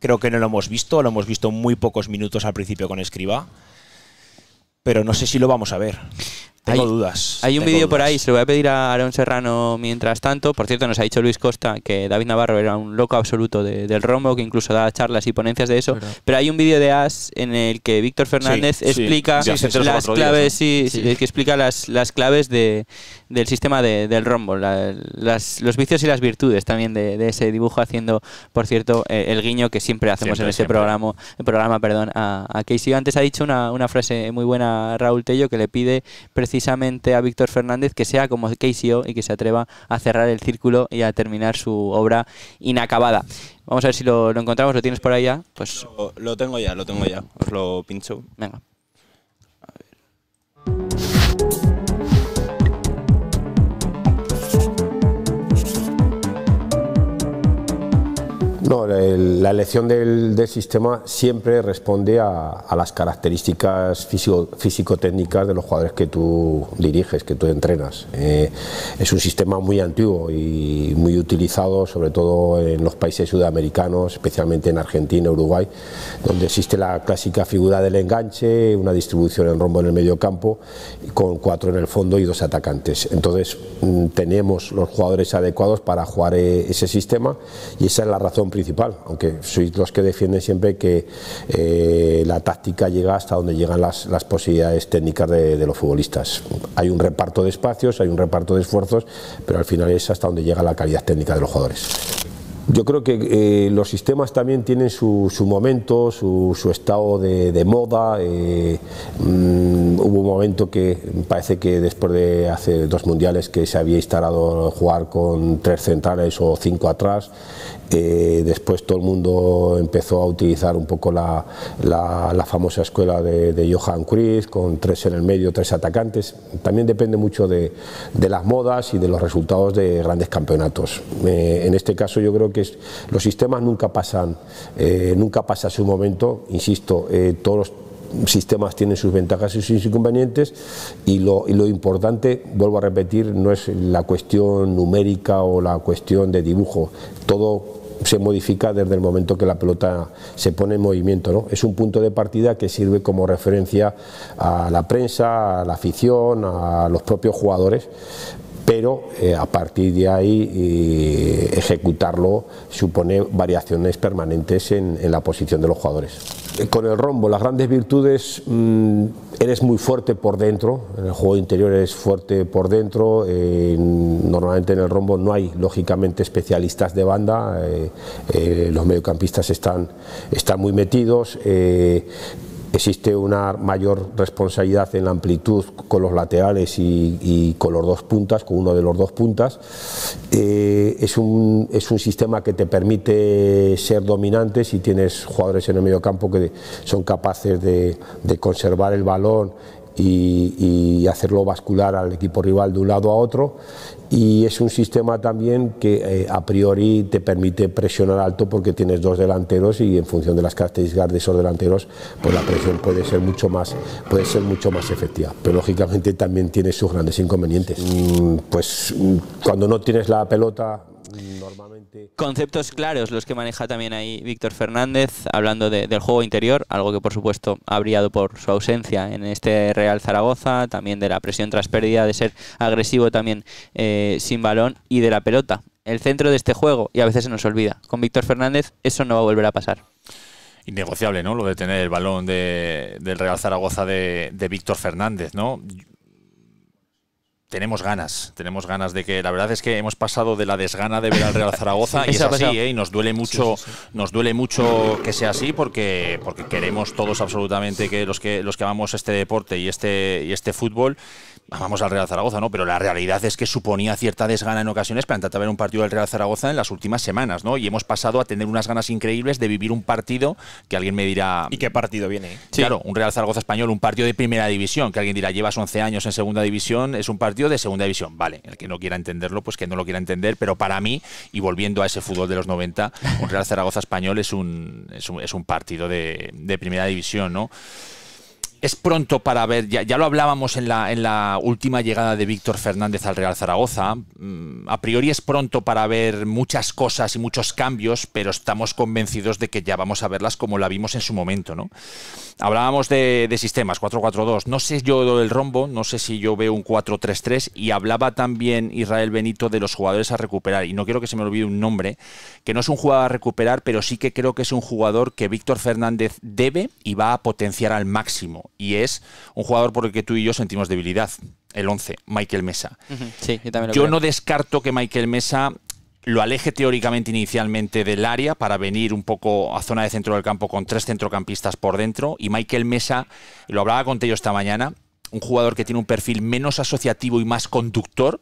Creo que no lo hemos visto. Lo hemos visto muy pocos minutos al principio con Escriba. Pero no sé si lo vamos a ver hay, dudas. Hay un vídeo por ahí, se lo voy a pedir a Aaron Serrano mientras tanto. Por cierto, nos ha dicho Luis Costa que David Navarro era un loco absoluto del rombo, que incluso da charlas y ponencias de eso. Pero, hay un vídeo de As en el que Víctor Fernández explica las claves, eh, que explica las, las claves de, del sistema de, del rombo, los vicios y las virtudes también de, ese dibujo, haciendo, por cierto, eh, el guiño que siempre hacemos en ese programa, programa perdón, a, Casey. Antes ha dicho una, frase muy buena Raúl Tello que le pide precisamente a Víctor Fernández que sea como Casey y que se atreva a cerrar el círculo y a terminar su obra inacabada. Vamos a ver si lo, encontramos, lo tienes por allá Pues... lo, tengo ya, lo tengo ya, os lo pincho. Venga. No, la elección del, sistema siempre responde a, las características físico, técnicas de los jugadores que tú diriges, que tú entrenas. Eh, es un sistema muy antiguo y muy utilizado, sobre todo en los países sudamericanos, especialmente en Argentina, Uruguay, donde existe la clásica figura del enganche, una distribución en rombo en el medio campo, con cuatro en el fondo y dos atacantes. Entonces, mm, tenemos los jugadores adecuados para jugar eh, ese sistema y esa es la razón principal aunque sois los que defienden siempre que eh, la táctica llega hasta donde llegan las, posibilidades técnicas de, los futbolistas. Hay un reparto de espacios, hay un reparto de esfuerzos, pero al final es hasta donde llega la calidad técnica de los jugadores. Yo creo que eh, los sistemas también tienen su, momento, su, estado de, moda. Eh, mm, hubo un momento que parece que después de hace dos mundiales que se había instalado jugar con tres centrales o cinco atrás. Eh, después todo el mundo empezó a utilizar un poco la, famosa escuela de, Johan Cruyff, con tres en el medio, tres atacantes. También depende mucho de, las modas y de los resultados de grandes campeonatos. Eh, en este caso yo creo que los sistemas nunca pasan, eh, nunca pasa su momento, insisto, todos los sistemas tienen sus ventajas y sus inconvenientes y lo, importante, vuelvo a repetir, no es la cuestión numérica o la cuestión de dibujo, todo se modifica desde el momento que la pelota se pone en movimiento. Es un punto de partida que sirve como referencia a la prensa, a la afición, a los propios jugadores pero eh, a partir de ahí ejecutarlo supone variaciones permanentes en la posición de los jugadores con el rombo, las grandes virtudes, mm, eres muy fuerte por dentro, en el juego interior es fuerte por dentro, normalmente en el rombo no hay lógicamente especialistas de banda, eh, eh, los mediocampistas están, están muy metidos, eh, existe una mayor responsabilidad en la amplitud con los laterales y, con los dos puntas, con uno de los dos puntas. Eh, es, un, sistema que te permite ser dominante si tienes jugadores en el medio campo que son capaces de, conservar el balón y, y, hacerlo bascular al equipo rival de un lado a otro y es un sistema también que eh, a priori te permite presionar alto porque tienes dos delanteros y en función de las características de esos delanteros pues la presión puede ser mucho más puede ser mucho más efectiva pero lógicamente también tiene sus grandes inconvenientes mm, pues mm, cuando no tienes la pelota Conceptos claros los que maneja también ahí Víctor Fernández, hablando del juego interior, algo que por supuesto ha brillado por su ausencia en este Real Zaragoza, también de la presión tras pérdida, de ser agresivo también eh, sin balón y de la pelota. El centro de este juego, y a veces se nos olvida. Con Víctor Fernández eso no va a volver a pasar innegociable, ¿no? Lo de tener el balón del Real Zaragoza de, de Víctor Fernández, ¿no? tenemos ganas, tenemos ganas de que la verdad es que hemos pasado de la desgana de ver al Real (laughs) Zaragoza y es así, ¿eh? y nos duele mucho, nos duele mucho que sea así porque porque queremos todos absolutamente que los que los que amamos este deporte y este y este fútbol Vamos al Real Zaragoza, ¿no? Pero la realidad es que suponía cierta desgana en ocasiones para intentar ver un partido del Real Zaragoza en las últimas semanas, ¿no? Y hemos pasado a tener unas ganas increíbles de vivir un partido que alguien me dirá. ¿Y qué partido viene? Claro, un Real Zaragoza español, un partido de primera división, que alguien dirá, llevas 11 años en segunda división, es un partido de segunda división. Vale, el que no quiera entenderlo, pues que no lo quiera entender, pero para mí, y volviendo a ese fútbol de los 90, un Real Zaragoza español es un, es un, es un partido de, de primera división, ¿no? es pronto para ver, ya, lo hablábamos en la, en la última llegada de Víctor Fernández al Real Zaragoza, mm, a priori es pronto para ver muchas cosas y muchos cambios, pero estamos convencidos de que ya vamos a verlas como la vimos en su momento. ¿no? Hablábamos de, de sistemas, 4-4-2, no sé yo del rombo, no sé si yo veo un 4-3-3 y hablaba también Israel Benito de los jugadores a recuperar, y no quiero que se me olvide un nombre, que no es un jugador a recuperar, pero sí que creo que es un jugador que Víctor Fernández debe y va a potenciar al máximo y es un jugador por el que tú y yo sentimos debilidad, el 11, Michael Mesa. yo, no descarto que Michael Mesa lo aleje teóricamente inicialmente del área para venir un poco a zona de centro del campo con tres centrocampistas por dentro y Michael Mesa, lo hablaba con Tello esta mañana, un jugador que tiene un perfil menos asociativo y más conductor,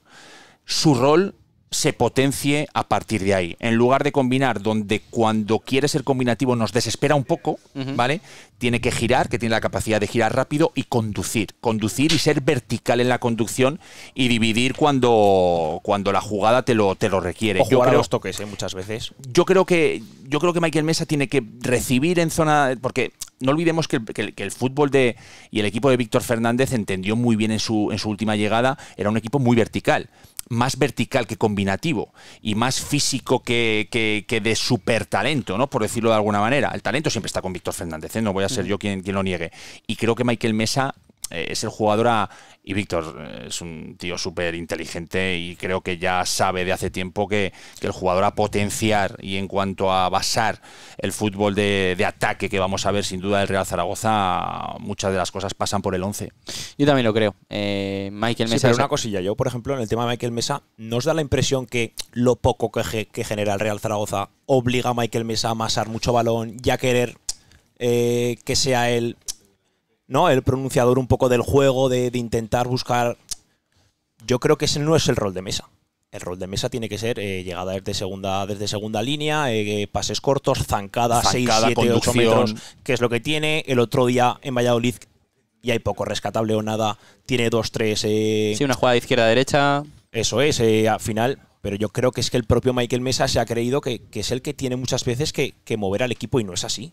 su rol se potencie a partir de ahí. En lugar de combinar donde cuando quiere ser combinativo nos desespera un poco, ¿vale? Tiene que girar, que tiene la capacidad de girar rápido y conducir. Conducir y ser vertical en la conducción y dividir cuando, cuando la jugada te lo, te lo requiere. yo creo, los toques, ¿eh? muchas veces. Yo creo, que, yo creo que Michael Mesa tiene que recibir en zona... Porque no olvidemos que el, fútbol de y el equipo de Víctor Fernández entendió muy bien en su, en su última llegada, era un equipo muy vertical más vertical que combinativo y más físico que, de super talento, ¿no? Por decirlo de alguna manera. El talento siempre está con Víctor Fernández, ¿eh? no voy a ser mm. yo quien, quien lo niegue. Y creo que Michael Mesa eh, es el jugador a, y Víctor eh, es un tío súper inteligente y creo que ya sabe de hace tiempo que, el jugador a potenciar y en cuanto a basar el fútbol de, ataque que vamos a ver sin duda del Real Zaragoza, muchas de las cosas pasan por el 11. Yo también lo creo. Eh, Michael Mesa. pero una cosilla, yo por ejemplo en el tema de Michael Mesa, ¿nos da la impresión que lo poco que, que genera el Real Zaragoza obliga a Michael Mesa a amasar mucho balón y a querer que sea él ¿no? El pronunciador un poco del juego, de, intentar buscar. Yo creo que ese no es el rol de mesa. El rol de mesa tiene que ser eh, llegada desde segunda, desde segunda línea, eh, eh, pases cortos, zancada, 6, 7, 8 metros, que es lo que tiene. El otro día en Valladolid, y hay poco rescatable o nada, tiene 2, 3. sí, una jugada de izquierda-derecha. Eso es, al final. Pero yo creo que es que el propio Michael Mesa se ha creído que, es el que tiene muchas veces que mover al equipo y no es así.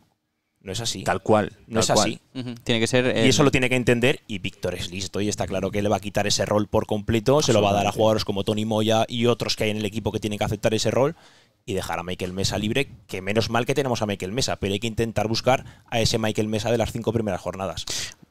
No es así. Tal cual. No es así. Tiene que ser. Y eso eh, lo tiene que entender. Y Víctor es listo. Y está claro que le va a quitar ese rol por completo. Se lo va a dar a jugadores como Tony Moya y otros que hay en el equipo que tienen que aceptar ese rol. Y dejar a Michael Mesa libre, que menos mal que tenemos a Michael Mesa, pero hay que intentar buscar a ese Michael Mesa de las cinco primeras jornadas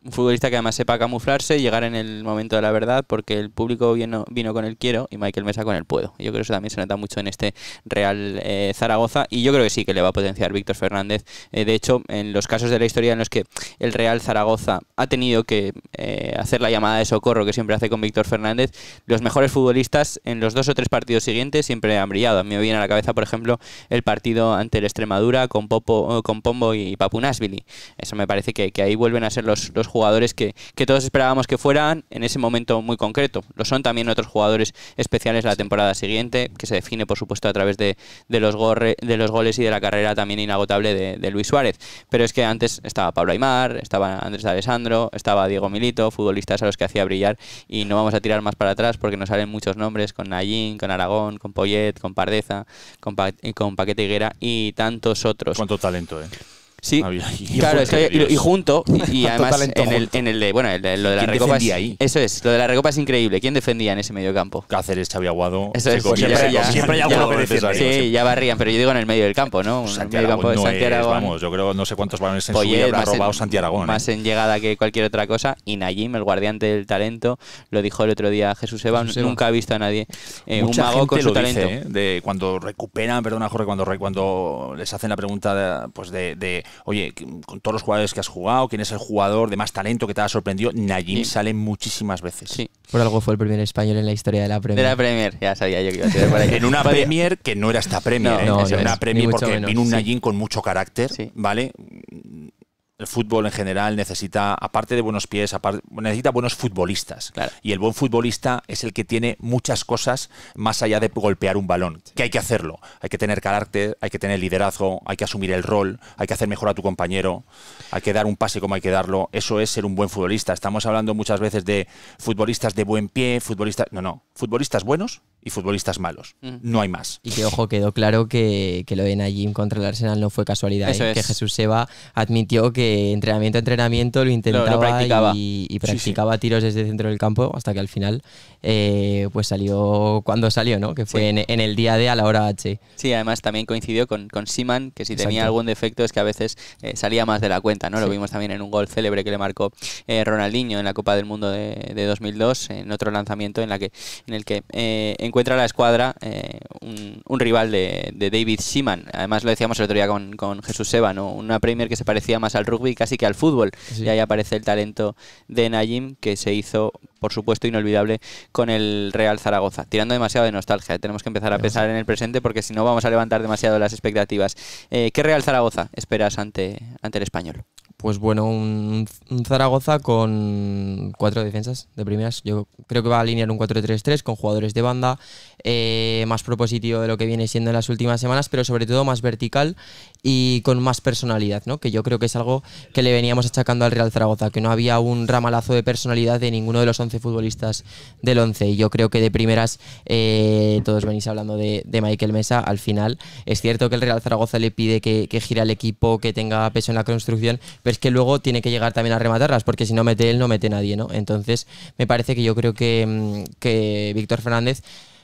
un futbolista que además sepa camuflarse llegar en el momento de la verdad, porque el público vino, vino con el quiero y Michael Mesa con el puedo. Yo creo que eso también se nota mucho en este Real eh, Zaragoza y yo creo que sí que le va a potenciar Víctor Fernández. Eh, de hecho, en los casos de la historia en los que el Real Zaragoza ha tenido que eh, hacer la llamada de socorro que siempre hace con Víctor Fernández, los mejores futbolistas en los dos o tres partidos siguientes siempre han brillado. A mí me viene a la cabeza, por ejemplo, el partido ante el Extremadura con, Popo, con Pombo y Papunasvili. Eso me parece que, ahí vuelven a ser los jugadores que, que, todos esperábamos que fueran en ese momento muy concreto. Lo son también otros jugadores especiales la temporada siguiente, que se define, por supuesto, a través de, los, de los goles y de la carrera también inagotable de, Luis Suárez. Pero es que antes estaba Pablo Aymar, estaba Andrés Alessandro, estaba Diego Milito, futbolistas a los que hacía brillar, y no vamos a tirar más para atrás porque nos salen muchos nombres con Nayín, con Aragón, con Poyet, con Pardeza, con, con Paquete Higuera y tantos otros. Cuánto talento, ¿eh? Sí, ah, claro, y, junto, y, (laughs) además en el, en el, de, bueno, el lo de la recopa. Es, ahí? Eso es, lo de la recopa es increíble. ¿Quién defendía en ese medio campo? Cáceres, Xavi Aguado. Eso es, siempre, ya, siempre, Sí, ya barrían, pero yo digo en el medio del campo, ¿no? Santiago, medio campo, de Santiago, yo creo no sé cuántos balones en su vida habrá robado Santiago. Más ¿eh? en llegada que cualquier otra cosa. Y Nayim, el guardián del talento, lo dijo el otro día Jesús Eva, nunca ha visto a nadie. Eh, un mago con su talento. ¿eh? de cuando recuperan, perdona Jorge, cuando, cuando les hacen la pregunta pues de Oye, mm, con todos los jugadores que has jugado, ¿quién es el jugador de más talento que te ha sorprendido? Najim sale muchísimas veces. Sí. Por algo fue el primer español en la historia de la Premier. De la Premier, ya sabía yo que iba a ser (laughs) en una Premier que no era esta Premier, no, ¿eh? una Premier porque vino un Najim con mucho carácter, ¿vale? el fútbol en general necesita, aparte de buenos pies, necesita buenos futbolistas. Y el buen futbolista es el que tiene muchas cosas más allá de golpear un balón, que hay que hacerlo. Hay que tener carácter, hay que tener liderazgo, hay que asumir el rol, hay que hacer mejor a tu compañero, hay que dar un pase como hay que darlo. Eso es ser un buen futbolista. Estamos hablando muchas veces de futbolistas de buen pie, futbolistas... No, no, futbolistas buenos y futbolistas malos. Mm. No hay más. Y que, ojo, quedó claro que, que lo de Najim contra el Arsenal no fue casualidad. ¿eh? es. Que Jesús Seba admitió que entrenamiento a entrenamiento lo intentaba Y, practicaba tiros desde el centro del campo hasta que al final eh, pues salió cuando salió, ¿no? Que fue en, el día de a la hora H. Sí, además también coincidió con, con Siman, que si tenía algún defecto es que a veces eh, salía más de la cuenta, ¿no? Lo vimos también en un gol célebre que le marcó Ronaldinho en la Copa del Mundo de, 2002, en otro lanzamiento en, la que, en el que en encuentra la escuadra eh, un, rival de, David Seaman. Además, lo decíamos el otro día con, Jesús Seba, una Premier que se parecía más al rugby casi que al fútbol. Y ahí aparece el talento de Najim, que se hizo, por supuesto, inolvidable con el Real Zaragoza. Tirando demasiado de nostalgia, ¿eh? tenemos que empezar a pensar en el presente porque si no vamos a levantar demasiado las expectativas. Eh, ¿Qué Real Zaragoza esperas ante, ante el español? pues bueno, un, Zaragoza con cuatro defensas de primeras. Yo creo que va a alinear un 4-3-3 con jugadores de banda, eh, más propositivo de lo que viene siendo en las últimas semanas, pero sobre todo más vertical y con más personalidad, ¿no? Que yo creo que es algo que le veníamos achacando al Real Zaragoza, que no había un ramalazo de personalidad de ninguno de los 11 futbolistas del 11. Y yo creo que de primeras, eh, todos venís hablando de, Michael Mesa, al final es cierto que el Real Zaragoza le pide que, que gira el equipo, que tenga peso en la construcción, es que luego tiene que llegar también a rematarlas, porque si no mete él, no mete nadie, ¿no? Entonces, me parece que yo creo que, mm, que Víctor Fernández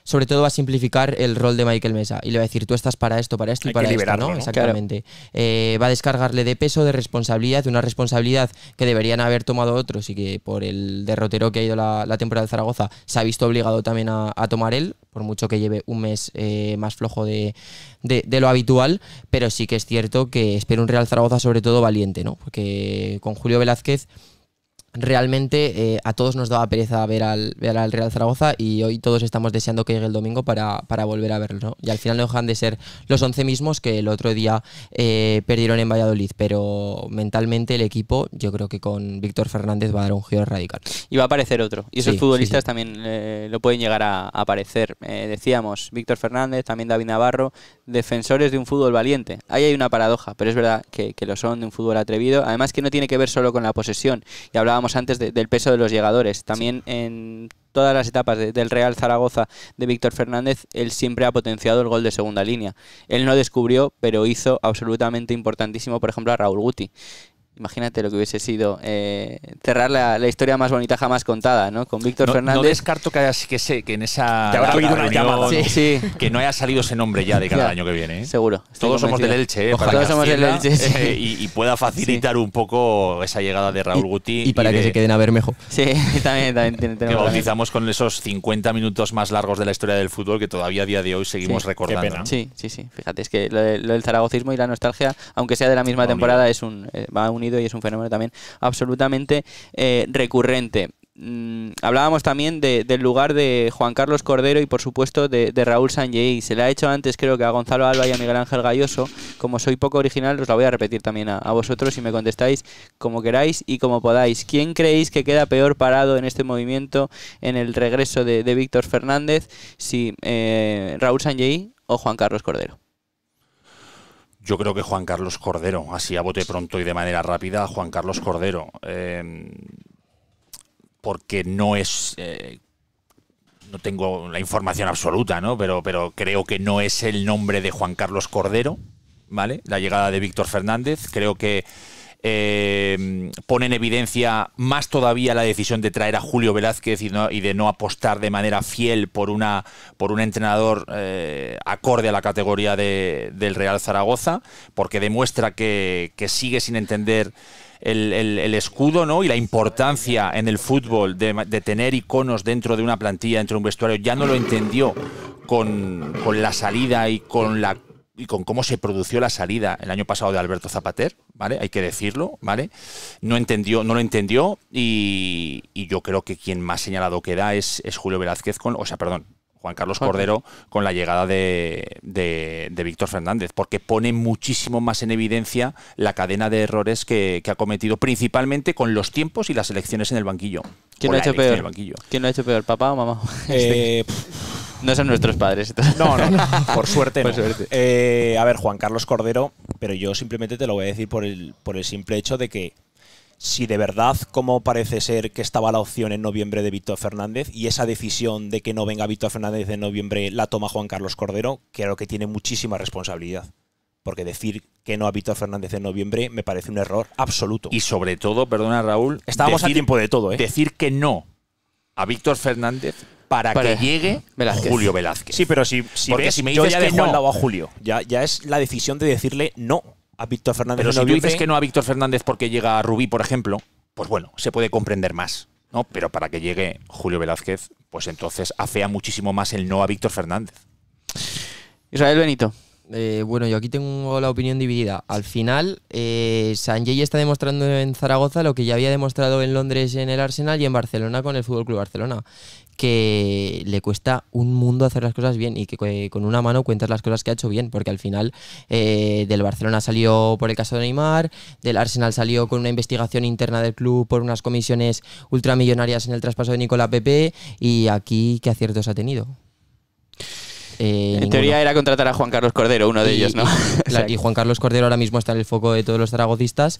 sobre todo va a simplificar el rol de Michael Mesa y le va a decir, tú estás para esto, para esto y para esto, ¿no? Exactamente. Eh, va a descargarle de peso, de responsabilidad, una responsabilidad que deberían haber tomado otros y que por el derrotero que ha ido la, temporada de Zaragoza se ha visto obligado también a, tomar él, por mucho que lleve un mes eh, más flojo de, lo habitual, pero sí que es cierto que espero un Real Zaragoza sobre todo valiente, ¿no? Porque con Julio Velázquez realmente eh, a todos nos daba pereza ver al, ver al, Real Zaragoza y hoy todos estamos deseando que llegue el domingo para, volver a verlo. Y al final no dejan de ser los 11 mismos que el otro día eh, perdieron en Valladolid, pero mentalmente el equipo yo creo que con Víctor Fernández va a dar un giro radical. Y va a aparecer otro. Y esos futbolistas también eh, lo pueden llegar a, aparecer. decíamos, Víctor Fernández, también David Navarro, defensores de un fútbol valiente. Ahí hay una paradoja, pero es verdad que, que lo son de un fútbol atrevido. Además que no tiene que ver solo con la posesión. Y hablaba antes del peso de los llegadores. También en todas las etapas del Real Zaragoza de Víctor Fernández, él siempre ha potenciado el gol de segunda línea. Él no descubrió, pero hizo absolutamente importantísimo, por ejemplo, a Raúl Guti. Imagínate lo que hubiese sido eh, cerrar la, historia más bonita jamás contada, ¿no? Con Víctor Fernández. No descarto que, que, que en esa. Que no haya salido ese nombre ya de cada año que viene. ¿eh? Seguro. Todos somos del Elche, ¿eh? Ojalá. Todos somos del Elche. Eh, y, pueda facilitar un poco esa llegada de Raúl Guti. Y, para que se queden a Bermejo. Sí, (laughs) también, también Que bautizamos con esos 50 minutos más largos de la historia del fútbol que todavía a día de hoy seguimos recordando. Sí, sí, sí. Fíjate, es que lo, del zaragocismo y la nostalgia, aunque sea de la misma temporada, es un, va a y es un fenómeno también absolutamente eh, recurrente. Mm, hablábamos también del lugar de Juan Carlos Cordero y por supuesto de, Raúl Raúl Y Se le ha hecho antes creo que a Gonzalo Alba y a Miguel Ángel Galloso. Como soy poco original, os la voy a repetir también a, vosotros y me contestáis como queráis y como podáis. ¿Quién creéis que queda peor parado en este movimiento, en el regreso de, Víctor Fernández? Si eh, Raúl Sanjei o Juan Carlos Cordero. Yo creo que Juan Carlos Cordero, así a bote pronto y de manera rápida, Juan Carlos Cordero, em, porque no es, eh, no tengo la información absoluta, ¿no? Pero, pero creo que no es el nombre de Juan Carlos Cordero, ¿vale? La llegada de Víctor Fernández, creo que eh, pone en evidencia más todavía la decisión de traer a Julio Velázquez y, de no apostar de manera fiel por, una, por un entrenador eh, acorde a la categoría de, del Real Zaragoza, porque demuestra que, sigue sin entender el, escudo ¿no? y la importancia en el fútbol de, tener iconos dentro de una plantilla, dentro de un vestuario, ya no lo entendió con, con la salida y con la y con cómo se produció la salida el año pasado de Alberto Zapater, ¿vale? Hay que decirlo, ¿vale? No entendió, no lo entendió y, yo creo que quien más señalado queda es, es Julio Velázquez con, o sea, perdón, Juan Carlos Cordero con la llegada de, Víctor Fernández, porque pone muchísimo más en evidencia la cadena de errores que, ha cometido, principalmente con los tiempos y las elecciones en el banquillo. ¿Quién ha hecho peor? ¿Quién ha hecho peor, papá o mamá? Eh, (laughs) No son nuestros padres. No, no, (laughs) por suerte. Eh, a ver, Juan Carlos Cordero, pero yo simplemente te lo voy a decir por el, por el simple hecho de que si de verdad, como parece ser que estaba la opción en noviembre de Víctor Fernández, y esa decisión de que no venga Víctor Fernández en noviembre la toma Juan Carlos Cordero, creo que tiene muchísima responsabilidad porque decir que no a Víctor Fernández en noviembre me parece un error absoluto. Y sobre todo, perdona Raúl, estábamos a tiempo de todo, ¿eh? Decir que no a Víctor Fernández para, que llegue Julio Velázquez. Sí, pero si, me dices yo ya que no, a Julio. Ya, es la decisión de decirle no a Víctor Fernández. Pero si tú dices que no a Víctor Fernández porque llega a Rubí, por ejemplo, pues bueno, se puede comprender más. ¿no? Pero para que llegue Julio Velázquez, pues entonces afea muchísimo más el no a Víctor Fernández. Israel Benito. Eh, bueno, yo aquí tengo la opinión dividida. Al final, eh, Sanjay está demostrando en Zaragoza lo que ya había demostrado en Londres en el Arsenal y en Barcelona con el Fútbol Club Barcelona, que le cuesta un mundo hacer las cosas bien y que con una mano cuentas las cosas que ha hecho bien, porque al final eh, del Barcelona salió por el caso de Neymar, del Arsenal salió con una investigación interna del club por unas comisiones ultramillonarias en el traspaso de Nicolás Pepe y aquí qué aciertos ha tenido. Eh, en teoría era contratar a Juan Carlos Cordero, uno de ellos, ¿no? Y, (laughs) Juan Carlos Cordero ahora mismo está en el foco de todos los zaragocistas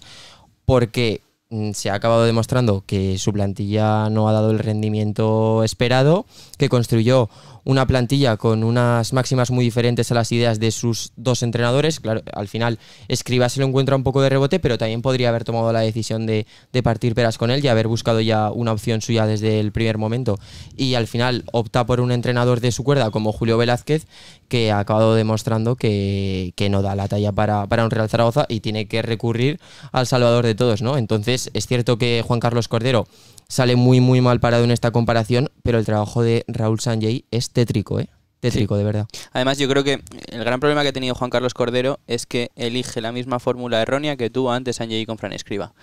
porque Mm, se ha acabado demostrando que su plantilla no ha dado el rendimiento esperado, que construyó una plantilla con unas máximas muy diferentes a las ideas de sus dos entrenadores. Claro, al final Escriba se lo encuentra un poco de rebote, pero también podría haber tomado la decisión de, partir peras con él y haber buscado ya una opción suya desde el primer momento. Y al final opta por un entrenador de su cuerda como Julio Velázquez, que ha acabado demostrando que, no da la talla para, para, un Real Zaragoza y tiene que recurrir al salvador de todos, ¿no? Entonces es cierto que Juan Carlos Cordero sale muy, muy mal parado en esta comparación, pero el trabajo de Raúl Sanjay es tétrico, ¿eh? Tétrico, de verdad. Además, yo creo que el gran problema que ha tenido Juan Carlos Cordero es que elige la misma fórmula errónea que tuvo antes Sanjay con Fran Escriba.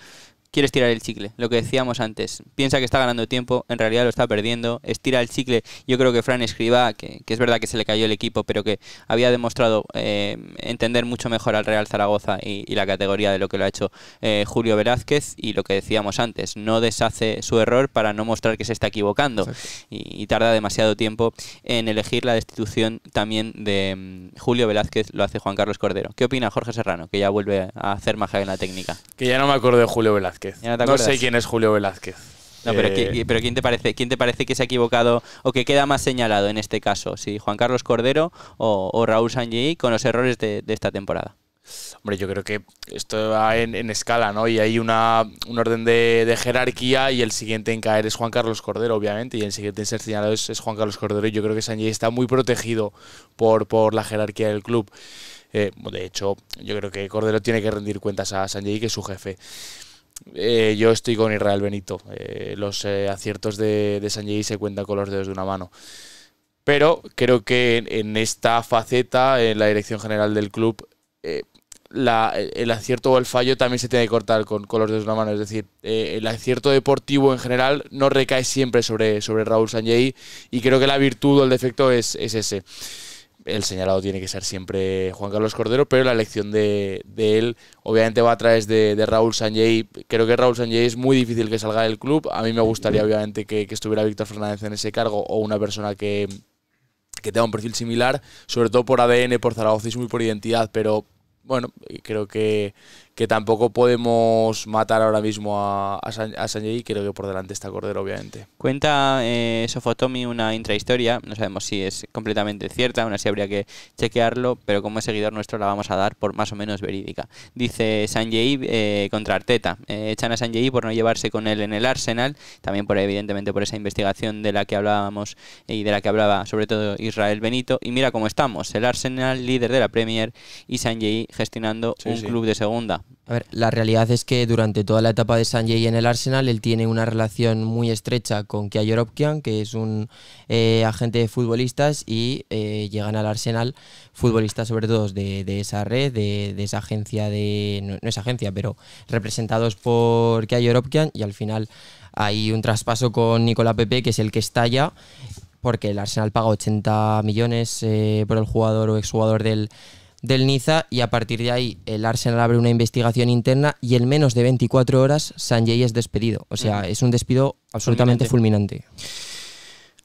Quiere estirar el chicle, lo que decíamos antes. Piensa que está ganando tiempo, en realidad lo está perdiendo, estira el chicle. Yo creo que Fran Escriba, que, es verdad que se le cayó el equipo, pero que había demostrado eh, entender mucho mejor al Real Zaragoza y, la categoría de lo que lo ha hecho eh, Julio Velázquez y lo que decíamos antes, no deshace su error para no mostrar que se está equivocando y, tarda demasiado tiempo en elegir la destitución también de mm, Julio Velázquez, lo hace Juan Carlos Cordero. ¿Qué opina Jorge Serrano, que ya vuelve a hacer magia en la técnica? Que ya no me acuerdo de Julio Velázquez. No, sé quién es Julio Velázquez. Eh, pero, ¿quién te parece? ¿Quién te parece que se ha equivocado o que queda más señalado en este caso? Si Juan Carlos Cordero o, Raúl Sanjei con los errores de, esta temporada. Hombre, yo creo que esto va en, escala, ¿no? Y hay una, un orden de, jerarquía y el siguiente en caer es Juan Carlos Cordero, obviamente, y el siguiente en ser señalado es, Juan Carlos Cordero. Y yo creo que Sanjei está muy protegido por, por la jerarquía del club. Eh, de hecho, yo creo que Cordero tiene que rendir cuentas a Sanjei que es su jefe. Eh, yo estoy con Israel Benito. Eh, los eh, aciertos de, de Sanjay se cuentan con los dedos de una mano. Pero creo que en, esta faceta, en la dirección general del club, el acierto o el fallo también se tiene que cortar con, los dedos de una mano. Es decir, el acierto deportivo en general no recae siempre sobre, Raúl Sanjay y creo que la virtud o el defecto es ese el señalado tiene que ser siempre Juan Carlos Cordero, pero la elección de, él obviamente va a través de, Raúl Sanjay. Creo que Raúl Sanjay es muy difícil que salga del club. A mí me gustaría obviamente que, estuviera Víctor Fernández en ese cargo o una persona que, tenga un perfil similar, sobre todo por ADN, por Zaragoza y por identidad, pero bueno, creo que, que tampoco podemos matar ahora mismo a, a, creo que por delante está Cordero, obviamente. Cuenta eh, Sofotomi una intrahistoria, no sabemos si es completamente cierta, aún así habría que chequearlo, pero como es seguidor nuestro la vamos a dar por más o menos verídica. Dice Sanjay eh, contra Arteta, eh, echan a Sanjay por no llevarse con él en el Arsenal, también por evidentemente por esa investigación de la que hablábamos eh, y de la que hablaba sobre todo Israel Benito, y mira cómo estamos, el Arsenal líder de la Premier y Sanjay gestionando un club de segunda la realidad es que durante toda la etapa de Sanjay en el Arsenal, él tiene una relación muy estrecha con Kia que es un eh, agente de futbolistas, y eh, llegan al Arsenal futbolistas, sobre todo de, esa red, de, esa agencia de. No, es agencia, pero representados por Kia y al final hay un traspaso con Nicolás Pepe, que es el que estalla, porque el Arsenal paga 80 millones eh, por el jugador o exjugador del, del Niza y a partir de ahí el Arsenal abre una investigación interna y en menos de 24 horas Sanjay es despedido. O sea, es un despido absolutamente fulminante.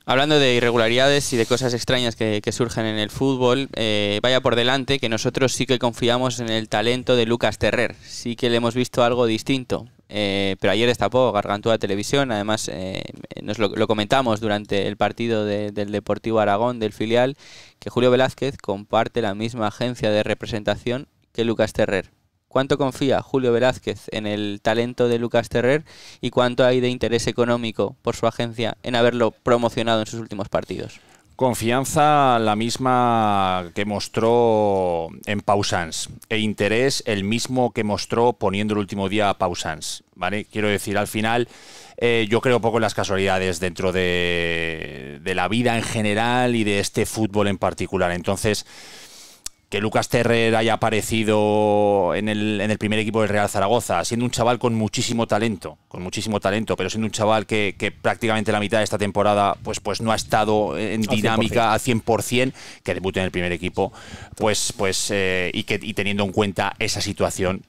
Hablando de irregularidades y de cosas extrañas que, surgen en el fútbol, eh, vaya por delante que nosotros sí que confiamos en el talento de Lucas Terrer. Sí que le hemos visto algo distinto. Eh, pero ayer destapó Gargantúa Televisión, además eh, nos lo, comentamos durante el partido del Deportivo Aragón, del filial, que Julio Velázquez comparte la misma agencia de representación que Lucas Terrer. ¿Cuánto confía Julio Velázquez en el talento de Lucas Terrer y cuánto hay de interés económico por su agencia en haberlo promocionado en sus últimos partidos? Confianza la misma que mostró en Pausans e interés el mismo que mostró poniendo el último día a Pausans. ¿vale? Quiero decir, al final eh, yo creo poco en las casualidades dentro de, la vida en general y de este fútbol en particular. Entonces, que Lucas Terrer haya aparecido en el, primer equipo del Real Zaragoza, siendo un chaval con muchísimo talento, con muchísimo talento, pero siendo un chaval que, prácticamente la mitad de esta temporada pues, pues no ha estado en dinámica al 100%, que debute en el primer equipo, pues, pues, eh, y, que, y teniendo en cuenta esa situación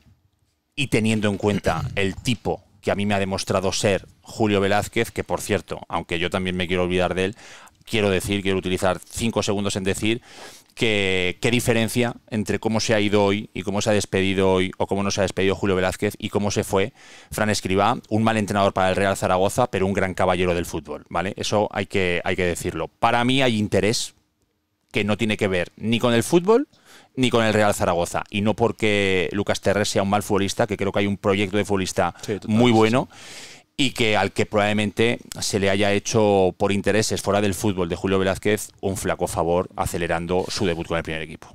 y teniendo en cuenta el tipo que a mí me ha demostrado ser Julio Velázquez, que por cierto, aunque yo también me quiero olvidar de él, quiero decir, quiero utilizar cinco segundos en decir que qué diferencia entre cómo se ha ido hoy y cómo se ha despedido hoy o cómo no se ha despedido Julio Velázquez y cómo se fue Fran Escriba, un mal entrenador para el Real Zaragoza, pero un gran caballero del fútbol, ¿vale? Eso hay que, hay que decirlo. Para mí hay interés que no tiene que ver ni con el fútbol ni con el Real Zaragoza. Y no porque Lucas Terres sea un mal futbolista, que creo que hay un proyecto de futbolista muy bueno y que al que probablemente se le haya hecho por intereses fuera del fútbol de Julio Velázquez un flaco favor acelerando su debut con el primer equipo.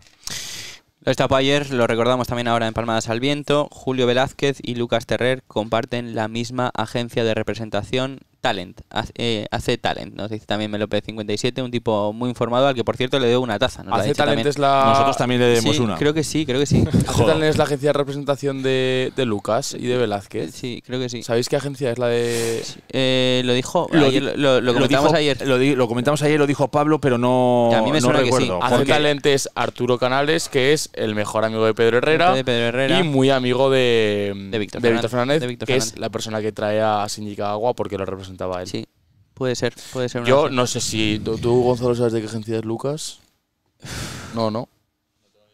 Lo destapó ayer, lo recordamos también ahora en Palmadas al Viento. Julio Velázquez y Lucas Terrer comparten la misma agencia de representación Talent, hace, eh, Talent, nos dice también Melope57, un tipo muy informado al que por cierto le doy una taza. Talent la... Nosotros también le demos una. Creo que sí, creo que sí. (laughs) Talent es la agencia de representación de, Lucas y de Velázquez. Sí, creo que sí. ¿Sabéis qué agencia es la de...? Eh, lo dijo, lo, comentamos ayer. Lo, lo, dijo Pablo, pero no, recuerdo. Hace Talent es Arturo Canales, que es el mejor amigo de Pedro Herrera, y muy amigo de, de Víctor Fernández, que es la persona que trae a Sindica Agua porque lo representa Sí, puede ser, puede ser. Yo no sé si. tú Gonzalo, sabes de qué agencia es Lucas? No, no.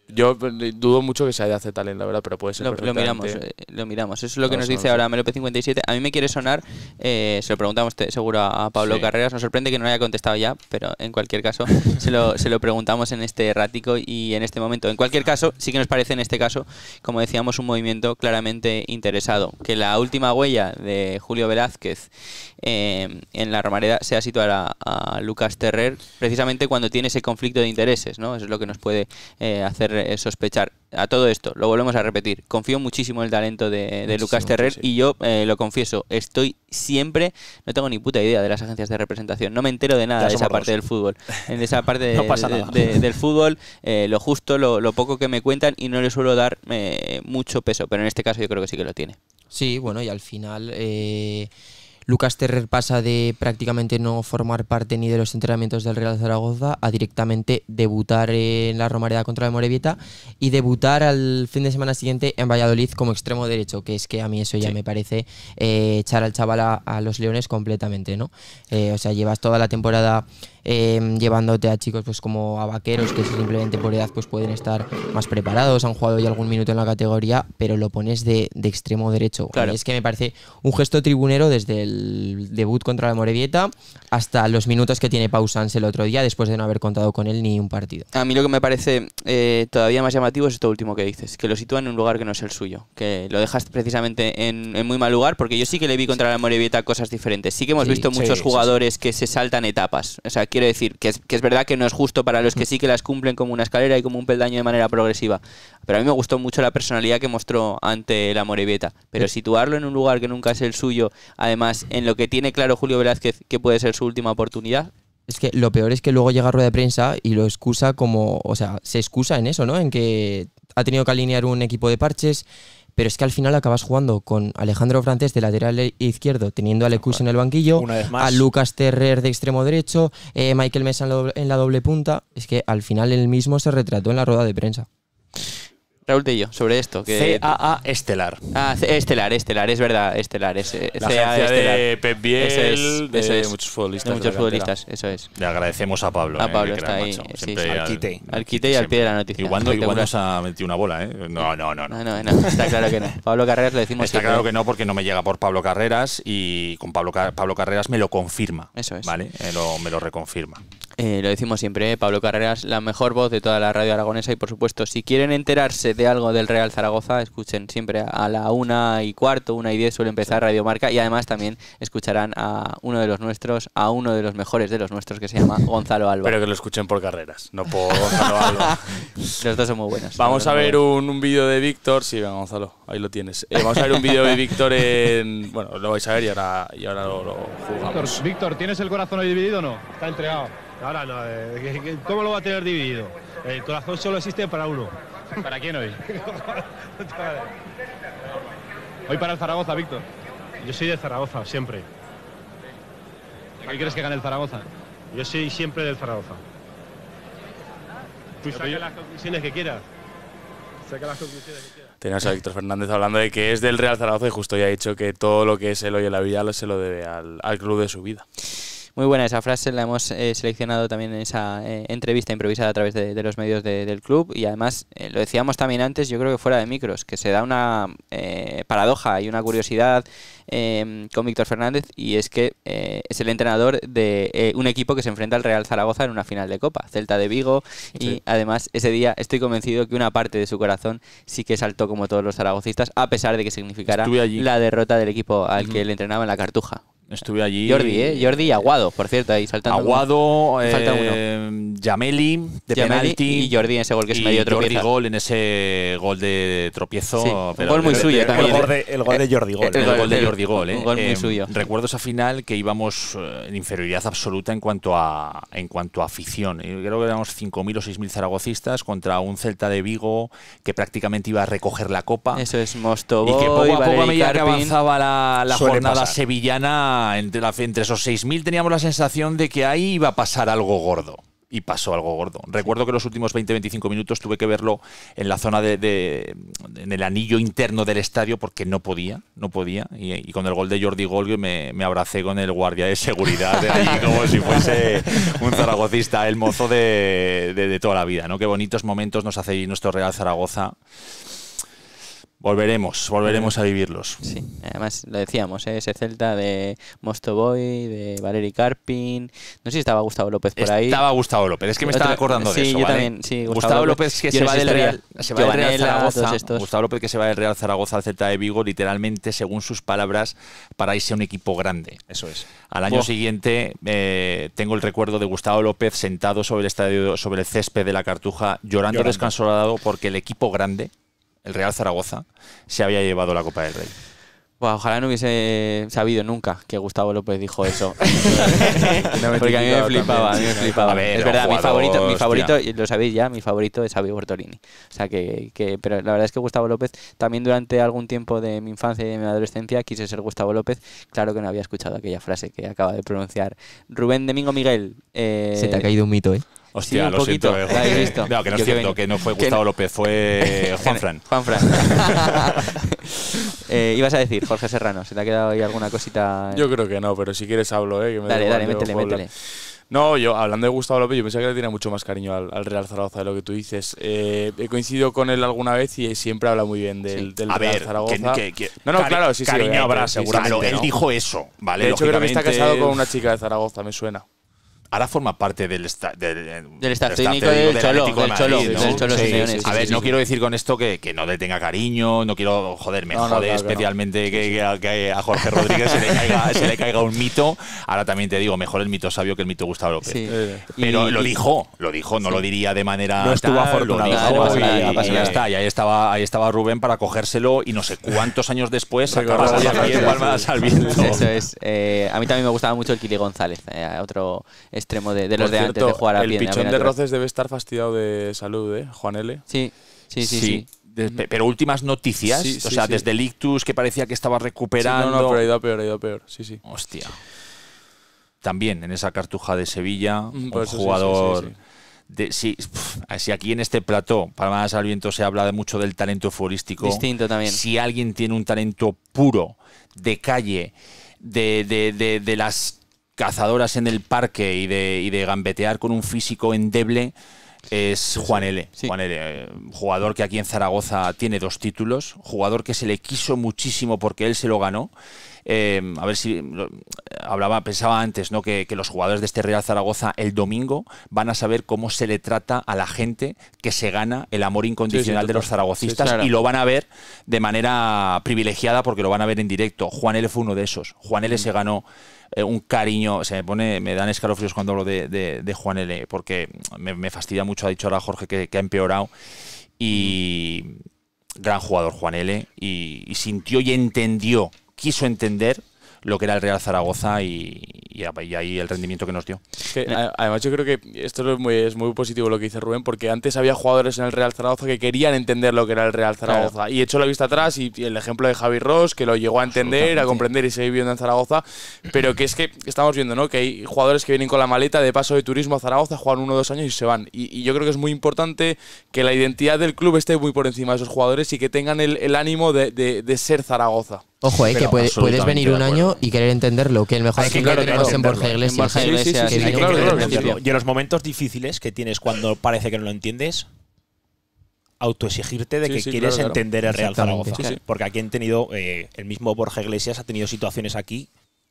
Yo eh, dudo mucho que sea de hace en la verdad, pero puede ser. Lo, miramos, eh, lo miramos. Eso es lo que nos dice ahora Melope57. A mí me quiere sonar, eh, se lo preguntamos seguro a Pablo Carreras. Nos sorprende que no haya contestado ya, pero en cualquier caso (laughs) se, lo, se, lo, preguntamos en este errático y en este momento. En cualquier caso, sí que nos parece en este caso, como decíamos, un movimiento claramente interesado. Que la última huella de Julio Velázquez en la Romareda sea situar a, Lucas Terrer, precisamente cuando tiene ese conflicto de intereses, ¿no? Eso es lo que nos puede hacer eh, sospechar. A todo esto, lo volvemos a repetir. Confío muchísimo en el talento de, Lucas Terrer y yo eh, lo confieso, estoy siempre, no tengo ni puta idea de las agencias de representación, no me entero de nada de esa parte del fútbol. En esa parte (laughs) del fútbol, eh, lo justo, lo, poco que me cuentan y no le suelo dar mucho peso, pero en este caso yo creo que sí que lo tiene. Sí, bueno, y al final... Eh Lucas Terrer pasa de prácticamente no formar parte ni de los entrenamientos del Real Zaragoza a directamente debutar en la Romareda contra el Morevieta y debutar al fin de semana siguiente en Valladolid como extremo derecho, que es que a mí eso ya me parece eh, echar al chaval a, los leones completamente, ¿no? Eh, o sea, llevas toda la temporada Em, llevándote a chicos pues como a vaqueros que simplemente por edad pues pueden estar más preparados, han jugado ya algún minuto en la categoría, pero lo pones de, extremo derecho. Y es que me parece un gesto tribunero desde el debut contra la Morevieta hasta los minutos que tiene Pausans el otro día después de no haber contado con él ni un partido. A mí lo que me parece eh, todavía más llamativo es esto último que dices, que lo sitúa en un lugar que no es el suyo, que lo dejas precisamente en, muy mal lugar, porque yo sí que le vi contra la Morevieta cosas diferentes. Sí que hemos visto muchos jugadores que se saltan etapas. O sea, Quiero decir, que es, que es verdad que no es justo para los que mm. sí que las cumplen como una escalera y como un peldaño de manera progresiva. Pero a mí me gustó mucho la personalidad que mostró ante la Morevieta. Pero situarlo en un lugar que nunca es el suyo, además en lo que tiene claro Julio Velázquez que puede ser su última oportunidad, es que lo peor es que luego llega a rueda de prensa y lo excusa como, o sea, se excusa en eso, ¿no? En que ha tenido que alinear un equipo de parches, pero es que al final acabas jugando con Alejandro Francés de lateral izquierdo, teniendo a Lecus en el banquillo, a Lucas Terrer de extremo derecho, eh, Michael Mesa en la, doble, en la doble punta. Es que al final él mismo se retrató en la rueda de prensa. Raúl Tello sobre esto. CAA Estelar. Ah, Estelar, Estelar, es verdad, Estelar. Es, la de Pep Biel, de, muchos futbolistas. De muchos futbolistas, eso es. Le agradecemos a Pablo. A eh, Pablo, está ahí. Sí, Al quite. Al quite y al pie de la noticia. Igual, nos ha metido una bola, ¿eh? No, no, no. No, está claro que no. Pablo Carreras le decimos Está claro que no porque no me llega por Pablo Carreras y con Pablo, Pablo Carreras me lo confirma. Eso es. ¿Vale? Eh, lo, me lo reconfirma. Eh, lo decimos siempre, ¿eh? Pablo Carreras, la mejor voz de toda la radio aragonesa y por supuesto, si quieren enterarse de algo del Real Zaragoza, escuchen siempre a la una y cuarto, una y diez suele empezar Radio Marca y además también escucharán a uno de los nuestros, a uno de los mejores de los nuestros que se llama (laughs) Gonzalo Alba. Pero que lo escuchen por Carreras, no por Gonzalo Alba. (laughs) los dos son muy buenos. Vamos a ver un, vídeo de Víctor, sí, venga Gonzalo, ahí lo tienes. Eh, vamos a ver un vídeo de Víctor en... Bueno, lo vais a ver y ahora, ahora lo, jugamos. Víctor, ¿tienes el corazón hoy dividido o no? Está entregado. Ahora no, eh, ¿cómo lo va a tener dividido? El corazón solo existe para uno. ¿Para quién hoy? (laughs) hoy para el Zaragoza, Víctor. Yo soy de Zaragoza, siempre. ¿Qué crees que gane el Zaragoza? Yo soy siempre del Zaragoza. Tú saca las conclusiones que quieras. Saca las Tenemos a Víctor Fernández hablando de que es del Real Zaragoza y justo ya ha dicho que todo lo que es él hoy en la vida se lo debe al club de su vida. Muy buena esa frase, la hemos eh, seleccionado también en esa eh, entrevista improvisada a través de, los medios del club y además eh, lo decíamos también antes, yo creo que fuera de micros, que se da una paradoja y una curiosidad em, con Víctor Fernández y es que es el entrenador de un equipo que se enfrenta al Real Zaragoza en una final de Copa, Celta de Vigo y además ese día estoy convencido que una parte de su corazón sí que saltó como todos los zaragocistas a pesar de que significara la derrota del equipo al que él entrenaba en la Cartuja. Estuve allí. Jordi, ¿eh? Jordi y Aguado, por cierto, ahí saltando. Aguado, eh, Yameli, eh, de penalti. Y Jordi en ese gol que se me dio Y Jordi gol en ese gol de tropiezo. gol muy suyo también. ¿eh? El gol de, Jordi gol. El, gol de Jordi gol, ¿eh? Un gol muy em, suyo. Recuerdo esa final que íbamos eh, en inferioridad absoluta en cuanto a, en cuanto a afición. Creo que éramos 5.000 o 6.000 zaragocistas contra un Celta de Vigo que prácticamente iba a recoger la copa. Eso es mosto Y que poco a poco a avanzaba la, jornada sevillana entre, esos 6.000 teníamos la sensación de que ahí iba a pasar algo gordo y pasó algo gordo. Recuerdo que los últimos 20-25 minutos tuve que verlo en la zona de, en el anillo interno del estadio porque no podía, no podía. Y, con el gol de Jordi Gol me, abracé con el guardia de seguridad de como si fuese un zaragozista el mozo de, toda la vida. ¿no? Qué bonitos momentos nos hace nuestro Real Zaragoza. Volveremos, volveremos a vivirlos. Sí, además lo decíamos, ¿eh? ese Celta de Boy, de Valeri Carpin. No sé si estaba Gustavo López por ahí. Estaba Gustavo López, es que me estaba acordando de eso. Yo también, Gustavo, López, que se va, del Real, se va Zaragoza. Gustavo López que se va del Real Zaragoza al Celta de Vigo, literalmente, según sus palabras, para irse a un equipo grande. Eso es. Al año siguiente eh, tengo el recuerdo de Gustavo López sentado sobre el estadio, sobre el césped de la Cartuja, llorando, descansolado porque el equipo grande el Real Zaragoza se había llevado la Copa del Rey. ojalá no hubiese sabido nunca que Gustavo López dijo eso. (laughs) Porque a mí me flipaba, a mí me flipaba. es verdad, mi favorito, mi favorito, lo sabéis ya, mi favorito es Xavi Bortolini. O sea que, pero la verdad es que Gustavo López, también durante algún tiempo de mi infancia y de mi adolescencia, quise ser Gustavo López. Claro que no había escuchado aquella frase que acaba de pronunciar Rubén Domingo Miguel. Eh, se te ha caído un mito, ¿eh? Hostia, lo Siento, eh, No, que no es cierto, que, no fue Gustavo López, fue (laughs) Juanfran. Juanfran. (laughs) (laughs) eh, ibas a decir, Jorge Serrano, ¿se te ha quedado ahí alguna cosita? Yo creo que no, pero si quieres hablo, ¿eh? dale, dale, métele, métele. No, yo hablando de Gustavo López, yo pensaba que le tenía mucho más cariño al, Real Zaragoza de lo que tú dices. Eh, he coincidido con él alguna vez y siempre habla muy bien del, sí. Zaragoza a Real ver, Zaragoza. Que, no, no, claro, sí, cariño sí, habrá, seguramente. Claro, él dijo eso, ¿vale? De hecho, creo que está casado con una chica de Zaragoza, me suena ahora forma parte del, sta, del, del del, Cholo. A ver, no quiero decir con esto que, que, no le tenga cariño, no quiero, joder, me jode especialmente que, a, Jorge Rodríguez se, le caiga, (laughs) se, le caiga, un mito. Ahora también te digo, mejor el mito sabio que el mito Gustavo López. Sí. Pero lo dijo, lo dijo, no lo diría de manera. No estuvo afortunado. Dijo, y, ya está, y ahí estaba, ahí estaba Rubén para cogérselo y no sé cuántos años después sacaba palmas al viento. Eso es. Eh, a mí también me gustaba mucho el Kili González, eh, otro extremo de, los de de jugar a El pichón de Roces debe estar fastidiado de salud, ¿eh? Juan L. Sí, sí, sí. pero últimas noticias, o sea, desde el ictus que parecía que estaba recuperando. no, no, pero ha ido peor, ha ido peor. Sí, sí. Hostia. También en esa cartuja de Sevilla, mm, un pues jugador. De, si, aquí en este plató, Palmas al Viento, se habla de mucho del talento futbolístico. Distinto también. Si alguien tiene un talento puro, de calle, de, de, de las cazadoras en el parque y de, de gambetear con un físico endeble es Juan L. Juan L. Eh, jugador que aquí en Zaragoza tiene dos títulos, jugador que se le quiso muchísimo porque él se lo ganó. Eh, a ver si hablaba, pensaba antes, ¿no? Que, los jugadores de este Real Zaragoza el domingo van a saber cómo se le trata a la gente que se gana el amor incondicional de los zaragocistas y lo van a ver de manera privilegiada porque lo van a ver en directo. Juan L fue uno de esos. Juan L se mm. ganó eh, un cariño, se me pone, me dan escalofríos cuando hablo de, de, Juan L, porque me, fastidia mucho, ha dicho ahora Jorge que, ha empeorado. Y gran jugador Juan L. y sintió y entendió, quiso entender lo que era el Real Zaragoza y, ahí el rendimiento que nos dio. además, yo creo que esto es muy, es muy positivo lo que dice Rubén, porque antes había jugadores en el Real Zaragoza que querían entender lo que era el Real Zaragoza y hecho la vista atrás y, el ejemplo de Javi Ross, que lo llegó a entender, a comprender y seguir viviendo en Zaragoza, pero que es que estamos viendo ¿no? que hay jugadores que vienen con la maleta de paso de turismo a Zaragoza, juegan uno o dos años y se van. Y, yo creo que es muy importante que la identidad del club esté muy por encima de esos jugadores y que tengan el, ánimo de ser Zaragoza. Ojo, eh, que puedes venir un año y querer entenderlo que el mejor tenemos en Borja Iglesias. Y en los momentos difíciles que tienes cuando parece que no lo entiendes, autoexigirte de que quieres entender el Real Zaragoza. Porque aquí han tenido, eh, el mismo Borja Iglesias ha tenido situaciones aquí.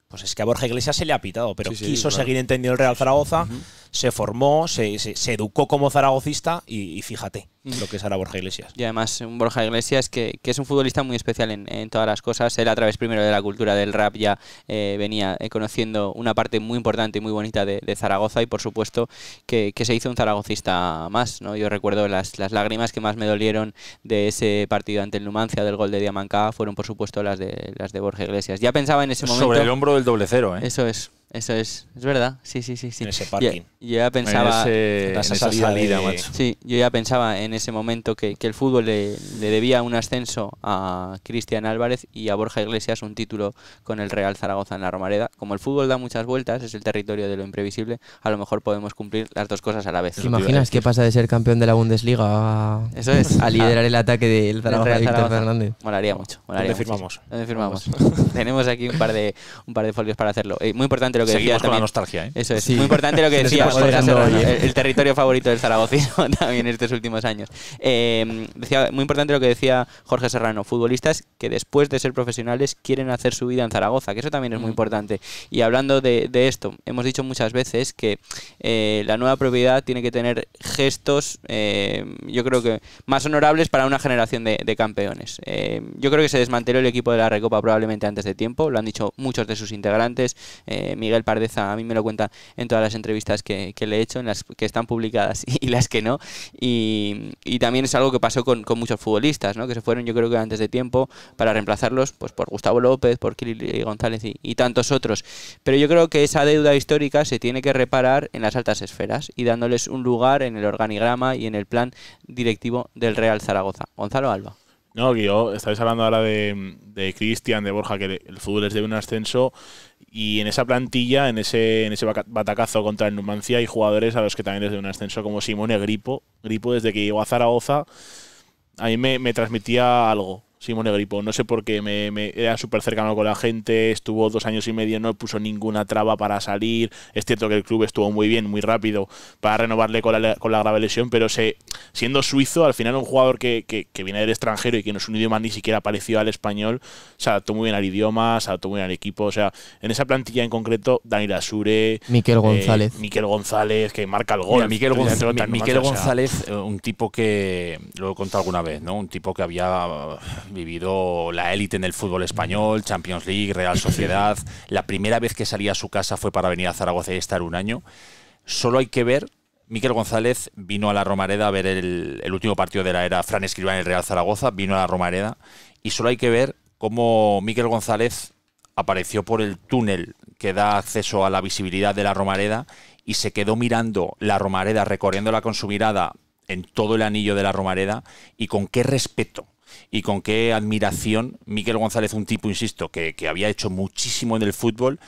Pues es que a Borja Iglesias se le ha pitado, pero quiso seguir entendiendo el Real Zaragoza se formó, se, se, educó como zaragocista y, fíjate lo que es ahora Borja Iglesias. Y además, un Borja Iglesias que, es un futbolista muy especial en, todas las cosas. Él, a través primero de la cultura del rap, ya eh, venía eh, conociendo una parte muy importante y muy bonita de, Zaragoza y, por supuesto, que, se hizo un zaragocista más. ¿no? Yo recuerdo las, las lágrimas que más me dolieron de ese partido ante el Numancia del gol de Diamancá fueron, por supuesto, las de, las de Borja Iglesias. Ya pensaba en ese momento. Sobre el hombro del doble cero, ¿eh? Eso es. Eso es, es verdad. Sí, sí, sí, sí. En ese parking. Yo, ya pensaba. En, ese, esa salida, macho. Sí, yo ya pensaba en ese momento que, el fútbol le, debía un ascenso a Cristian Álvarez y a Borja Iglesias un título con el Real Zaragoza en la Romareda. Como el fútbol da muchas vueltas, es el territorio de lo imprevisible, a lo mejor podemos cumplir las dos cosas a la vez. ¿Te imaginas qué pasa de ser campeón de la Bundesliga a, liderar el ataque del Zaragoza de Víctor Fernández? Molaría mucho. Molaría firmamos? firmamos? (laughs) Tenemos aquí un par de, un par de folios para hacerlo. Eh, muy importante nostalgia, ¿eh? Eso es. Muy importante lo que (laughs) decía ¿eh? el, el, territorio favorito del zaragocino (laughs) también estos últimos años. Eh, decía, muy importante lo que decía Jorge Serrano, futbolistas que después de ser profesionales quieren hacer su vida en Zaragoza, que eso también es muy importante. Y hablando de, esto, hemos dicho muchas veces que la nueva propiedad tiene que tener gestos, yo creo que más honorables para una generación de, campeones. yo creo que se desmanteló el equipo de la Recopa probablemente antes de tiempo, lo han dicho muchos de sus integrantes. Miguel Pardeza a mí me lo cuenta en todas las entrevistas que, le he hecho, en las que están publicadas (laughs) y, las que no. Y, también es algo que pasó con, muchos futbolistas, ¿no? que se fueron yo creo que antes de tiempo para reemplazarlos pues, por Gustavo López, por Kirill González y tantos otros. Pero yo creo que esa deuda histórica se tiene que reparar en las altas esferas y dándoles un lugar en el organigrama y en el plan directivo del Real Zaragoza. Gonzalo Alba. No, yo estáis hablando ahora de, Cristian, de Borja, que el fútbol es de un ascenso. Y en esa plantilla, en ese, en ese batacazo contra el Numancia, hay jugadores a los que también les debe un ascenso, como Simone Gripo. Gripo, desde que llegó a Zaragoza, a mí me transmitía algo. Simone Gripo. No sé por qué, me, era súper cercano con la gente, estuvo dos años y medio, no puso ninguna traba para salir. Es cierto que el club estuvo muy bien, muy rápido para renovarle con la, grave lesión, pero sé, siendo suizo, al final un jugador que, viene del extranjero y que no es un idioma ni siquiera parecido al español, se adaptó muy bien al idioma, se adaptó muy bien al equipo. O sea, en esa plantilla en concreto, Daniel Asure, Miquel eh, González. Miquel González, que marca el gol. Miquel, González, eh, un tipo que, lo he contado alguna vez, ¿no? Un tipo que había vivido la élite en el fútbol español, Champions League, Real Sociedad. La primera vez que salía a su casa fue para venir a Zaragoza y estar un año. Solo hay que ver Miquel González vino a la Romareda a ver el, último partido de la era Fran Escribán en el Real Zaragoza, vino a la Romareda y solo hay que ver cómo Miquel González apareció por el túnel que da acceso a la visibilidad de la Romareda y se quedó mirando la Romareda, recorriéndola con su mirada en todo el anillo de la Romareda y con qué respeto y con qué admiración Miquel González, un tipo, insisto, que, había hecho muchísimo en el fútbol,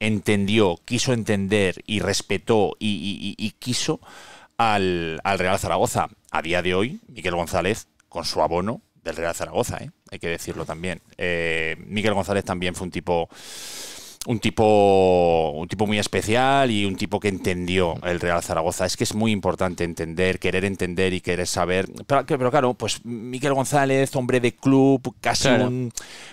entendió, quiso entender y respetó y, quiso al, Real Zaragoza. A día de hoy, Miquel González, con su abono del Real Zaragoza, ¿eh? hay que decirlo también. Eh, Miquel González también fue un tipo un tipo, un tipo muy especial y un tipo que entendió el Real Zaragoza. Es que es muy importante entender, querer entender y querer saber. Pero, claro, pues Miquel González, hombre de club, casi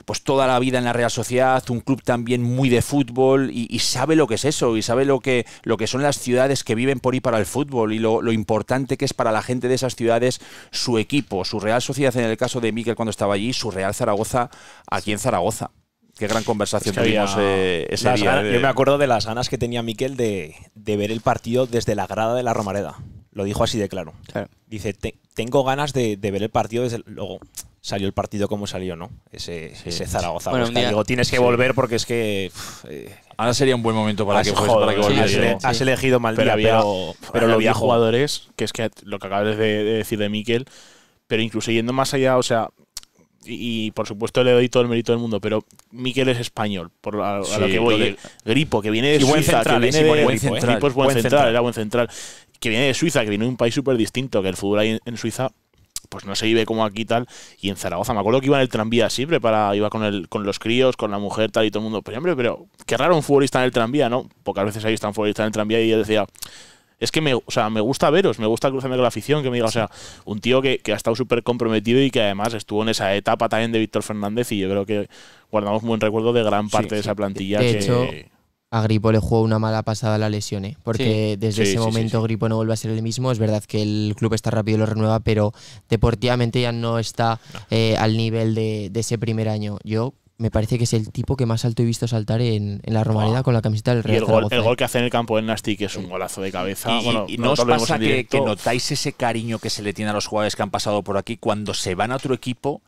pues toda la vida en la Real Sociedad, un club también muy de fútbol y, sabe lo que es eso y sabe lo que, lo que son las ciudades que viven por y para el fútbol y lo, lo importante que es para la gente de esas ciudades su equipo, su Real Sociedad en el caso de Miquel cuando estaba allí, su Real Zaragoza aquí en Zaragoza. Qué gran conversación tuvimos eh, ese día. Eh, yo me acuerdo de las ganas que tenía Miquel de, ver el partido desde la grada de la Romareda. Lo dijo así de claro. Dice, tengo ganas de, ver el partido desde luego. Salió el partido como salió, ¿no? Ese, Zaragoza. Bueno, digo, tienes que volver porque es que. Eh, Ahora sería un buen momento para que, joder, has, elegido mal pero pero, lo había jugadores, que es que lo que acabas de, de decir de Miquel, pero incluso yendo más allá, o sea, y, por supuesto le doy todo el mérito del mundo, pero Miquel es español, por lo que voy. Gripo, que viene de Suiza, que viene de, central, que viene de Suiza, que un país súper distinto, que el fútbol ahí en, Suiza pues no se vive como aquí tal. Y en Zaragoza, me acuerdo que iba en el tranvía siempre para, iba con el, con los críos, con la mujer, tal y todo el mundo. Pero hombre, pero qué raro un futbolista en el tranvía, ¿no? Pocas veces ahí están un en el tranvía y yo decía, es que me, o sea, me gusta veros, me gusta cruzarme con la afición, que me diga, o sea, un tío que, ha estado súper comprometido y que además estuvo en esa etapa también de Víctor Fernández y yo creo que guardamos buen recuerdo de gran parte de esa plantilla. De hecho, a Gripo le jugó una mala pasada la lesión, ¿eh? porque desde ese momento Gripo no vuelve a ser el mismo. Es verdad que el club está rápido y lo renueva, pero deportivamente ya no está eh, al nivel de, de ese primer año. Yo me parece que es el tipo que más alto he visto saltar en, la Romareda con la camiseta del Real. el gol, ¿eh? que hace en el campo del Nasty, que es un golazo de cabeza. Y, no, os pasa que, que, notáis ese cariño que se le tiene a los jugadores que han pasado por aquí cuando se van a otro equipo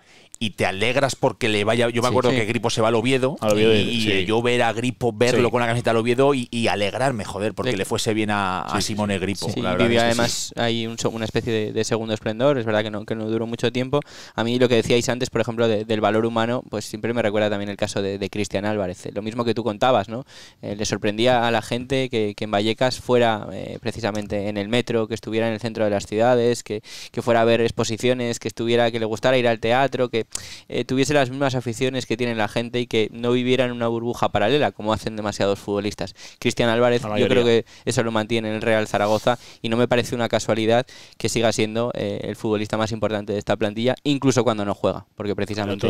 y te alegras porque le vaya. Yo me acuerdo que Gripo se va al Oviedo, y, yo ver a Gripo, verlo con la camiseta al Oviedo y, alegrarme, joder, porque le fuese bien a, a Simone Gripo. La además hay una especie de, segundo esplendor, es verdad que no, que no duró mucho tiempo. A mí lo que decíais antes, por ejemplo, del valor humano, pues siempre me recuerda también el caso de, Cristian Álvarez, lo mismo que tú contabas, ¿no? Eh, le sorprendía a la gente que, en Vallecas fuera eh, precisamente en el metro, que estuviera en el centro de las ciudades, que, que fuera a ver exposiciones, que estuviera, que le gustara ir al teatro, que eh, tuviese las mismas aficiones que tiene la gente y que no viviera en una burbuja paralela, como hacen demasiados futbolistas. Cristian Álvarez, yo creo que eso lo mantiene en el Real Zaragoza y no me parece una casualidad que siga siendo eh, el futbolista más importante de esta plantilla, incluso cuando no juega, porque pues precisamente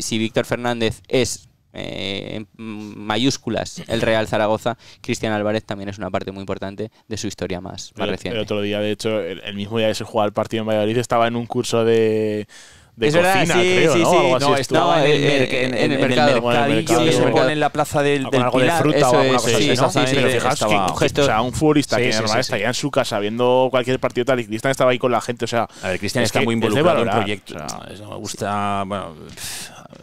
si Víctor Fernández es eh, en mayúsculas el Real Zaragoza, Cristian Álvarez también es una parte muy importante de su historia más, reciente. El otro día, de hecho, el, mismo día que se jugaba el partido en Valladolid, estaba en un curso de de cocina, creo, sí, ¿no? Sí, no, estaba en, el, eh, en, en, el mercado. mercadillo que se pone en la plaza del, del algo de fruta o alguna cosa así, ¿no? Pero fijaos que un gesto... O sea, un futbolista que normal estaría en su casa viendo cualquier partido tal y Cristian estaba ahí con la gente, o sea... A ver, Cristian está muy involucrado en proyectos. Eso me gusta... Bueno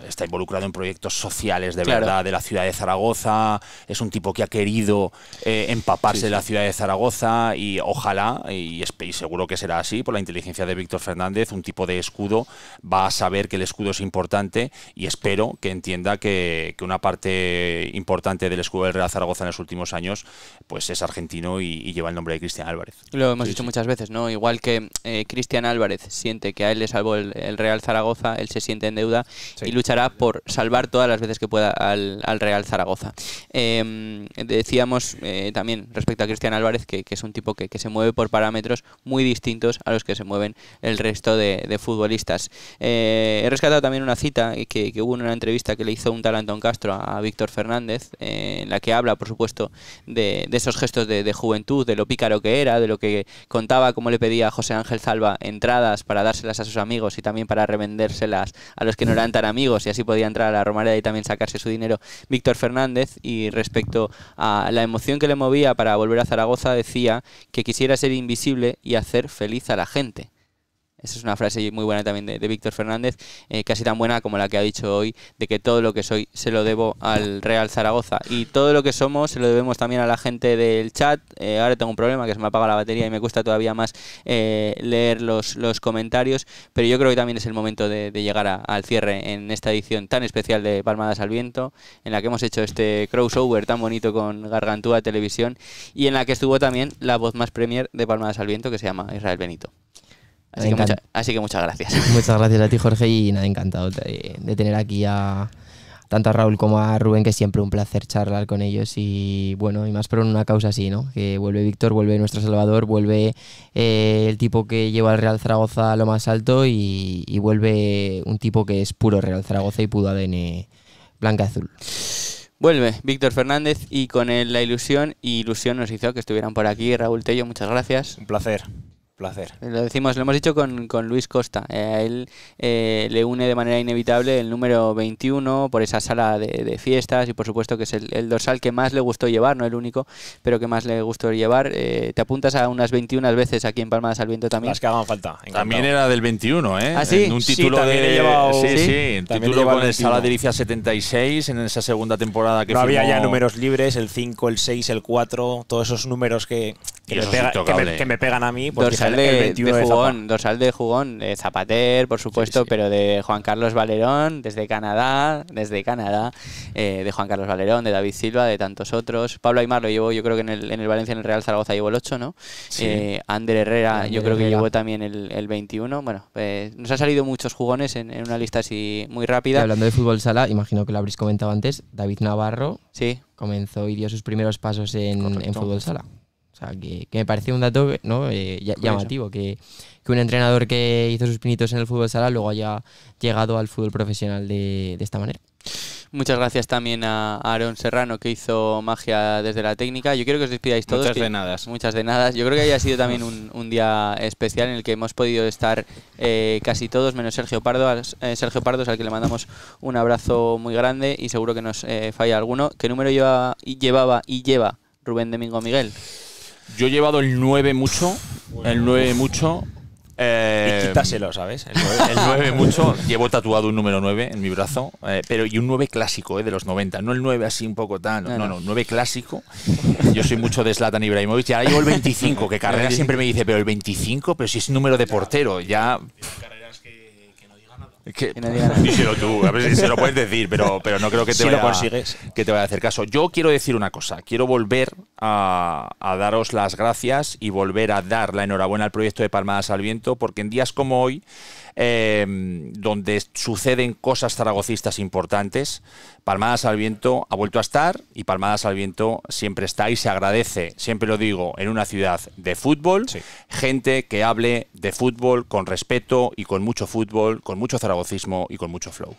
está involucrado en proyectos sociales de verdad de la ciudad de Zaragoza, es un tipo que ha querido eh, empaparse de la ciudad de Zaragoza y ojalá, y, seguro que será así, por la inteligencia de Víctor Fernández, un tipo de escudo va a saber que el escudo es importante y espero que entienda que, una parte importante del escudo del Real Zaragoza en los últimos años pues es argentino y, lleva el nombre de Cristian Álvarez. Lo hemos dicho muchas veces, ¿no? Igual que eh, Cristian Álvarez siente que a él le salvó el Real Zaragoza, él se siente en deuda y lucha por salvar todas las veces que pueda al, Real Zaragoza. Em, decíamos eh, también respecto a Cristian Álvarez que, es un tipo que, se mueve por parámetros muy distintos a los que se mueven el resto de, futbolistas. Eh, he rescatado también una cita que, hubo en una entrevista que le hizo un tal Antón Castro a, Víctor Fernández, eh, en la que habla, por supuesto, de, esos gestos de, de, juventud, de lo pícaro que era, de lo que contaba, cómo le pedía a José Ángel Salva entradas para dárselas a sus amigos y también para revendérselas a los que no eran tan amigos y así podía entrar a la Romareda y también sacarse su dinero Víctor Fernández. Y respecto a la emoción que le movía para volver a Zaragoza, decía que quisiera ser invisible y hacer feliz a la gente. Esa es una frase muy buena también de, Víctor Fernández, eh, casi tan buena como la que ha dicho hoy, de que todo lo que soy se lo debo al Real Zaragoza. Y todo lo que somos se lo debemos también a la gente del chat. Eh, ahora tengo un problema que se me apaga la batería y me cuesta todavía más eh, leer los, comentarios, pero yo creo que también es el momento de, llegar al cierre en esta edición tan especial de Palmadas al Viento, en la que hemos hecho este crossover tan bonito con Gargantúa Televisión y en la que estuvo también la voz más premier de Palmadas al Viento, que se llama Israel Benito. Así que, muchas gracias. (laughs) Muchas gracias a ti, Jorge, y nada, encantado de, tener aquí a tanto a Raúl como a Rubén, que siempre un placer charlar con ellos y bueno, y más por una causa así, ¿no? Que vuelve Víctor, vuelve nuestro Salvador, vuelve eh, el tipo que lleva al Real Zaragoza a lo más alto y, y vuelve un tipo que es puro Real Zaragoza y puro ADN blanca azul. Vuelve Víctor Fernández y con él la ilusión y ilusión nos hizo que estuvieran por aquí. Raúl Tello, muchas gracias. Un placer placer. Eh, lo decimos, lo hemos dicho con, con Luis Costa. Eh, a él eh, le une de manera inevitable el número 21 por esa sala de, fiestas y por supuesto que es el, dorsal que más le gustó llevar, no el único, pero que más le gustó llevar. te apuntas a unas 21 veces aquí en Palmas al Viento también. Las que hagan falta. También era del 21, ¿eh? Ah, sí? En un título sí, de... Sí, título con el Sala Delicia 76 en esa segunda temporada que No había ya números libres, el 5, el 6, el 4, todos esos números que que, me, pegan a mí. Dorsal de, de, jugón, dorsal de jugón, de Zapater, por supuesto, pero de Juan Carlos Valerón, desde Canadá, desde Canadá, eh, de Juan Carlos Valerón, de David Silva, de tantos otros. Pablo Aymar lo llevó, yo creo que en el, en el Valencia, en el Real Zaragoza llevó el 8, ¿no? Sí. Eh, Ander Herrera, yo creo que llevó también el, el 21. Bueno, eh, nos han salido muchos jugones en, una lista así muy rápida. hablando de fútbol sala, imagino que lo habréis comentado antes, David Navarro. Sí comenzó y dio sus primeros pasos en, en fútbol sala que, me parece un dato ¿no? Eh, llamativo, que, un entrenador que hizo sus pinitos en el fútbol sala luego haya llegado al fútbol profesional de, esta manera. Muchas gracias también a Aaron Serrano que hizo magia desde la técnica. Yo quiero que os despidáis todos. Muchas de nada. Muchas de nada. Yo creo que haya sido también (laughs) un, día especial en el que hemos podido estar eh, casi todos, menos Sergio Pardo, al, eh, Sergio al que le mandamos un abrazo muy grande y seguro que nos falla alguno. ¿Qué número lleva, llevaba y lleva Rubén Domingo Miguel? Yo he llevado el 9 mucho. El 9 mucho. Eh, y quítaselo, ¿sabes? El 9, (laughs) mucho. Llevo tatuado un número 9 en mi brazo, eh, pero y un 9 clásico, eh, de los 90. No el 9 así un poco tan. No, no, 9 clásico. Yo soy mucho de Slatan Ibrahimovic. Y ahora llevo el 25, que Carrera (laughs) siempre me dice, pero el 25, pero si es número de portero, ya. (laughs) díselo tú, a ver si se lo puedes decir, pero, pero no creo que te, vaya, lo consigues. que te vaya a hacer caso. Yo quiero decir una cosa, quiero volver a, a daros las gracias y volver a dar la enhorabuena al proyecto de Palmadas al Viento, porque en días como hoy eh, donde suceden cosas zaragocistas importantes. Palmadas al viento ha vuelto a estar y Palmadas al viento siempre está y se agradece, siempre lo digo, en una ciudad de fútbol, gente que hable de fútbol con respeto y con mucho fútbol, con mucho zaragocismo y con mucho flow.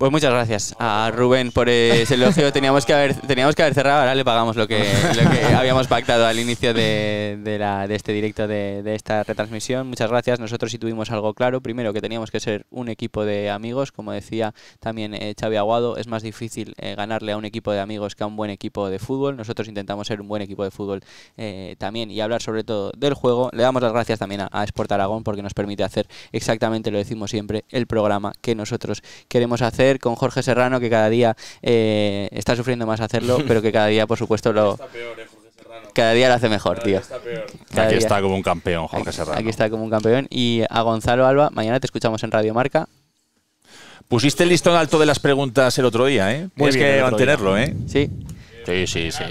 Pues muchas gracias a Rubén por ese elogio. (laughs) Teníamos que haber, teníamos que haber cerrado, ahora le pagamos lo que, (laughs) habíamos pactado al inicio de, de, la, de este directo, de, esta retransmisión. Muchas gracias. Nosotros sí tuvimos algo claro. Primero, que teníamos que ser un equipo de amigos. Como decía también eh, Xavi Aguado, es más difícil eh, ganarle a un equipo de amigos que a un buen equipo de fútbol. Nosotros intentamos ser un buen equipo de fútbol eh, también y hablar sobre todo del juego. Le damos las gracias también a, a Sport Aragón porque nos permite hacer exactamente, lo decimos siempre, el programa que nosotros queremos hacer con Jorge Serrano, que cada día eh, está sufriendo más hacerlo, (laughs) pero que cada día, por supuesto, lo... Eh, cada día lo hace mejor, tío. aquí está como un campeón, Jorge Serrano. Aquí está como un campeón. Y a Gonzalo Alba, mañana te escuchamos en Radio Marca. Pusiste el listón alto de las preguntas el otro día, ¿eh? Tienes que mantenerlo, ¿eh? Sí. Sí, sí, sí.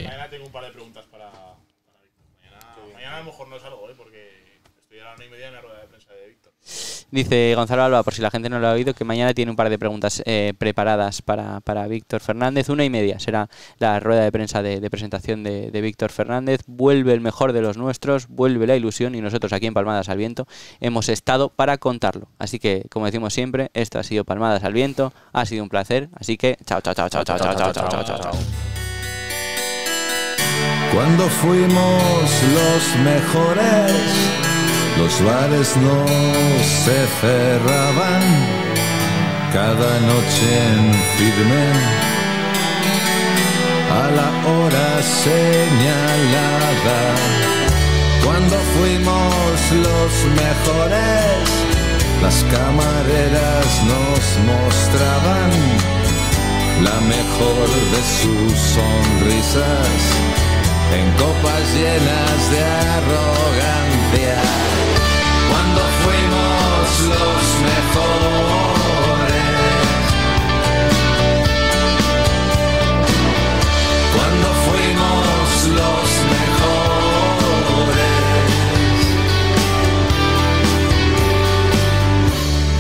Dice Gonzalo Alba, por si la gente no lo ha oído, que mañana tiene un par de preguntas eh, preparadas para, Víctor Fernández. Una y media será la rueda de prensa de, presentación de, Víctor Fernández. Vuelve el mejor de los nuestros, vuelve la ilusión y nosotros aquí en Palmadas al Viento hemos estado para contarlo. Así que, como decimos siempre, esto ha sido Palmadas al Viento, ha sido un placer. Así que, chao, chao, chao, chao, chao, chao, chao, chao, chao. chao, chao. Cuando fuimos los mejores los bares no se cerraban cada noche en firme. A la hora señalada, cuando fuimos los mejores, las camareras nos mostraban la mejor de sus sonrisas en copas llenas de arrogancia. Cuando fuimos los mejores,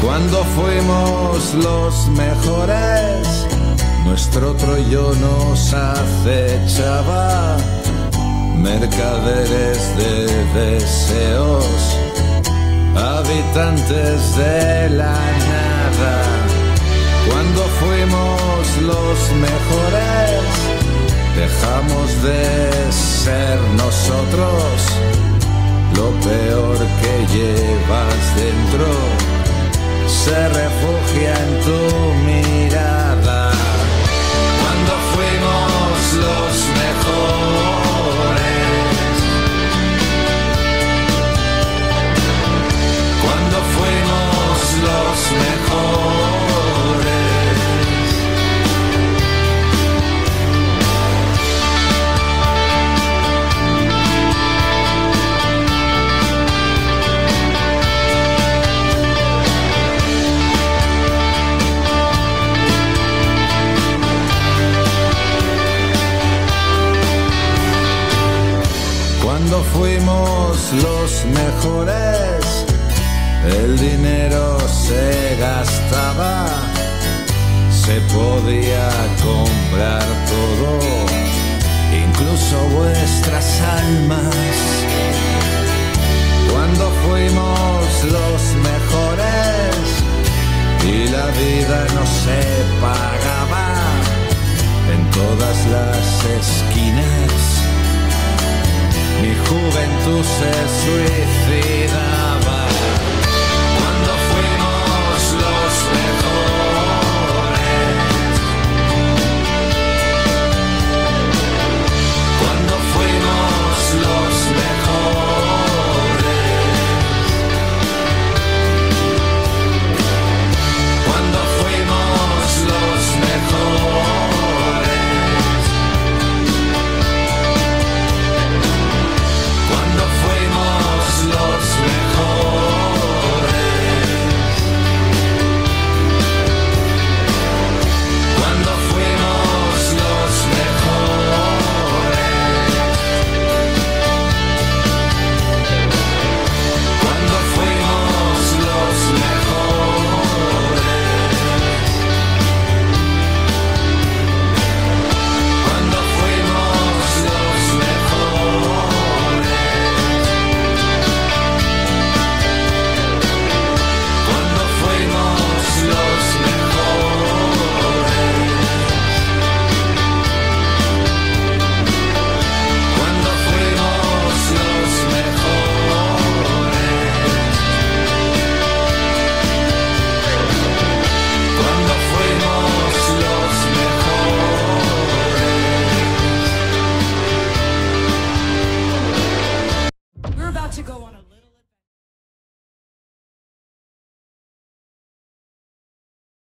cuando fuimos los mejores nuestro otro yo nos acechaba, mercaderes de deseos habitantes de la nada. Cuando fuimos los mejores, dejamos de ser nosotros lo peor que llevas dentro. Se refugia en tu mirada. mejores cuando fuimos los mejores el dinero se gastaba, se podía comprar todo, incluso vuestras almas. Cuando fuimos los mejores y la vida no se pagaba en todas las esquinas, mi juventud se suicida